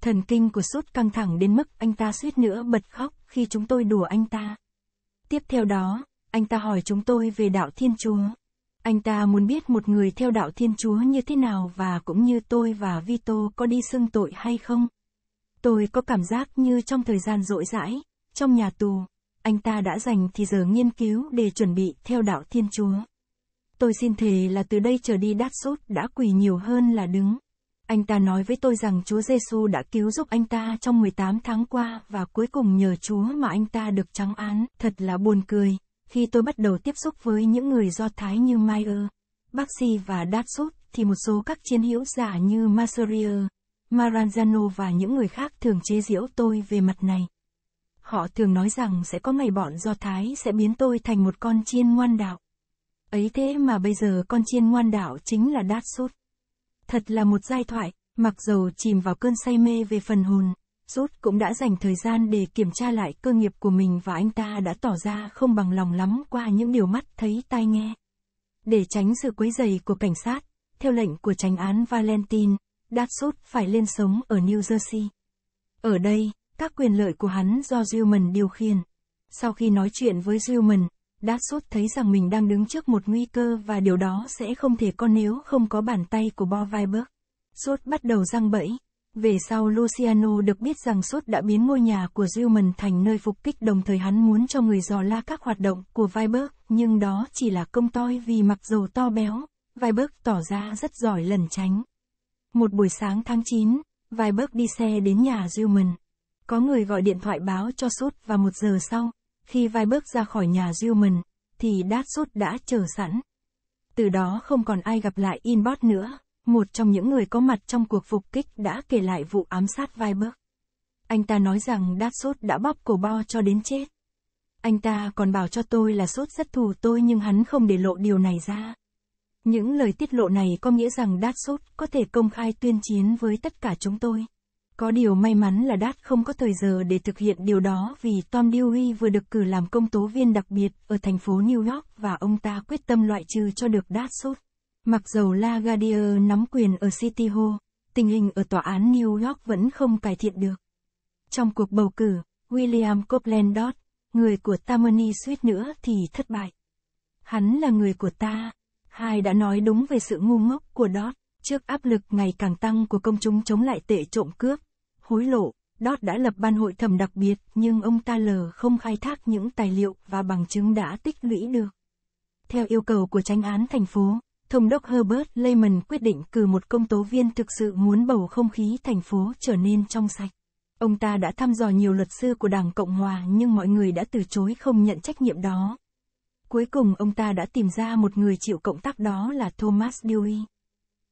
Thần kinh của Sút căng thẳng đến mức anh ta suýt nữa bật khóc khi chúng tôi đùa anh ta. Tiếp theo đó, anh ta hỏi chúng tôi về đạo Thiên Chúa. Anh ta muốn biết một người theo đạo Thiên Chúa như thế nào và cũng như tôi và Vito có đi xưng tội hay không. Tôi có cảm giác như trong thời gian rỗi rãi, trong nhà tù, anh ta đã dành thì giờ nghiên cứu để chuẩn bị theo đạo Thiên Chúa. Tôi xin thề là từ đây trở đi đát sốt đã quỳ nhiều hơn là đứng. Anh ta nói với tôi rằng Chúa Giêsu đã cứu giúp anh ta trong 18 tháng qua và cuối cùng nhờ Chúa mà anh ta được trắng án. Thật là buồn cười, khi tôi bắt đầu tiếp xúc với những người Do Thái như Meyer, bác sĩ và đát sốt thì một số các chiến hữu giả như Maserier, Maranzano và những người khác thường chế giễu tôi về mặt này. Họ thường nói rằng sẽ có ngày bọn Do Thái sẽ biến tôi thành một con chiên ngoan đạo. Ấy thế mà bây giờ con chiên ngoan đạo chính là đát sút. Thật là một giai thoại, mặc dù chìm vào cơn say mê về phần hồn, sút cũng đã dành thời gian để kiểm tra lại cơ nghiệp của mình và anh ta đã tỏ ra không bằng lòng lắm qua những điều mắt thấy tai nghe. Để tránh sự quấy rầy của cảnh sát, theo lệnh của tránh án Valentine, đát sút phải lên sống ở New Jersey. Ở đây, các quyền lợi của hắn do Gilman điều khiển. Sau khi nói chuyện với Gilman, Datsut thấy rằng mình đang đứng trước một nguy cơ và điều đó sẽ không thể có nếu không có bàn tay của Bo Weiberg. Sốt bắt đầu răng bẫy. Về sau Luciano được biết rằng Sốt đã biến ngôi nhà của Gilman thành nơi phục kích đồng thời hắn muốn cho người dò la các hoạt động của Weiberg, nhưng đó chỉ là công toi vì mặc dù to béo, Weiberg tỏ ra rất giỏi lẩn tránh. Một buổi sáng tháng 9, Weiberg đi xe đến nhà Gilman. Có người gọi điện thoại báo cho Sút và một giờ sau, khi vai bước ra khỏi nhà Newman, thì Đát Sút đã chờ sẵn. Từ đó không còn ai gặp lại Inbot nữa, một trong những người có mặt trong cuộc phục kích đã kể lại vụ ám sát vai bước. Anh ta nói rằng Đát Sút đã bóp cổ bo cho đến chết. Anh ta còn bảo cho tôi là Sút rất thù tôi nhưng hắn không để lộ điều này ra. Những lời tiết lộ này có nghĩa rằng Đát Sút có thể công khai tuyên chiến với tất cả chúng tôi. Có điều may mắn là Đát không có thời giờ để thực hiện điều đó vì Tom Dewey vừa được cử làm công tố viên đặc biệt ở thành phố New York và ông ta quyết tâm loại trừ cho được Đát sốt. Mặc dầu LaGuardia nắm quyền ở City Hall, tình hình ở tòa án New York vẫn không cải thiện được. Trong cuộc bầu cử, William Copeland Dodd, người của Tammany suýt nữa thì thất bại. Hắn là người của ta. Hai đã nói đúng về sự ngu ngốc của Dodd, trước áp lực ngày càng tăng của công chúng chống lại tệ trộm cướp, hối lộ, Đót đã lập ban hội thẩm đặc biệt, nhưng ông ta lờ không khai thác những tài liệu và bằng chứng đã tích lũy được. Theo yêu cầu của tranh án thành phố, Thống đốc Herbert Lehman quyết định cử một công tố viên thực sự muốn bầu không khí thành phố trở nên trong sạch. Ông ta đã thăm dò nhiều luật sư của Đảng Cộng Hòa nhưng mọi người đã từ chối không nhận trách nhiệm đó. Cuối cùng ông ta đã tìm ra một người chịu cộng tác đó là Thomas Dewey.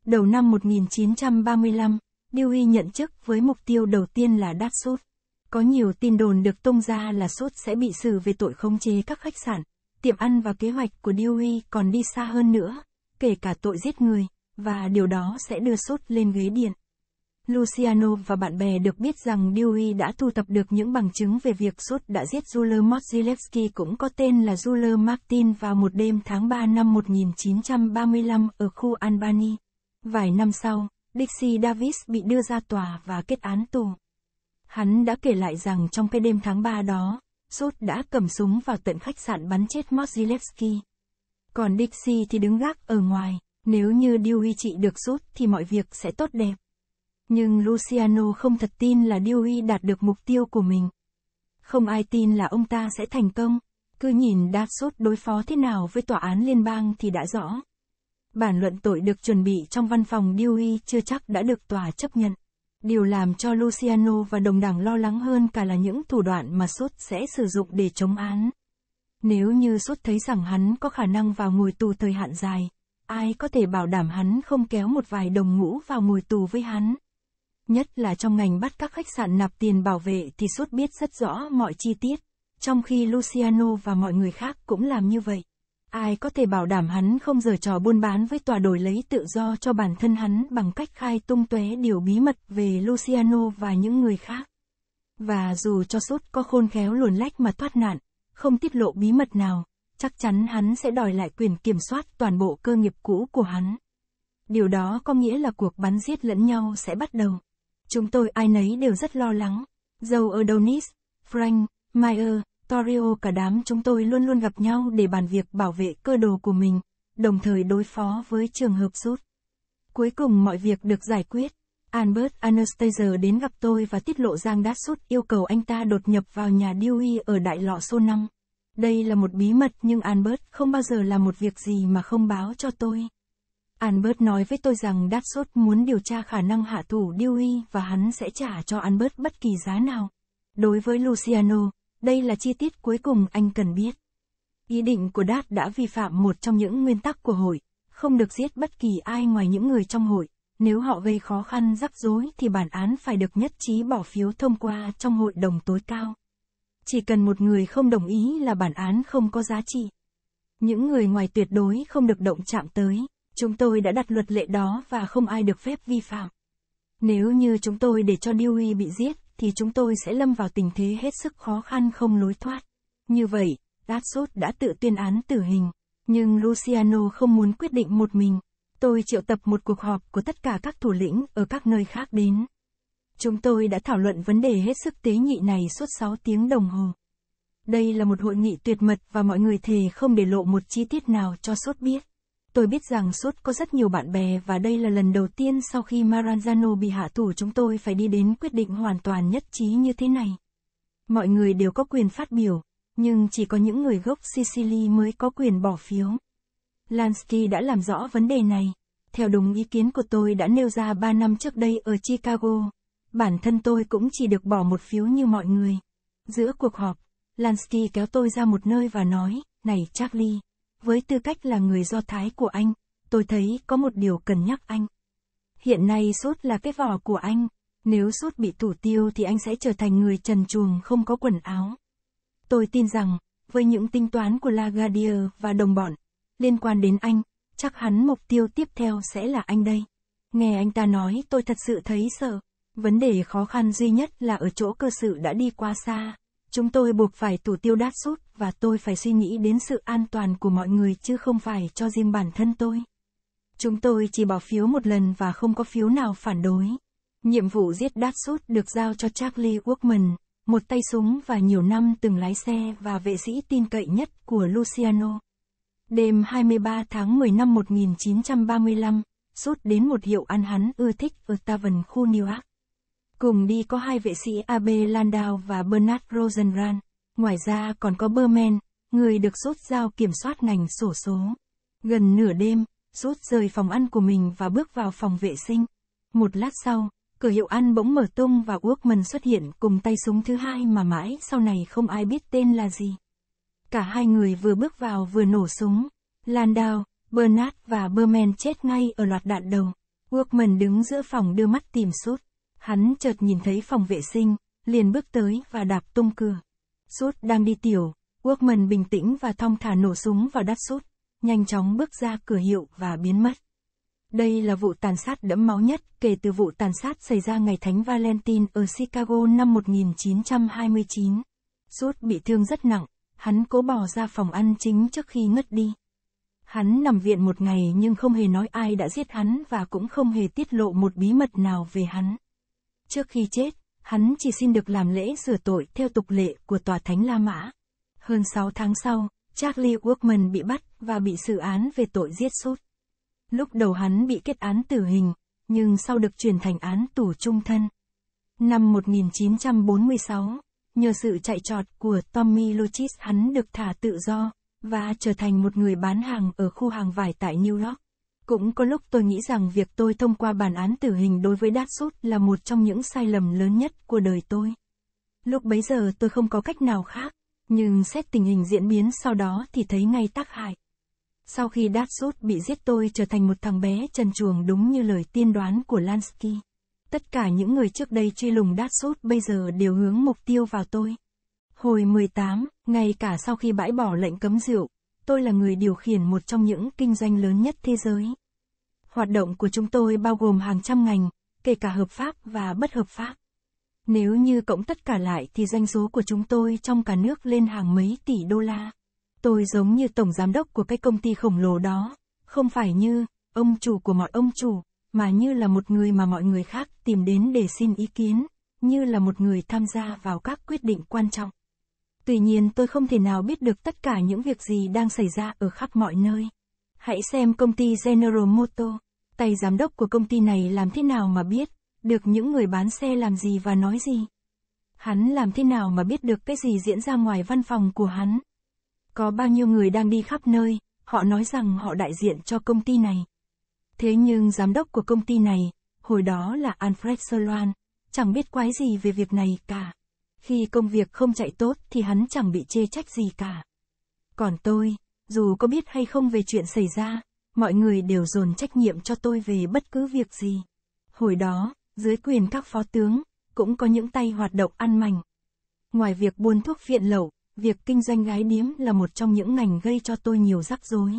Đầu năm 1935, Dewey nhận chức với mục tiêu đầu tiên là đáp sút. Có nhiều tin đồn được tung ra là sút sẽ bị xử về tội khống chế các khách sạn, tiệm ăn và kế hoạch của Dewey còn đi xa hơn nữa, kể cả tội giết người, và điều đó sẽ đưa sút lên ghế điện. Luciano và bạn bè được biết rằng Dewey đã thu thập được những bằng chứng về việc sút đã giết Zuler Motzilewski cũng có tên là Zuler Martin vào một đêm tháng 3 năm 1935 ở khu Albany. Vài năm sau, Dixie Davis bị đưa ra tòa và kết án tù. Hắn đã kể lại rằng trong cái đêm tháng 3 đó, Sốt đã cầm súng vào tận khách sạn bắn chết Mozilevsky. Còn Dixie thì đứng gác ở ngoài, nếu như Dewey trị được Sốt thì mọi việc sẽ tốt đẹp. Nhưng Luciano không thật tin là Dewey đạt được mục tiêu của mình. Không ai tin là ông ta sẽ thành công, cứ nhìn Đạt Sốt đối phó thế nào với tòa án liên bang thì đã rõ. Bản luận tội được chuẩn bị trong văn phòng DOE chưa chắc đã được tòa chấp nhận. Điều làm cho Luciano và đồng đảng lo lắng hơn cả là những thủ đoạn mà Sốt sẽ sử dụng để chống án. Nếu như Sốt thấy rằng hắn có khả năng vào ngồi tù thời hạn dài, ai có thể bảo đảm hắn không kéo một vài đồng ngũ vào ngồi tù với hắn. Nhất là trong ngành bắt các khách sạn nạp tiền bảo vệ thì Sốt biết rất rõ mọi chi tiết, trong khi Luciano và mọi người khác cũng làm như vậy. Ai có thể bảo đảm hắn không giở trò buôn bán với tòa đổi lấy tự do cho bản thân hắn bằng cách khai tung tóe điều bí mật về Luciano và những người khác. Và dù cho sốt có khôn khéo luồn lách mà thoát nạn, không tiết lộ bí mật nào, chắc chắn hắn sẽ đòi lại quyền kiểm soát toàn bộ cơ nghiệp cũ của hắn. Điều đó có nghĩa là cuộc bắn giết lẫn nhau sẽ bắt đầu. Chúng tôi ai nấy đều rất lo lắng. Dâu ở Donis, Frank, Meyer, Torio cả đám chúng tôi luôn luôn gặp nhau để bàn việc bảo vệ cơ đồ của mình, đồng thời đối phó với trường hợp rút. Cuối cùng mọi việc được giải quyết. Albert Anastasia đến gặp tôi và tiết lộ rằng Đát Sút yêu cầu anh ta đột nhập vào nhà Dewey ở đại lọ số 5. Đây là một bí mật nhưng Albert không bao giờ làm một việc gì mà không báo cho tôi. Albert nói với tôi rằng Đát Sốt muốn điều tra khả năng hạ thủ Dewey và hắn sẽ trả cho Albert bất kỳ giá nào. Đối với Luciano, đây là chi tiết cuối cùng anh cần biết. Ý định của Đát đã vi phạm một trong những nguyên tắc của hội, không được giết bất kỳ ai ngoài những người trong hội, nếu họ gây khó khăn rắc rối thì bản án phải được nhất trí bỏ phiếu thông qua trong hội đồng tối cao. Chỉ cần một người không đồng ý là bản án không có giá trị. Những người ngoài tuyệt đối không được động chạm tới, chúng tôi đã đặt luật lệ đó và không ai được phép vi phạm. Nếu như chúng tôi để cho Dewey bị giết thì chúng tôi sẽ lâm vào tình thế hết sức khó khăn không lối thoát. Như vậy, Datsot đã tự tuyên án tử hình, nhưng Luciano không muốn quyết định một mình. Tôi triệu tập một cuộc họp của tất cả các thủ lĩnh ở các nơi khác đến. Chúng tôi đã thảo luận vấn đề hết sức tế nhị này suốt 6 tiếng đồng hồ. Đây là một hội nghị tuyệt mật và mọi người thề không để lộ một chi tiết nào cho sốt biết. Tôi biết rằng suốt có rất nhiều bạn bè và đây là lần đầu tiên sau khi Maranzano bị hạ thủ chúng tôi phải đi đến quyết định hoàn toàn nhất trí như thế này. Mọi người đều có quyền phát biểu, nhưng chỉ có những người gốc Sicily mới có quyền bỏ phiếu. Lansky đã làm rõ vấn đề này. Theo đúng ý kiến của tôi đã nêu ra 3 năm trước đây ở Chicago, bản thân tôi cũng chỉ được bỏ một phiếu như mọi người. Giữa cuộc họp, Lansky kéo tôi ra một nơi và nói, này Charlie, với tư cách là người Do Thái của anh, tôi thấy có một điều cần nhắc anh. Hiện nay sốt là cái vỏ của anh, nếu sốt bị thủ tiêu thì anh sẽ trở thành người trần chuồng không có quần áo. Tôi tin rằng, với những tính toán của Lagardier và đồng bọn, liên quan đến anh, chắc hắn mục tiêu tiếp theo sẽ là anh đây. Nghe anh ta nói tôi thật sự thấy sợ, vấn đề khó khăn duy nhất là ở chỗ cơ sự đã đi qua xa. Chúng tôi buộc phải thủ tiêu đát Sút và tôi phải suy nghĩ đến sự an toàn của mọi người chứ không phải cho riêng bản thân tôi. Chúng tôi chỉ bỏ phiếu một lần và không có phiếu nào phản đối. Nhiệm vụ giết đát Sút được giao cho Charlie Workman, một tay súng và nhiều năm từng lái xe và vệ sĩ tin cậy nhất của Luciano. Đêm 23 tháng 10 năm 1935, Sút đến một hiệu ăn hắn ưa thích ở Tavern khu York. Cùng đi có hai vệ sĩ Abe Landau và Bernard Rosenran. Ngoài ra còn có Berman, người được rút giao kiểm soát ngành sổ số. Gần nửa đêm, rút rời phòng ăn của mình và bước vào phòng vệ sinh. Một lát sau, cửa hiệu ăn bỗng mở tung và Workman xuất hiện cùng tay súng thứ hai mà mãi sau này không ai biết tên là gì. Cả hai người vừa bước vào vừa nổ súng. Landau, Bernard và Berman chết ngay ở loạt đạn đầu. Workman đứng giữa phòng đưa mắt tìm sút. Hắn chợt nhìn thấy phòng vệ sinh, liền bước tới và đạp tung cửa. sút đang đi tiểu, Workman bình tĩnh và thong thả nổ súng vào đáp sút. nhanh chóng bước ra cửa hiệu và biến mất. Đây là vụ tàn sát đẫm máu nhất kể từ vụ tàn sát xảy ra ngày Thánh Valentine ở Chicago năm 1929. sút bị thương rất nặng, hắn cố bỏ ra phòng ăn chính trước khi ngất đi. Hắn nằm viện một ngày nhưng không hề nói ai đã giết hắn và cũng không hề tiết lộ một bí mật nào về hắn. Trước khi chết, hắn chỉ xin được làm lễ rửa tội theo tục lệ của tòa thánh La Mã. Hơn 6 tháng sau, Charlie Workman bị bắt và bị xử án về tội giết sút. Lúc đầu hắn bị kết án tử hình, nhưng sau được chuyển thành án tù trung thân. Năm 1946, nhờ sự chạy trọt của Tommy Lochis hắn được thả tự do, và trở thành một người bán hàng ở khu hàng vải tại New York. Cũng có lúc tôi nghĩ rằng việc tôi thông qua bản án tử hình đối với Đát Sút là một trong những sai lầm lớn nhất của đời tôi. Lúc bấy giờ tôi không có cách nào khác, nhưng xét tình hình diễn biến sau đó thì thấy ngay tác hại. Sau khi Đát Sút bị giết tôi trở thành một thằng bé trần chuồng đúng như lời tiên đoán của Lansky. Tất cả những người trước đây truy lùng Đát Sút bây giờ đều hướng mục tiêu vào tôi. Hồi 18, ngay cả sau khi bãi bỏ lệnh cấm rượu, tôi là người điều khiển một trong những kinh doanh lớn nhất thế giới. Hoạt động của chúng tôi bao gồm hàng trăm ngành, kể cả hợp pháp và bất hợp pháp. Nếu như cộng tất cả lại thì doanh số của chúng tôi trong cả nước lên hàng mấy tỷ đô la. Tôi giống như tổng giám đốc của cái công ty khổng lồ đó, không phải như ông chủ của mọi ông chủ, mà như là một người mà mọi người khác tìm đến để xin ý kiến, như là một người tham gia vào các quyết định quan trọng. Tuy nhiên tôi không thể nào biết được tất cả những việc gì đang xảy ra ở khắp mọi nơi. Hãy xem công ty General Motors, tay giám đốc của công ty này làm thế nào mà biết, được những người bán xe làm gì và nói gì. Hắn làm thế nào mà biết được cái gì diễn ra ngoài văn phòng của hắn. Có bao nhiêu người đang đi khắp nơi, họ nói rằng họ đại diện cho công ty này. Thế nhưng giám đốc của công ty này, hồi đó là Alfred Sloan, chẳng biết quái gì về việc này cả. Khi công việc không chạy tốt thì hắn chẳng bị chê trách gì cả. Còn tôi, dù có biết hay không về chuyện xảy ra, mọi người đều dồn trách nhiệm cho tôi về bất cứ việc gì. Hồi đó, dưới quyền các phó tướng, cũng có những tay hoạt động ăn mảnh. Ngoài việc buôn thuốc viện lậu, việc kinh doanh gái điếm là một trong những ngành gây cho tôi nhiều rắc rối.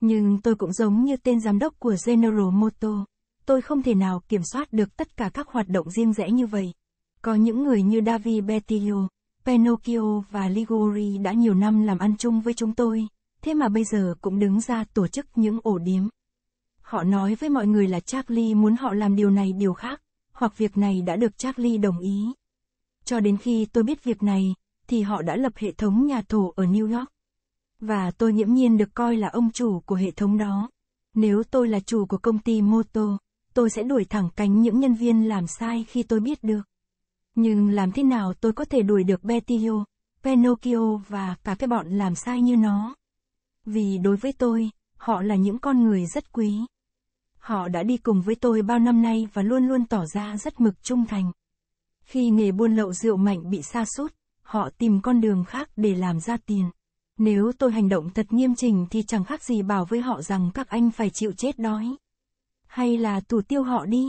Nhưng tôi cũng giống như tên giám đốc của General Motors, tôi không thể nào kiểm soát được tất cả các hoạt động riêng rẽ như vậy. Có những người như Davi Betillo, Pinocchio và Ligori đã nhiều năm làm ăn chung với chúng tôi, thế mà bây giờ cũng đứng ra tổ chức những ổ điếm. Họ nói với mọi người là Charlie muốn họ làm điều này điều khác, hoặc việc này đã được Charlie đồng ý. Cho đến khi tôi biết việc này, thì họ đã lập hệ thống nhà thổ ở New York. Và tôi nghiễm nhiên được coi là ông chủ của hệ thống đó. Nếu tôi là chủ của công ty Moto, tôi sẽ đuổi thẳng cánh những nhân viên làm sai khi tôi biết được. Nhưng làm thế nào tôi có thể đuổi được Betio, Pinocchio và cả cái bọn làm sai như nó? Vì đối với tôi, họ là những con người rất quý. Họ đã đi cùng với tôi bao năm nay và luôn luôn tỏ ra rất mực trung thành. Khi nghề buôn lậu rượu mạnh bị sa sút, họ tìm con đường khác để làm ra tiền. Nếu tôi hành động thật nghiêm chỉnh thì chẳng khác gì bảo với họ rằng các anh phải chịu chết đói. Hay là tù tiêu họ đi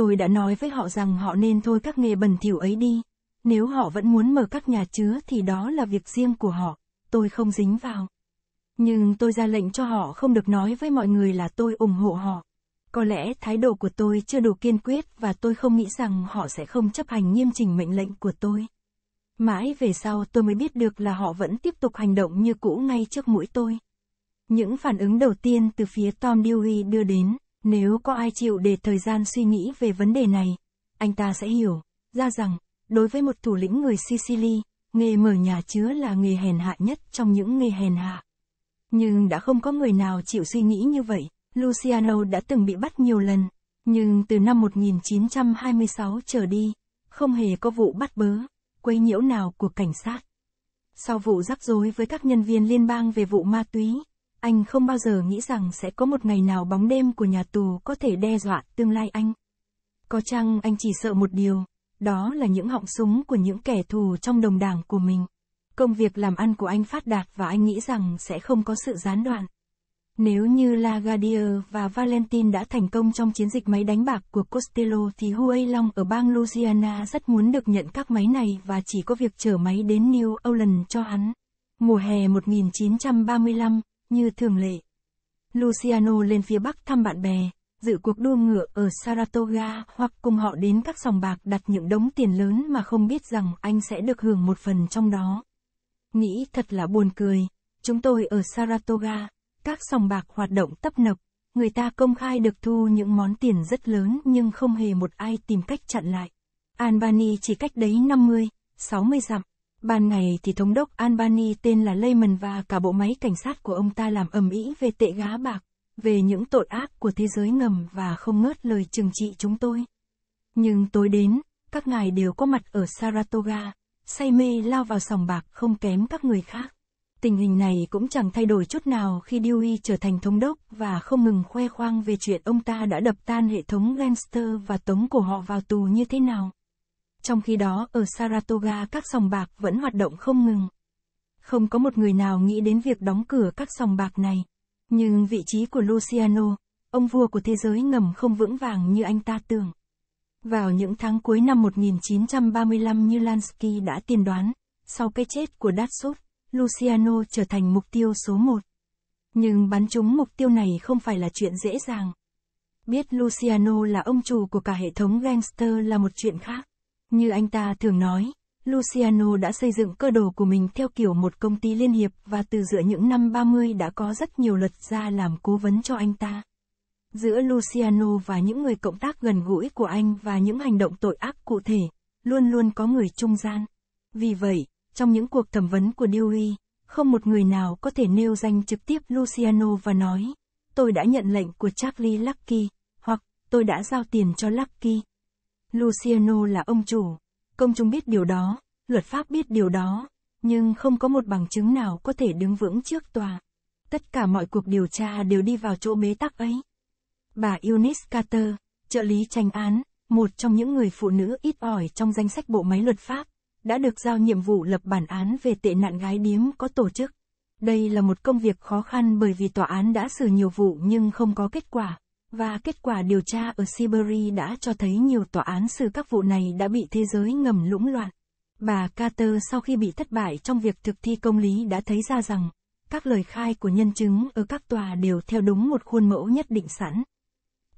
tôi đã nói với họ rằng họ nên thôi các nghề bẩn thỉu ấy đi. Nếu họ vẫn muốn mở các nhà chứa thì đó là việc riêng của họ, tôi không dính vào. Nhưng tôi ra lệnh cho họ không được nói với mọi người là tôi ủng hộ họ. Có lẽ thái độ của tôi chưa đủ kiên quyết và tôi không nghĩ rằng họ sẽ không chấp hành nghiêm chỉnh mệnh lệnh của tôi. Mãi về sau tôi mới biết được là họ vẫn tiếp tục hành động như cũ ngay trước mũi tôi. Những phản ứng đầu tiên từ phía Tom Dewey đưa đến nếu có ai chịu để thời gian suy nghĩ về vấn đề này, anh ta sẽ hiểu ra rằng, đối với một thủ lĩnh người Sicily, nghề mở nhà chứa là nghề hèn hạ nhất trong những nghề hèn hạ. Nhưng đã không có người nào chịu suy nghĩ như vậy, Luciano đã từng bị bắt nhiều lần, nhưng từ năm 1926 trở đi, không hề có vụ bắt bớ, quấy nhiễu nào của cảnh sát. Sau vụ rắc rối với các nhân viên liên bang về vụ ma túy, anh không bao giờ nghĩ rằng sẽ có một ngày nào bóng đêm của nhà tù có thể đe dọa tương lai anh. Có chăng anh chỉ sợ một điều, đó là những họng súng của những kẻ thù trong đồng đảng của mình. Công việc làm ăn của anh phát đạt và anh nghĩ rằng sẽ không có sự gián đoạn. Nếu như Lagadier và Valentin đã thành công trong chiến dịch máy đánh bạc của Costello thì Huey Long ở bang Louisiana rất muốn được nhận các máy này và chỉ có việc chở máy đến New Orleans cho hắn. Mùa hè 1935, như thường lệ, Luciano lên phía Bắc thăm bạn bè, dự cuộc đua ngựa ở Saratoga hoặc cùng họ đến các sòng bạc đặt những đống tiền lớn mà không biết rằng anh sẽ được hưởng một phần trong đó. Nghĩ thật là buồn cười, chúng tôi ở Saratoga, các sòng bạc hoạt động tấp nập, người ta công khai được thu những món tiền rất lớn nhưng không hề một ai tìm cách chặn lại. Albany chỉ cách đấy 50, 60 dặm. Ban ngày thì Thống đốc Albany tên là Lehman và cả bộ máy cảnh sát của ông ta làm ầm ĩ về tệ gá bạc, về những tội ác của thế giới ngầm và không ngớt lời trừng trị chúng tôi. Nhưng tối đến, các ngài đều có mặt ở Saratoga, say mê lao vào sòng bạc không kém các người khác. Tình hình này cũng chẳng thay đổi chút nào khi Dewey trở thành thống đốc và không ngừng khoe khoang về chuyện ông ta đã đập tan hệ thống gangster và tống cổ họ vào tù như thế nào. Trong khi đó, ở Saratoga các sòng bạc vẫn hoạt động không ngừng. Không có một người nào nghĩ đến việc đóng cửa các sòng bạc này. Nhưng vị trí của Luciano, ông vua của thế giới ngầm không vững vàng như anh ta tưởng. Vào những tháng cuối năm 1935 như Lansky đã tiên đoán, sau cái chết của Datsov, Luciano trở thành mục tiêu số một. Nhưng bắn trúng mục tiêu này không phải là chuyện dễ dàng. Biết Luciano là ông chủ của cả hệ thống gangster là một chuyện khác. Như anh ta thường nói, Luciano đã xây dựng cơ đồ của mình theo kiểu một công ty liên hiệp và từ giữa những năm 30 đã có rất nhiều luật gia làm cố vấn cho anh ta. Giữa Luciano và những người cộng tác gần gũi của anh và những hành động tội ác cụ thể, luôn luôn có người trung gian. Vì vậy, trong những cuộc thẩm vấn của Dewey, không một người nào có thể nêu danh trực tiếp Luciano và nói, tôi đã nhận lệnh của Charlie Lucky, hoặc tôi đã giao tiền cho Lucky. Luciano là ông chủ. Công chúng biết điều đó, luật pháp biết điều đó, nhưng không có một bằng chứng nào có thể đứng vững trước tòa. Tất cả mọi cuộc điều tra đều đi vào chỗ bế tắc ấy. Bà Eunice Carter, trợ lý tranh án, một trong những người phụ nữ ít ỏi trong danh sách bộ máy luật pháp, đã được giao nhiệm vụ lập bản án về tệ nạn gái điếm có tổ chức. Đây là một công việc khó khăn bởi vì tòa án đã xử nhiều vụ nhưng không có kết quả. Và kết quả điều tra ở Siberia đã cho thấy nhiều tòa án xử các vụ này đã bị thế giới ngầm lũng loạn. Bà Carter sau khi bị thất bại trong việc thực thi công lý đã thấy ra rằng, các lời khai của nhân chứng ở các tòa đều theo đúng một khuôn mẫu nhất định sẵn.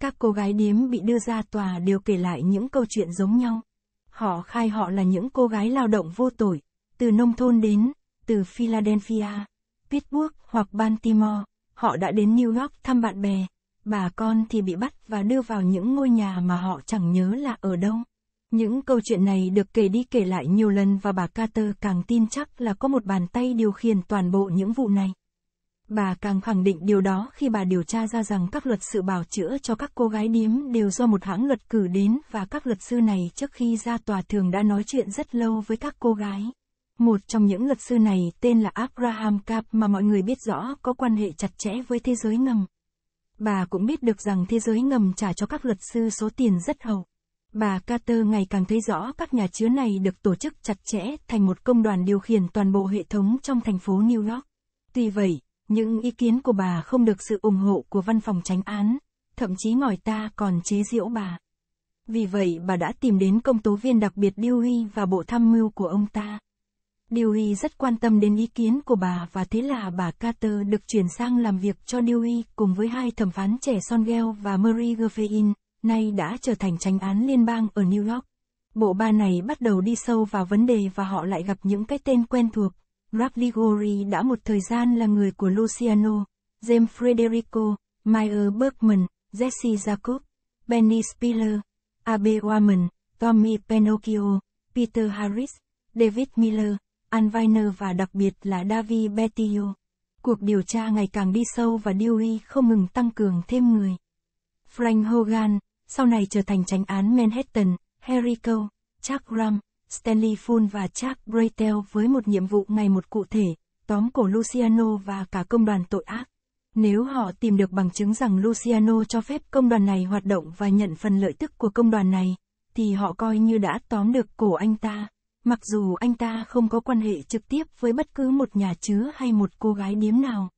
Các cô gái điếm bị đưa ra tòa đều kể lại những câu chuyện giống nhau. Họ khai họ là những cô gái lao động vô tội, từ nông thôn đến, từ Philadelphia, Pittsburgh hoặc Baltimore, họ đã đến New York thăm bạn bè, bà con thì bị bắt và đưa vào những ngôi nhà mà họ chẳng nhớ là ở đâu. Những câu chuyện này được kể đi kể lại nhiều lần và bà Carter càng tin chắc là có một bàn tay điều khiển toàn bộ những vụ này. Bà càng khẳng định điều đó khi bà điều tra ra rằng các luật sự bảo chữa cho các cô gái điếm đều do một hãng luật cử đến và các luật sư này trước khi ra tòa thường đã nói chuyện rất lâu với các cô gái. Một trong những luật sư này tên là Abraham Cap mà mọi người biết rõ có quan hệ chặt chẽ với thế giới ngầm. Bà cũng biết được rằng thế giới ngầm trả cho các luật sư số tiền rất hậu. Bà Carter ngày càng thấy rõ các nhà chứa này được tổ chức chặt chẽ thành một công đoàn điều khiển toàn bộ hệ thống trong thành phố New York. Tuy vậy, những ý kiến của bà không được sự ủng hộ của văn phòng tránh án, thậm chí ngòi ta còn chế giễu bà. Vì vậy bà đã tìm đến công tố viên đặc biệt Dewey và bộ tham mưu của ông ta. Dewey rất quan tâm đến ý kiến của bà và thế là bà Carter được chuyển sang làm việc cho Dewey cùng với hai thẩm phán trẻ Songel và Murray Gervain, nay đã trở thành tranh án liên bang ở New York. Bộ ba này bắt đầu đi sâu vào vấn đề và họ lại gặp những cái tên quen thuộc. Ralph Ligori đã một thời gian là người của Luciano, James frederico Meyer Bergman, Jesse Jacob, Benny Spiller, abe b Tommy Pinocchio, Peter Harris, David Miller, Anviner và đặc biệt là Davi Betio. Cuộc điều tra ngày càng đi sâu và DOE không ngừng tăng cường thêm người. Frank Hogan, sau này trở thành tránh án Manhattan, Harry Cole, Chuck Ram, Stanley Full và Chuck Bratel với một nhiệm vụ ngày một cụ thể, tóm cổ Luciano và cả công đoàn tội ác. Nếu họ tìm được bằng chứng rằng Luciano cho phép công đoàn này hoạt động và nhận phần lợi tức của công đoàn này, thì họ coi như đã tóm được cổ anh ta. Mặc dù anh ta không có quan hệ trực tiếp với bất cứ một nhà chứa hay một cô gái điếm nào.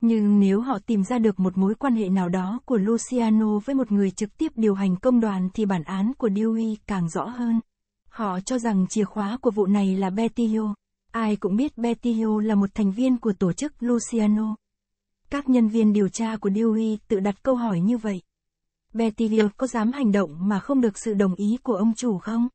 Nhưng nếu họ tìm ra được một mối quan hệ nào đó của Luciano với một người trực tiếp điều hành công đoàn thì bản án của Dewey càng rõ hơn. Họ cho rằng chìa khóa của vụ này là Betillo. Ai cũng biết Betillo là một thành viên của tổ chức Luciano. Các nhân viên điều tra của Dewey tự đặt câu hỏi như vậy. Betillo có dám hành động mà không được sự đồng ý của ông chủ không?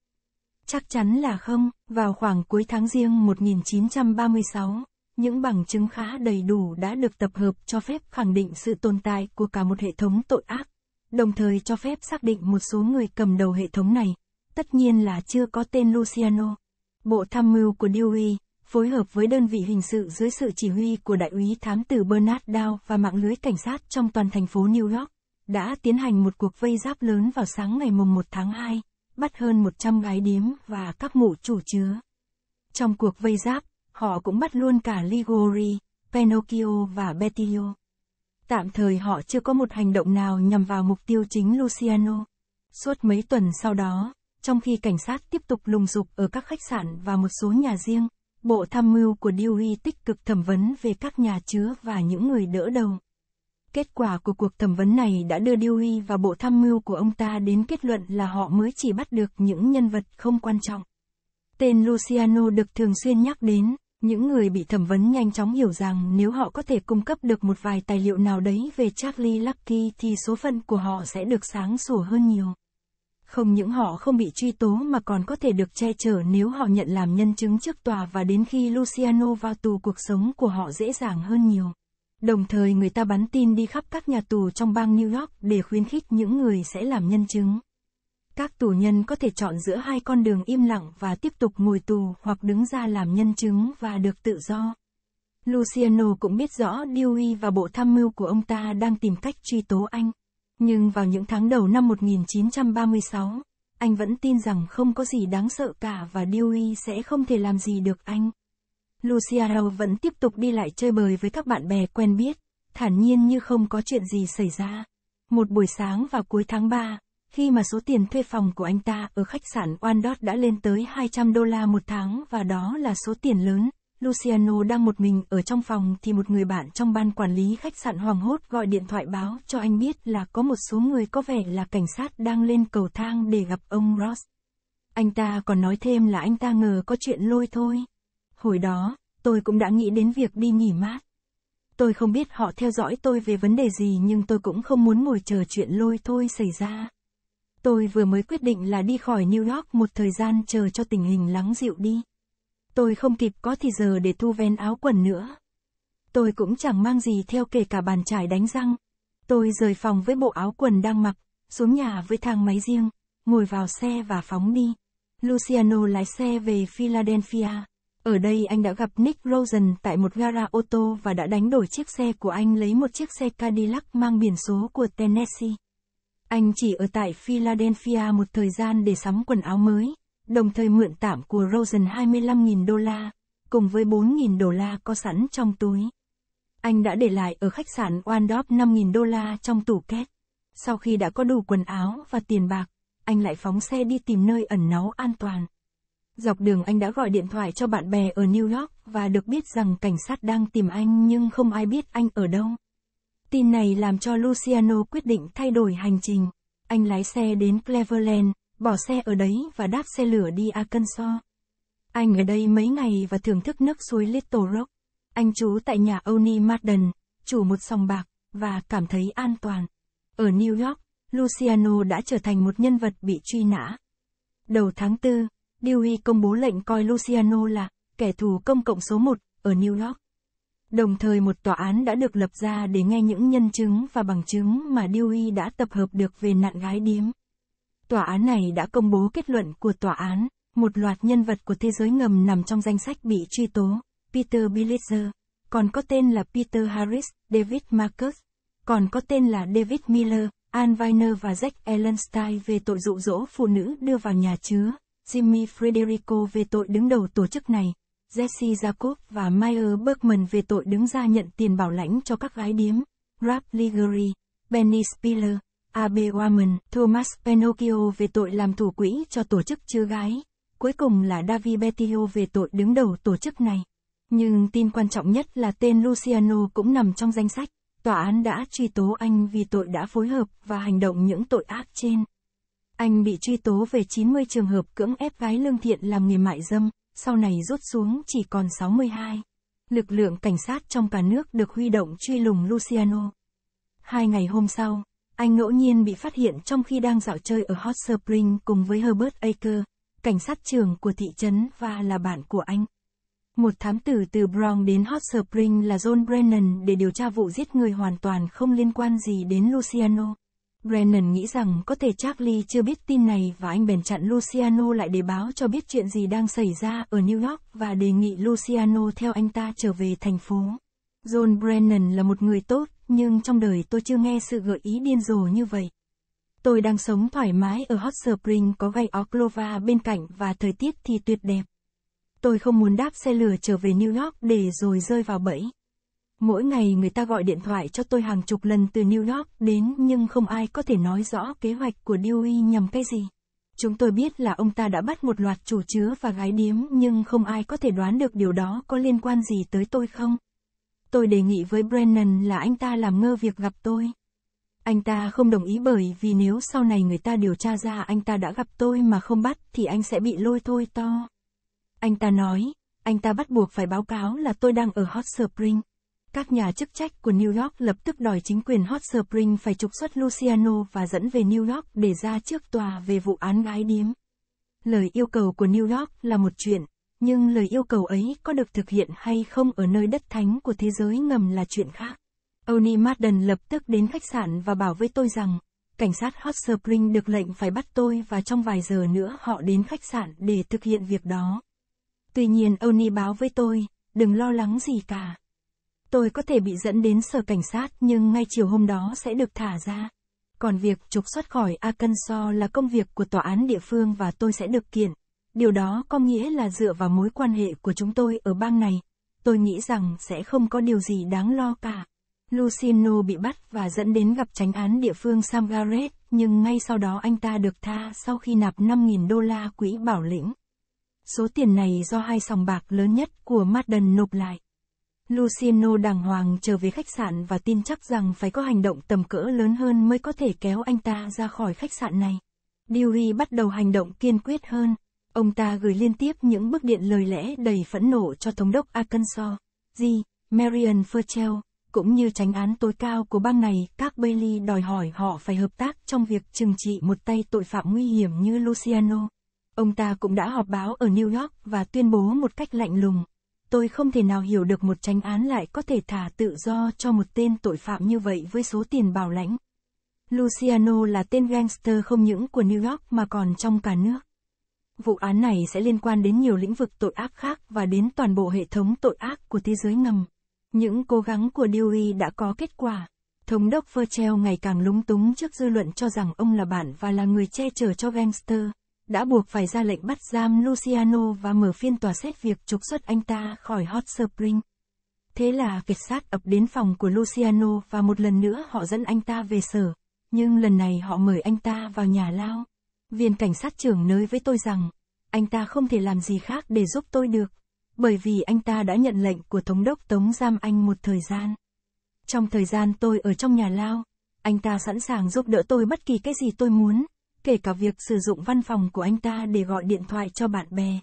Chắc chắn là không, vào khoảng cuối tháng riêng 1936, những bằng chứng khá đầy đủ đã được tập hợp cho phép khẳng định sự tồn tại của cả một hệ thống tội ác, đồng thời cho phép xác định một số người cầm đầu hệ thống này, tất nhiên là chưa có tên Luciano. Bộ tham mưu của DOE, phối hợp với đơn vị hình sự dưới sự chỉ huy của đại úy thám tử Bernard Dow và mạng lưới cảnh sát trong toàn thành phố New York, đã tiến hành một cuộc vây giáp lớn vào sáng ngày 1 tháng 2 bắt hơn 100 gái điếm và các mụ chủ chứa. Trong cuộc vây giáp, họ cũng bắt luôn cả Ligori, Pinocchio và Betillo. Tạm thời họ chưa có một hành động nào nhằm vào mục tiêu chính Luciano. Suốt mấy tuần sau đó, trong khi cảnh sát tiếp tục lùng sục ở các khách sạn và một số nhà riêng, Bộ Tham mưu của Dewey tích cực thẩm vấn về các nhà chứa và những người đỡ đầu. Kết quả của cuộc thẩm vấn này đã đưa huy và bộ tham mưu của ông ta đến kết luận là họ mới chỉ bắt được những nhân vật không quan trọng. Tên Luciano được thường xuyên nhắc đến, những người bị thẩm vấn nhanh chóng hiểu rằng nếu họ có thể cung cấp được một vài tài liệu nào đấy về Charlie Lucky thì số phận của họ sẽ được sáng sủa hơn nhiều. Không những họ không bị truy tố mà còn có thể được che chở nếu họ nhận làm nhân chứng trước tòa và đến khi Luciano vào tù cuộc sống của họ dễ dàng hơn nhiều. Đồng thời người ta bắn tin đi khắp các nhà tù trong bang New York để khuyến khích những người sẽ làm nhân chứng. Các tù nhân có thể chọn giữa hai con đường im lặng và tiếp tục ngồi tù hoặc đứng ra làm nhân chứng và được tự do. Luciano cũng biết rõ Dewey và bộ tham mưu của ông ta đang tìm cách truy tố anh. Nhưng vào những tháng đầu năm 1936, anh vẫn tin rằng không có gì đáng sợ cả và Dewey sẽ không thể làm gì được anh. Luciano vẫn tiếp tục đi lại chơi bời với các bạn bè quen biết, thản nhiên như không có chuyện gì xảy ra. Một buổi sáng vào cuối tháng 3, khi mà số tiền thuê phòng của anh ta ở khách sạn Wandot đã lên tới 200 đô la một tháng và đó là số tiền lớn, Luciano đang một mình ở trong phòng thì một người bạn trong ban quản lý khách sạn Hoàng Hốt gọi điện thoại báo cho anh biết là có một số người có vẻ là cảnh sát đang lên cầu thang để gặp ông Ross. Anh ta còn nói thêm là anh ta ngờ có chuyện lôi thôi. Hồi đó, tôi cũng đã nghĩ đến việc đi nghỉ mát. Tôi không biết họ theo dõi tôi về vấn đề gì nhưng tôi cũng không muốn ngồi chờ chuyện lôi thôi xảy ra. Tôi vừa mới quyết định là đi khỏi New York một thời gian chờ cho tình hình lắng dịu đi. Tôi không kịp có thì giờ để thu ven áo quần nữa. Tôi cũng chẳng mang gì theo kể cả bàn chải đánh răng. Tôi rời phòng với bộ áo quần đang mặc, xuống nhà với thang máy riêng, ngồi vào xe và phóng đi. Luciano lái xe về Philadelphia. Ở đây anh đã gặp Nick Rosen tại một gara ô tô và đã đánh đổi chiếc xe của anh lấy một chiếc xe Cadillac mang biển số của Tennessee. Anh chỉ ở tại Philadelphia một thời gian để sắm quần áo mới, đồng thời mượn tạm của Rosen 25.000 đô la, cùng với 4.000 đô la có sẵn trong túi. Anh đã để lại ở khách sạn Waldorf 5.000 đô la trong tủ két. Sau khi đã có đủ quần áo và tiền bạc, anh lại phóng xe đi tìm nơi ẩn náu an toàn. Dọc đường anh đã gọi điện thoại cho bạn bè ở New York và được biết rằng cảnh sát đang tìm anh nhưng không ai biết anh ở đâu. Tin này làm cho Luciano quyết định thay đổi hành trình. Anh lái xe đến Cleveland, bỏ xe ở đấy và đáp xe lửa đi Arkansas. Anh ở đây mấy ngày và thưởng thức nước suối Little Rock. Anh trú tại nhà Oni Madden, chủ một sòng bạc, và cảm thấy an toàn. Ở New York, Luciano đã trở thành một nhân vật bị truy nã. Đầu tháng 4, Dewey công bố lệnh coi Luciano là kẻ thù công cộng số một ở New York. Đồng thời một tòa án đã được lập ra để nghe những nhân chứng và bằng chứng mà Dewey đã tập hợp được về nạn gái điếm. Tòa án này đã công bố kết luận của tòa án, một loạt nhân vật của thế giới ngầm nằm trong danh sách bị truy tố, Peter Billitzer, còn có tên là Peter Harris, David Marcus, còn có tên là David Miller, Al Viner và Jack Ellenstein về tội dụ dỗ phụ nữ đưa vào nhà chứa, Jimmy Frederico về tội đứng đầu tổ chức này, Jesse Jacob và Meyer Bergman về tội đứng ra nhận tiền bảo lãnh cho các gái điếm, Rap Liguri, Benny Spiller, A.B. Thomas Pinocchio về tội làm thủ quỹ cho tổ chức chứa gái, cuối cùng là David Bettio về tội đứng đầu tổ chức này. Nhưng tin quan trọng nhất là tên Luciano cũng nằm trong danh sách, tòa án đã truy tố anh vì tội đã phối hợp và hành động những tội ác trên. Anh bị truy tố về 90 trường hợp cưỡng ép gái lương thiện làm nghề mại dâm, sau này rút xuống chỉ còn 62. Lực lượng cảnh sát trong cả nước được huy động truy lùng Luciano. Hai ngày hôm sau, anh ngẫu nhiên bị phát hiện trong khi đang dạo chơi ở Hot Spring cùng với Herbert Aker, cảnh sát trưởng của thị trấn và là bạn của anh. Một thám tử từ Brown đến Hot Spring là John Brennan để điều tra vụ giết người hoàn toàn không liên quan gì đến Luciano. Brennan nghĩ rằng có thể Charlie chưa biết tin này và anh bèn chặn Luciano lại để báo cho biết chuyện gì đang xảy ra ở New York và đề nghị Luciano theo anh ta trở về thành phố. John Brennan là một người tốt, nhưng trong đời tôi chưa nghe sự gợi ý điên rồ như vậy. Tôi đang sống thoải mái ở Hot Spring có gay Oklava bên cạnh và thời tiết thì tuyệt đẹp. Tôi không muốn đáp xe lửa trở về New York để rồi rơi vào bẫy. Mỗi ngày người ta gọi điện thoại cho tôi hàng chục lần từ New York đến nhưng không ai có thể nói rõ kế hoạch của Dewey nhằm cái gì. Chúng tôi biết là ông ta đã bắt một loạt chủ chứa và gái điếm nhưng không ai có thể đoán được điều đó có liên quan gì tới tôi không. Tôi đề nghị với Brennan là anh ta làm ngơ việc gặp tôi. Anh ta không đồng ý bởi vì nếu sau này người ta điều tra ra anh ta đã gặp tôi mà không bắt thì anh sẽ bị lôi thôi to. Anh ta nói, anh ta bắt buộc phải báo cáo là tôi đang ở Hot Spring. Các nhà chức trách của New York lập tức đòi chính quyền Hot Spring phải trục xuất Luciano và dẫn về New York để ra trước tòa về vụ án gái điếm. Lời yêu cầu của New York là một chuyện, nhưng lời yêu cầu ấy có được thực hiện hay không ở nơi đất thánh của thế giới ngầm là chuyện khác. Oni Madden lập tức đến khách sạn và bảo với tôi rằng, cảnh sát Hot Spring được lệnh phải bắt tôi và trong vài giờ nữa họ đến khách sạn để thực hiện việc đó. Tuy nhiên Oni báo với tôi, đừng lo lắng gì cả tôi có thể bị dẫn đến sở cảnh sát nhưng ngay chiều hôm đó sẽ được thả ra. Còn việc trục xuất khỏi Arkansas là công việc của tòa án địa phương và tôi sẽ được kiện. Điều đó có nghĩa là dựa vào mối quan hệ của chúng tôi ở bang này, tôi nghĩ rằng sẽ không có điều gì đáng lo cả. Lucino bị bắt và dẫn đến gặp tránh án địa phương Sam Garrett, nhưng ngay sau đó anh ta được tha sau khi nạp 5.000 đô la quỹ bảo lĩnh. Số tiền này do hai sòng bạc lớn nhất của Madden nộp lại. Luciano đàng hoàng trở về khách sạn và tin chắc rằng phải có hành động tầm cỡ lớn hơn mới có thể kéo anh ta ra khỏi khách sạn này. Dewey bắt đầu hành động kiên quyết hơn. Ông ta gửi liên tiếp những bức điện lời lẽ đầy phẫn nộ cho Thống đốc Arkansas, G. Marion Furchell, cũng như tránh án tối cao của bang này, các Bailey đòi hỏi họ phải hợp tác trong việc trừng trị một tay tội phạm nguy hiểm như Luciano. Ông ta cũng đã họp báo ở New York và tuyên bố một cách lạnh lùng, tôi không thể nào hiểu được một tranh án lại có thể thả tự do cho một tên tội phạm như vậy với số tiền bảo lãnh. Luciano là tên gangster không những của New York mà còn trong cả nước. Vụ án này sẽ liên quan đến nhiều lĩnh vực tội ác khác và đến toàn bộ hệ thống tội ác của thế giới ngầm. Những cố gắng của Dewey đã có kết quả. Thống đốc Virgil ngày càng lúng túng trước dư luận cho rằng ông là bạn và là người che chở cho gangster đã buộc phải ra lệnh bắt giam Luciano và mở phiên tòa xét việc trục xuất anh ta khỏi Hot Spring. Thế là cảnh sát ập đến phòng của Luciano và một lần nữa họ dẫn anh ta về sở, nhưng lần này họ mời anh ta vào nhà lao. Viên cảnh sát trưởng nói với tôi rằng, anh ta không thể làm gì khác để giúp tôi được, bởi vì anh ta đã nhận lệnh của thống đốc tống giam anh một thời gian. Trong thời gian tôi ở trong nhà lao, anh ta sẵn sàng giúp đỡ tôi bất kỳ cái gì tôi muốn, kể cả việc sử dụng văn phòng của anh ta để gọi điện thoại cho bạn bè.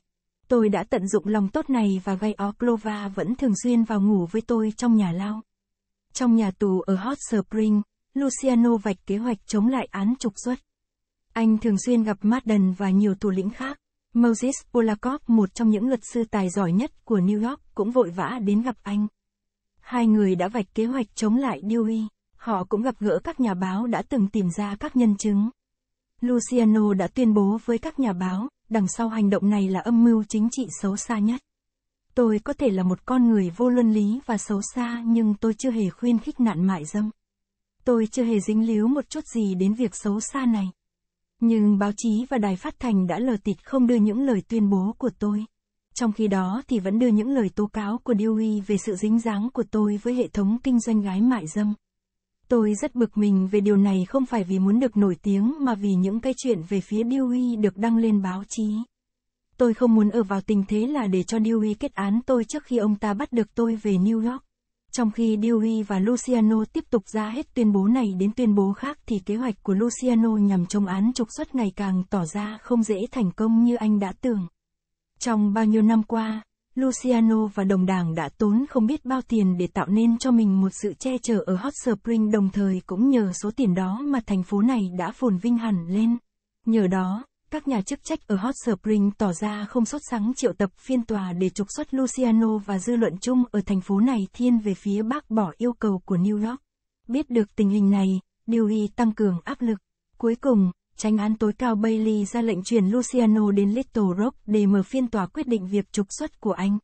Tôi đã tận dụng lòng tốt này và gây Oklova vẫn thường xuyên vào ngủ với tôi trong nhà lao. Trong nhà tù ở Hot Spring, Luciano vạch kế hoạch chống lại án trục xuất. Anh thường xuyên gặp Madden và nhiều tù lĩnh khác. Moses Polakov, một trong những luật sư tài giỏi nhất của New York, cũng vội vã đến gặp anh. Hai người đã vạch kế hoạch chống lại Dewey. Họ cũng gặp gỡ các nhà báo đã từng tìm ra các nhân chứng. Luciano đã tuyên bố với các nhà báo, đằng sau hành động này là âm mưu chính trị xấu xa nhất. Tôi có thể là một con người vô luân lý và xấu xa nhưng tôi chưa hề khuyên khích nạn mại dâm. Tôi chưa hề dính líu một chút gì đến việc xấu xa này. Nhưng báo chí và đài phát thanh đã lờ tịt không đưa những lời tuyên bố của tôi. Trong khi đó thì vẫn đưa những lời tố cáo của Dewey về sự dính dáng của tôi với hệ thống kinh doanh gái mại dâm. Tôi rất bực mình về điều này không phải vì muốn được nổi tiếng mà vì những cái chuyện về phía Dewey được đăng lên báo chí. Tôi không muốn ở vào tình thế là để cho Dewey kết án tôi trước khi ông ta bắt được tôi về New York. Trong khi Dewey và Luciano tiếp tục ra hết tuyên bố này đến tuyên bố khác thì kế hoạch của Luciano nhằm chống án trục xuất ngày càng tỏ ra không dễ thành công như anh đã tưởng. Trong bao nhiêu năm qua, Luciano và đồng đảng đã tốn không biết bao tiền để tạo nên cho mình một sự che chở ở Hot Spring đồng thời cũng nhờ số tiền đó mà thành phố này đã phồn vinh hẳn lên. Nhờ đó, các nhà chức trách ở Hot Spring tỏ ra không sốt sắng triệu tập phiên tòa để trục xuất Luciano và dư luận chung ở thành phố này thiên về phía bác bỏ yêu cầu của New York. Biết được tình hình này, Dewey tăng cường áp lực. Cuối cùng, tranh án tối cao Bailey ra lệnh chuyển Luciano đến Little Rock để mở phiên tòa quyết định việc trục xuất của anh.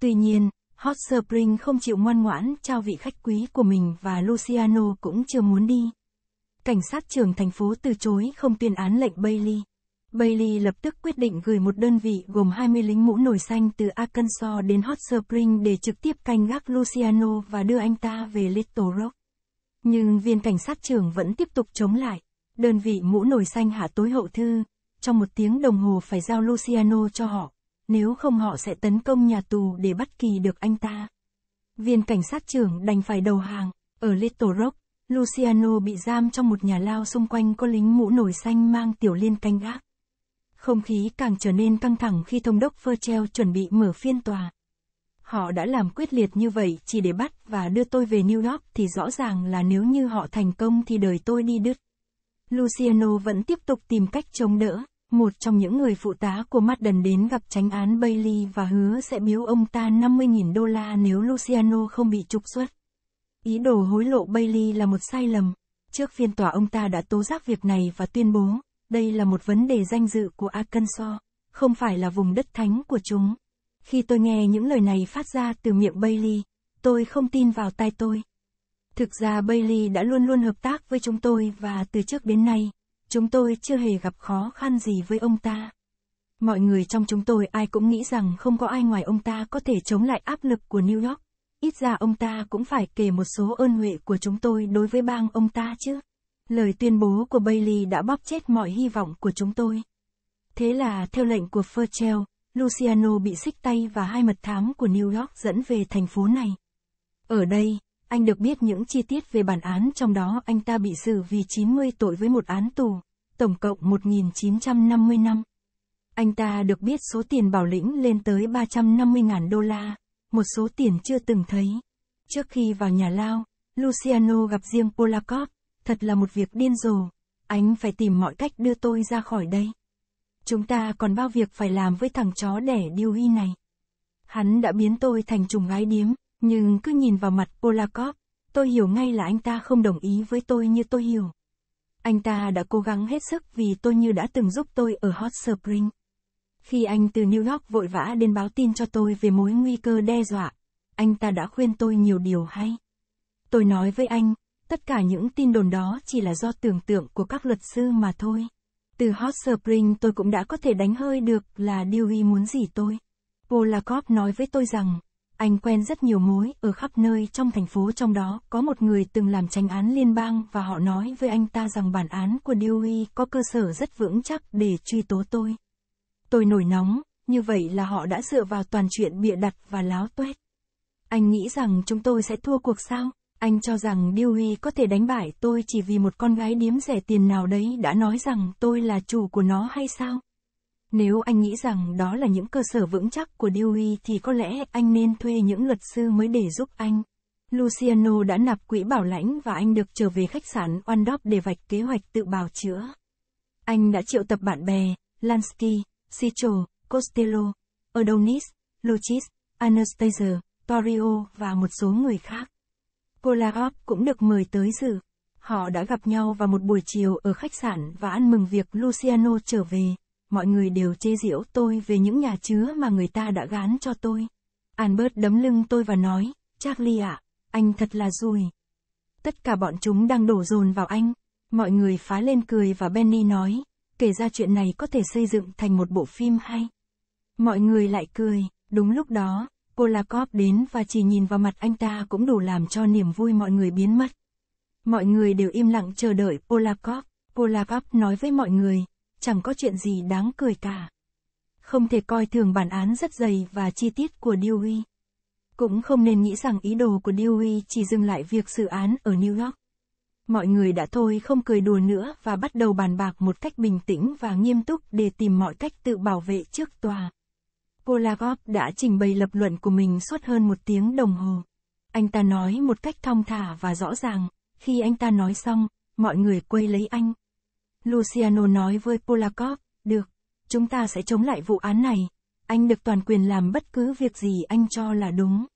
Tuy nhiên, Hot Spring không chịu ngoan ngoãn trao vị khách quý của mình và Luciano cũng chưa muốn đi. Cảnh sát trưởng thành phố từ chối không tuyên án lệnh Bailey. Bailey lập tức quyết định gửi một đơn vị gồm 20 lính mũ nổi xanh từ Arkansas đến Hot Spring để trực tiếp canh gác Luciano và đưa anh ta về Little Rock. Nhưng viên cảnh sát trưởng vẫn tiếp tục chống lại. Đơn vị mũ nổi xanh hạ tối hậu thư, trong một tiếng đồng hồ phải giao Luciano cho họ, nếu không họ sẽ tấn công nhà tù để bắt kỳ được anh ta. Viên cảnh sát trưởng đành phải đầu hàng, ở Little Rock, Luciano bị giam trong một nhà lao xung quanh có lính mũ nổi xanh mang tiểu liên canh gác. Không khí càng trở nên căng thẳng khi thông đốc Ferchel chuẩn bị mở phiên tòa. Họ đã làm quyết liệt như vậy chỉ để bắt và đưa tôi về New York thì rõ ràng là nếu như họ thành công thì đời tôi đi đứt. Luciano vẫn tiếp tục tìm cách chống đỡ. Một trong những người phụ tá của Madden đến gặp tránh án Bailey và hứa sẽ biếu ông ta 50.000 đô la nếu Luciano không bị trục xuất. Ý đồ hối lộ Bailey là một sai lầm. Trước phiên tòa ông ta đã tố giác việc này và tuyên bố, đây là một vấn đề danh dự của Arkansas, không phải là vùng đất thánh của chúng. Khi tôi nghe những lời này phát ra từ miệng Bailey, tôi không tin vào tai tôi. Thực ra Bailey đã luôn luôn hợp tác với chúng tôi và từ trước đến nay, chúng tôi chưa hề gặp khó khăn gì với ông ta. Mọi người trong chúng tôi ai cũng nghĩ rằng không có ai ngoài ông ta có thể chống lại áp lực của New York. Ít ra ông ta cũng phải kể một số ơn huệ của chúng tôi đối với bang ông ta chứ. Lời tuyên bố của Bailey đã bóp chết mọi hy vọng của chúng tôi. Thế là theo lệnh của Fairchild, Luciano bị xích tay và hai mật thám của New York dẫn về thành phố này. Ở đây, anh được biết những chi tiết về bản án trong đó anh ta bị xử vì 90 tội với một án tù, tổng cộng 1.950 năm. Anh ta được biết số tiền bảo lĩnh lên tới 350.000 đô la, một số tiền chưa từng thấy. Trước khi vào nhà lao, Luciano gặp riêng Polakov, thật là một việc điên rồ, anh phải tìm mọi cách đưa tôi ra khỏi đây. Chúng ta còn bao việc phải làm với thằng chó đẻ điêu hy này. Hắn đã biến tôi thành trùng gái điếm, nhưng cứ nhìn vào mặt Polakov, tôi hiểu ngay là anh ta không đồng ý với tôi như tôi hiểu. Anh ta đã cố gắng hết sức vì tôi như đã từng giúp tôi ở Hot Spring. Khi anh từ New York vội vã đến báo tin cho tôi về mối nguy cơ đe dọa, anh ta đã khuyên tôi nhiều điều hay. Tôi nói với anh, tất cả những tin đồn đó chỉ là do tưởng tượng của các luật sư mà thôi. Từ Hot Spring tôi cũng đã có thể đánh hơi được là Dewey muốn gì tôi. Polakov nói với tôi rằng, anh quen rất nhiều mối ở khắp nơi trong thành phố trong đó có một người từng làm tranh án liên bang và họ nói với anh ta rằng bản án của Dewey có cơ sở rất vững chắc để truy tố tôi. Tôi nổi nóng, như vậy là họ đã dựa vào toàn chuyện bịa đặt và láo tuét. Anh nghĩ rằng chúng tôi sẽ thua cuộc sao? Anh cho rằng Dewey có thể đánh bại tôi chỉ vì một con gái điếm rẻ tiền nào đấy đã nói rằng tôi là chủ của nó hay sao? Nếu anh nghĩ rằng đó là những cơ sở vững chắc của DOE thì có lẽ anh nên thuê những luật sư mới để giúp anh. Luciano đã nạp quỹ bảo lãnh và anh được trở về khách sạn Wandop để vạch kế hoạch tự bào chữa. Anh đã triệu tập bạn bè, Lansky, Sicho, Costello, Adonis, Lucis, Anastasia, Torrio và một số người khác. Kolarov cũng được mời tới dự. Họ đã gặp nhau vào một buổi chiều ở khách sạn và ăn mừng việc Luciano trở về mọi người đều chê giễu tôi về những nhà chứa mà người ta đã gán cho tôi. Albert đấm lưng tôi và nói, Charlie ạ, à, anh thật là rùi. Tất cả bọn chúng đang đổ dồn vào anh. Mọi người phá lên cười và Benny nói, kể ra chuyện này có thể xây dựng thành một bộ phim hay. Mọi người lại cười, đúng lúc đó, cô La Cóp đến và chỉ nhìn vào mặt anh ta cũng đủ làm cho niềm vui mọi người biến mất. Mọi người đều im lặng chờ đợi Polakov. Polakov nói với mọi người, chẳng có chuyện gì đáng cười cả. Không thể coi thường bản án rất dày và chi tiết của Dewey. Cũng không nên nghĩ rằng ý đồ của Dewey chỉ dừng lại việc xử án ở New York. Mọi người đã thôi không cười đùa nữa và bắt đầu bàn bạc một cách bình tĩnh và nghiêm túc để tìm mọi cách tự bảo vệ trước tòa. Kolagov đã trình bày lập luận của mình suốt hơn một tiếng đồng hồ. Anh ta nói một cách thong thả và rõ ràng, khi anh ta nói xong, mọi người quay lấy anh. Luciano nói với Polakov, được, chúng ta sẽ chống lại vụ án này. Anh được toàn quyền làm bất cứ việc gì anh cho là đúng.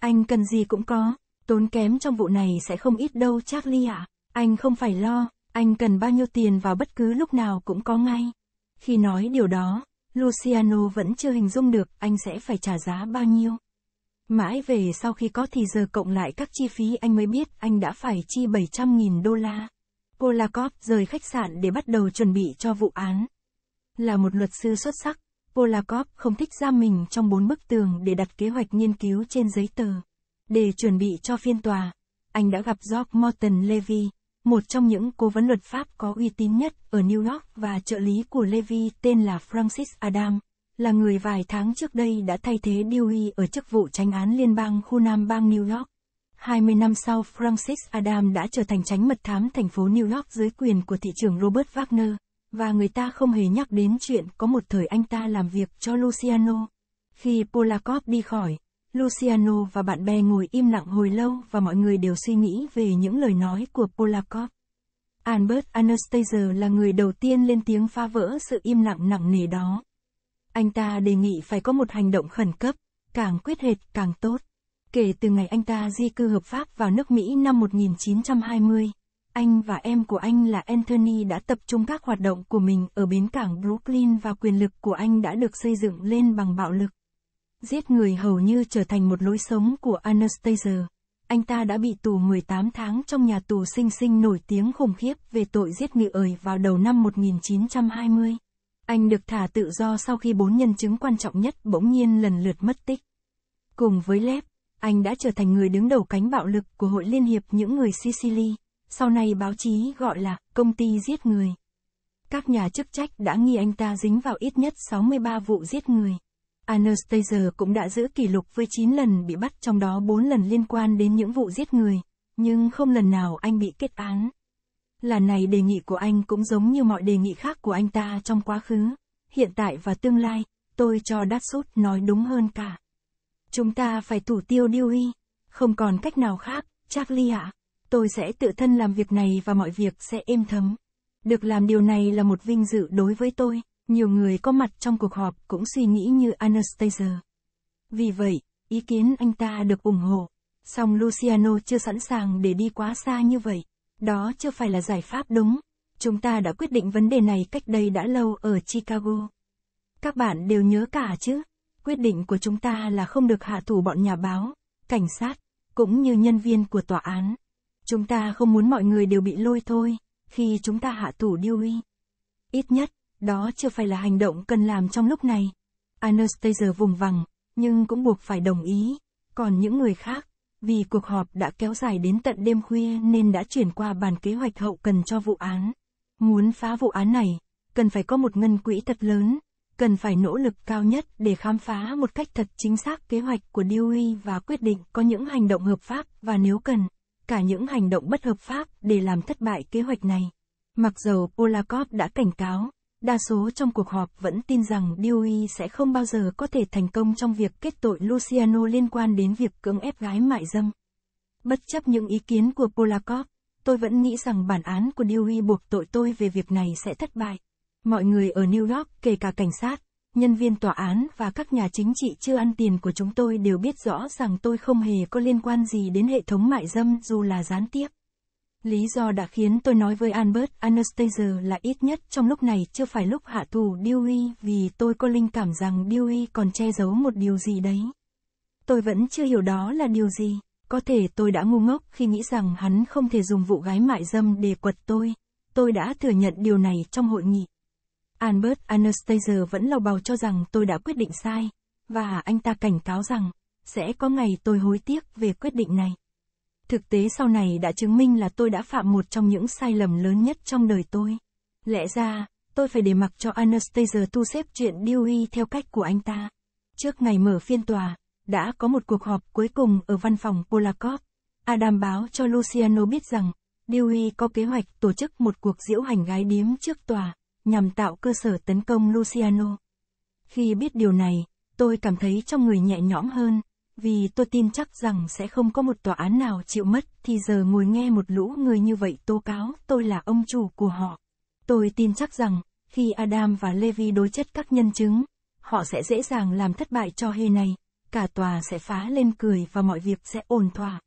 Anh cần gì cũng có, tốn kém trong vụ này sẽ không ít đâu Charlie ạ. Anh không phải lo, anh cần bao nhiêu tiền vào bất cứ lúc nào cũng có ngay. Khi nói điều đó, Luciano vẫn chưa hình dung được anh sẽ phải trả giá bao nhiêu. Mãi về sau khi có thì giờ cộng lại các chi phí anh mới biết anh đã phải chi 700.000 đô la. Polakov rời khách sạn để bắt đầu chuẩn bị cho vụ án. Là một luật sư xuất sắc, Polakov không thích giam mình trong bốn bức tường để đặt kế hoạch nghiên cứu trên giấy tờ. Để chuẩn bị cho phiên tòa, anh đã gặp George Morton Levy, một trong những cố vấn luật pháp có uy tín nhất ở New York và trợ lý của Levy tên là Francis Adam, là người vài tháng trước đây đã thay thế Dewey ở chức vụ tranh án liên bang khu Nam bang New York. 20 năm sau Francis Adam đã trở thành tránh mật thám thành phố New York dưới quyền của thị trưởng Robert Wagner, và người ta không hề nhắc đến chuyện có một thời anh ta làm việc cho Luciano. Khi Polakov đi khỏi, Luciano và bạn bè ngồi im lặng hồi lâu và mọi người đều suy nghĩ về những lời nói của Polakov. Albert Anastasia là người đầu tiên lên tiếng phá vỡ sự im lặng nặng nề đó. Anh ta đề nghị phải có một hành động khẩn cấp, càng quyết liệt càng tốt. Kể từ ngày anh ta di cư hợp pháp vào nước Mỹ năm 1920, anh và em của anh là Anthony đã tập trung các hoạt động của mình ở bến cảng Brooklyn và quyền lực của anh đã được xây dựng lên bằng bạo lực. Giết người hầu như trở thành một lối sống của Anastasia. Anh ta đã bị tù 18 tháng trong nhà tù sinh sinh nổi tiếng khủng khiếp về tội giết người ời vào đầu năm 1920. Anh được thả tự do sau khi bốn nhân chứng quan trọng nhất bỗng nhiên lần lượt mất tích. Cùng với Lép, anh đã trở thành người đứng đầu cánh bạo lực của Hội Liên hiệp những người Sicily, sau này báo chí gọi là công ty giết người. Các nhà chức trách đã nghi anh ta dính vào ít nhất 63 vụ giết người. Anastasia cũng đã giữ kỷ lục với 9 lần bị bắt trong đó 4 lần liên quan đến những vụ giết người, nhưng không lần nào anh bị kết án. Lần này đề nghị của anh cũng giống như mọi đề nghị khác của anh ta trong quá khứ, hiện tại và tương lai, tôi cho Datsut nói đúng hơn cả. Chúng ta phải thủ tiêu Dewey. Không còn cách nào khác, Charlie ạ. Tôi sẽ tự thân làm việc này và mọi việc sẽ êm thấm. Được làm điều này là một vinh dự đối với tôi. Nhiều người có mặt trong cuộc họp cũng suy nghĩ như Anastasia. Vì vậy, ý kiến anh ta được ủng hộ. Song Luciano chưa sẵn sàng để đi quá xa như vậy. Đó chưa phải là giải pháp đúng. Chúng ta đã quyết định vấn đề này cách đây đã lâu ở Chicago. Các bạn đều nhớ cả chứ? quyết định của chúng ta là không được hạ thủ bọn nhà báo, cảnh sát, cũng như nhân viên của tòa án. Chúng ta không muốn mọi người đều bị lôi thôi, khi chúng ta hạ thủ tù uy, Ít nhất, đó chưa phải là hành động cần làm trong lúc này. Anastasia vùng vằng, nhưng cũng buộc phải đồng ý. Còn những người khác, vì cuộc họp đã kéo dài đến tận đêm khuya nên đã chuyển qua bàn kế hoạch hậu cần cho vụ án. Muốn phá vụ án này, cần phải có một ngân quỹ thật lớn, cần phải nỗ lực cao nhất để khám phá một cách thật chính xác kế hoạch của DOE và quyết định có những hành động hợp pháp và nếu cần, cả những hành động bất hợp pháp để làm thất bại kế hoạch này. Mặc dù Polakov đã cảnh cáo, đa số trong cuộc họp vẫn tin rằng DOE sẽ không bao giờ có thể thành công trong việc kết tội Luciano liên quan đến việc cưỡng ép gái mại dâm. Bất chấp những ý kiến của Polakov, tôi vẫn nghĩ rằng bản án của DOE buộc tội tôi về việc này sẽ thất bại. Mọi người ở New York, kể cả cảnh sát, nhân viên tòa án và các nhà chính trị chưa ăn tiền của chúng tôi đều biết rõ rằng tôi không hề có liên quan gì đến hệ thống mại dâm dù là gián tiếp. Lý do đã khiến tôi nói với Albert Anastasia là ít nhất trong lúc này chưa phải lúc hạ tù Dewey vì tôi có linh cảm rằng Dewey còn che giấu một điều gì đấy. Tôi vẫn chưa hiểu đó là điều gì, có thể tôi đã ngu ngốc khi nghĩ rằng hắn không thể dùng vụ gái mại dâm để quật tôi. Tôi đã thừa nhận điều này trong hội nghị. Albert Anastasia vẫn lầu bầu cho rằng tôi đã quyết định sai, và anh ta cảnh cáo rằng, sẽ có ngày tôi hối tiếc về quyết định này. Thực tế sau này đã chứng minh là tôi đã phạm một trong những sai lầm lớn nhất trong đời tôi. Lẽ ra, tôi phải để mặc cho Anastasia thu xếp chuyện Dewey theo cách của anh ta. Trước ngày mở phiên tòa, đã có một cuộc họp cuối cùng ở văn phòng Polakov. Adam báo cho Luciano biết rằng, Dewey có kế hoạch tổ chức một cuộc diễu hành gái điếm trước tòa, nhằm tạo cơ sở tấn công Luciano. Khi biết điều này, tôi cảm thấy trong người nhẹ nhõm hơn, vì tôi tin chắc rằng sẽ không có một tòa án nào chịu mất, thì giờ ngồi nghe một lũ người như vậy tố cáo tôi là ông chủ của họ. Tôi tin chắc rằng, khi Adam và Levi đối chất các nhân chứng, họ sẽ dễ dàng làm thất bại cho hê này, cả tòa sẽ phá lên cười và mọi việc sẽ ổn thỏa.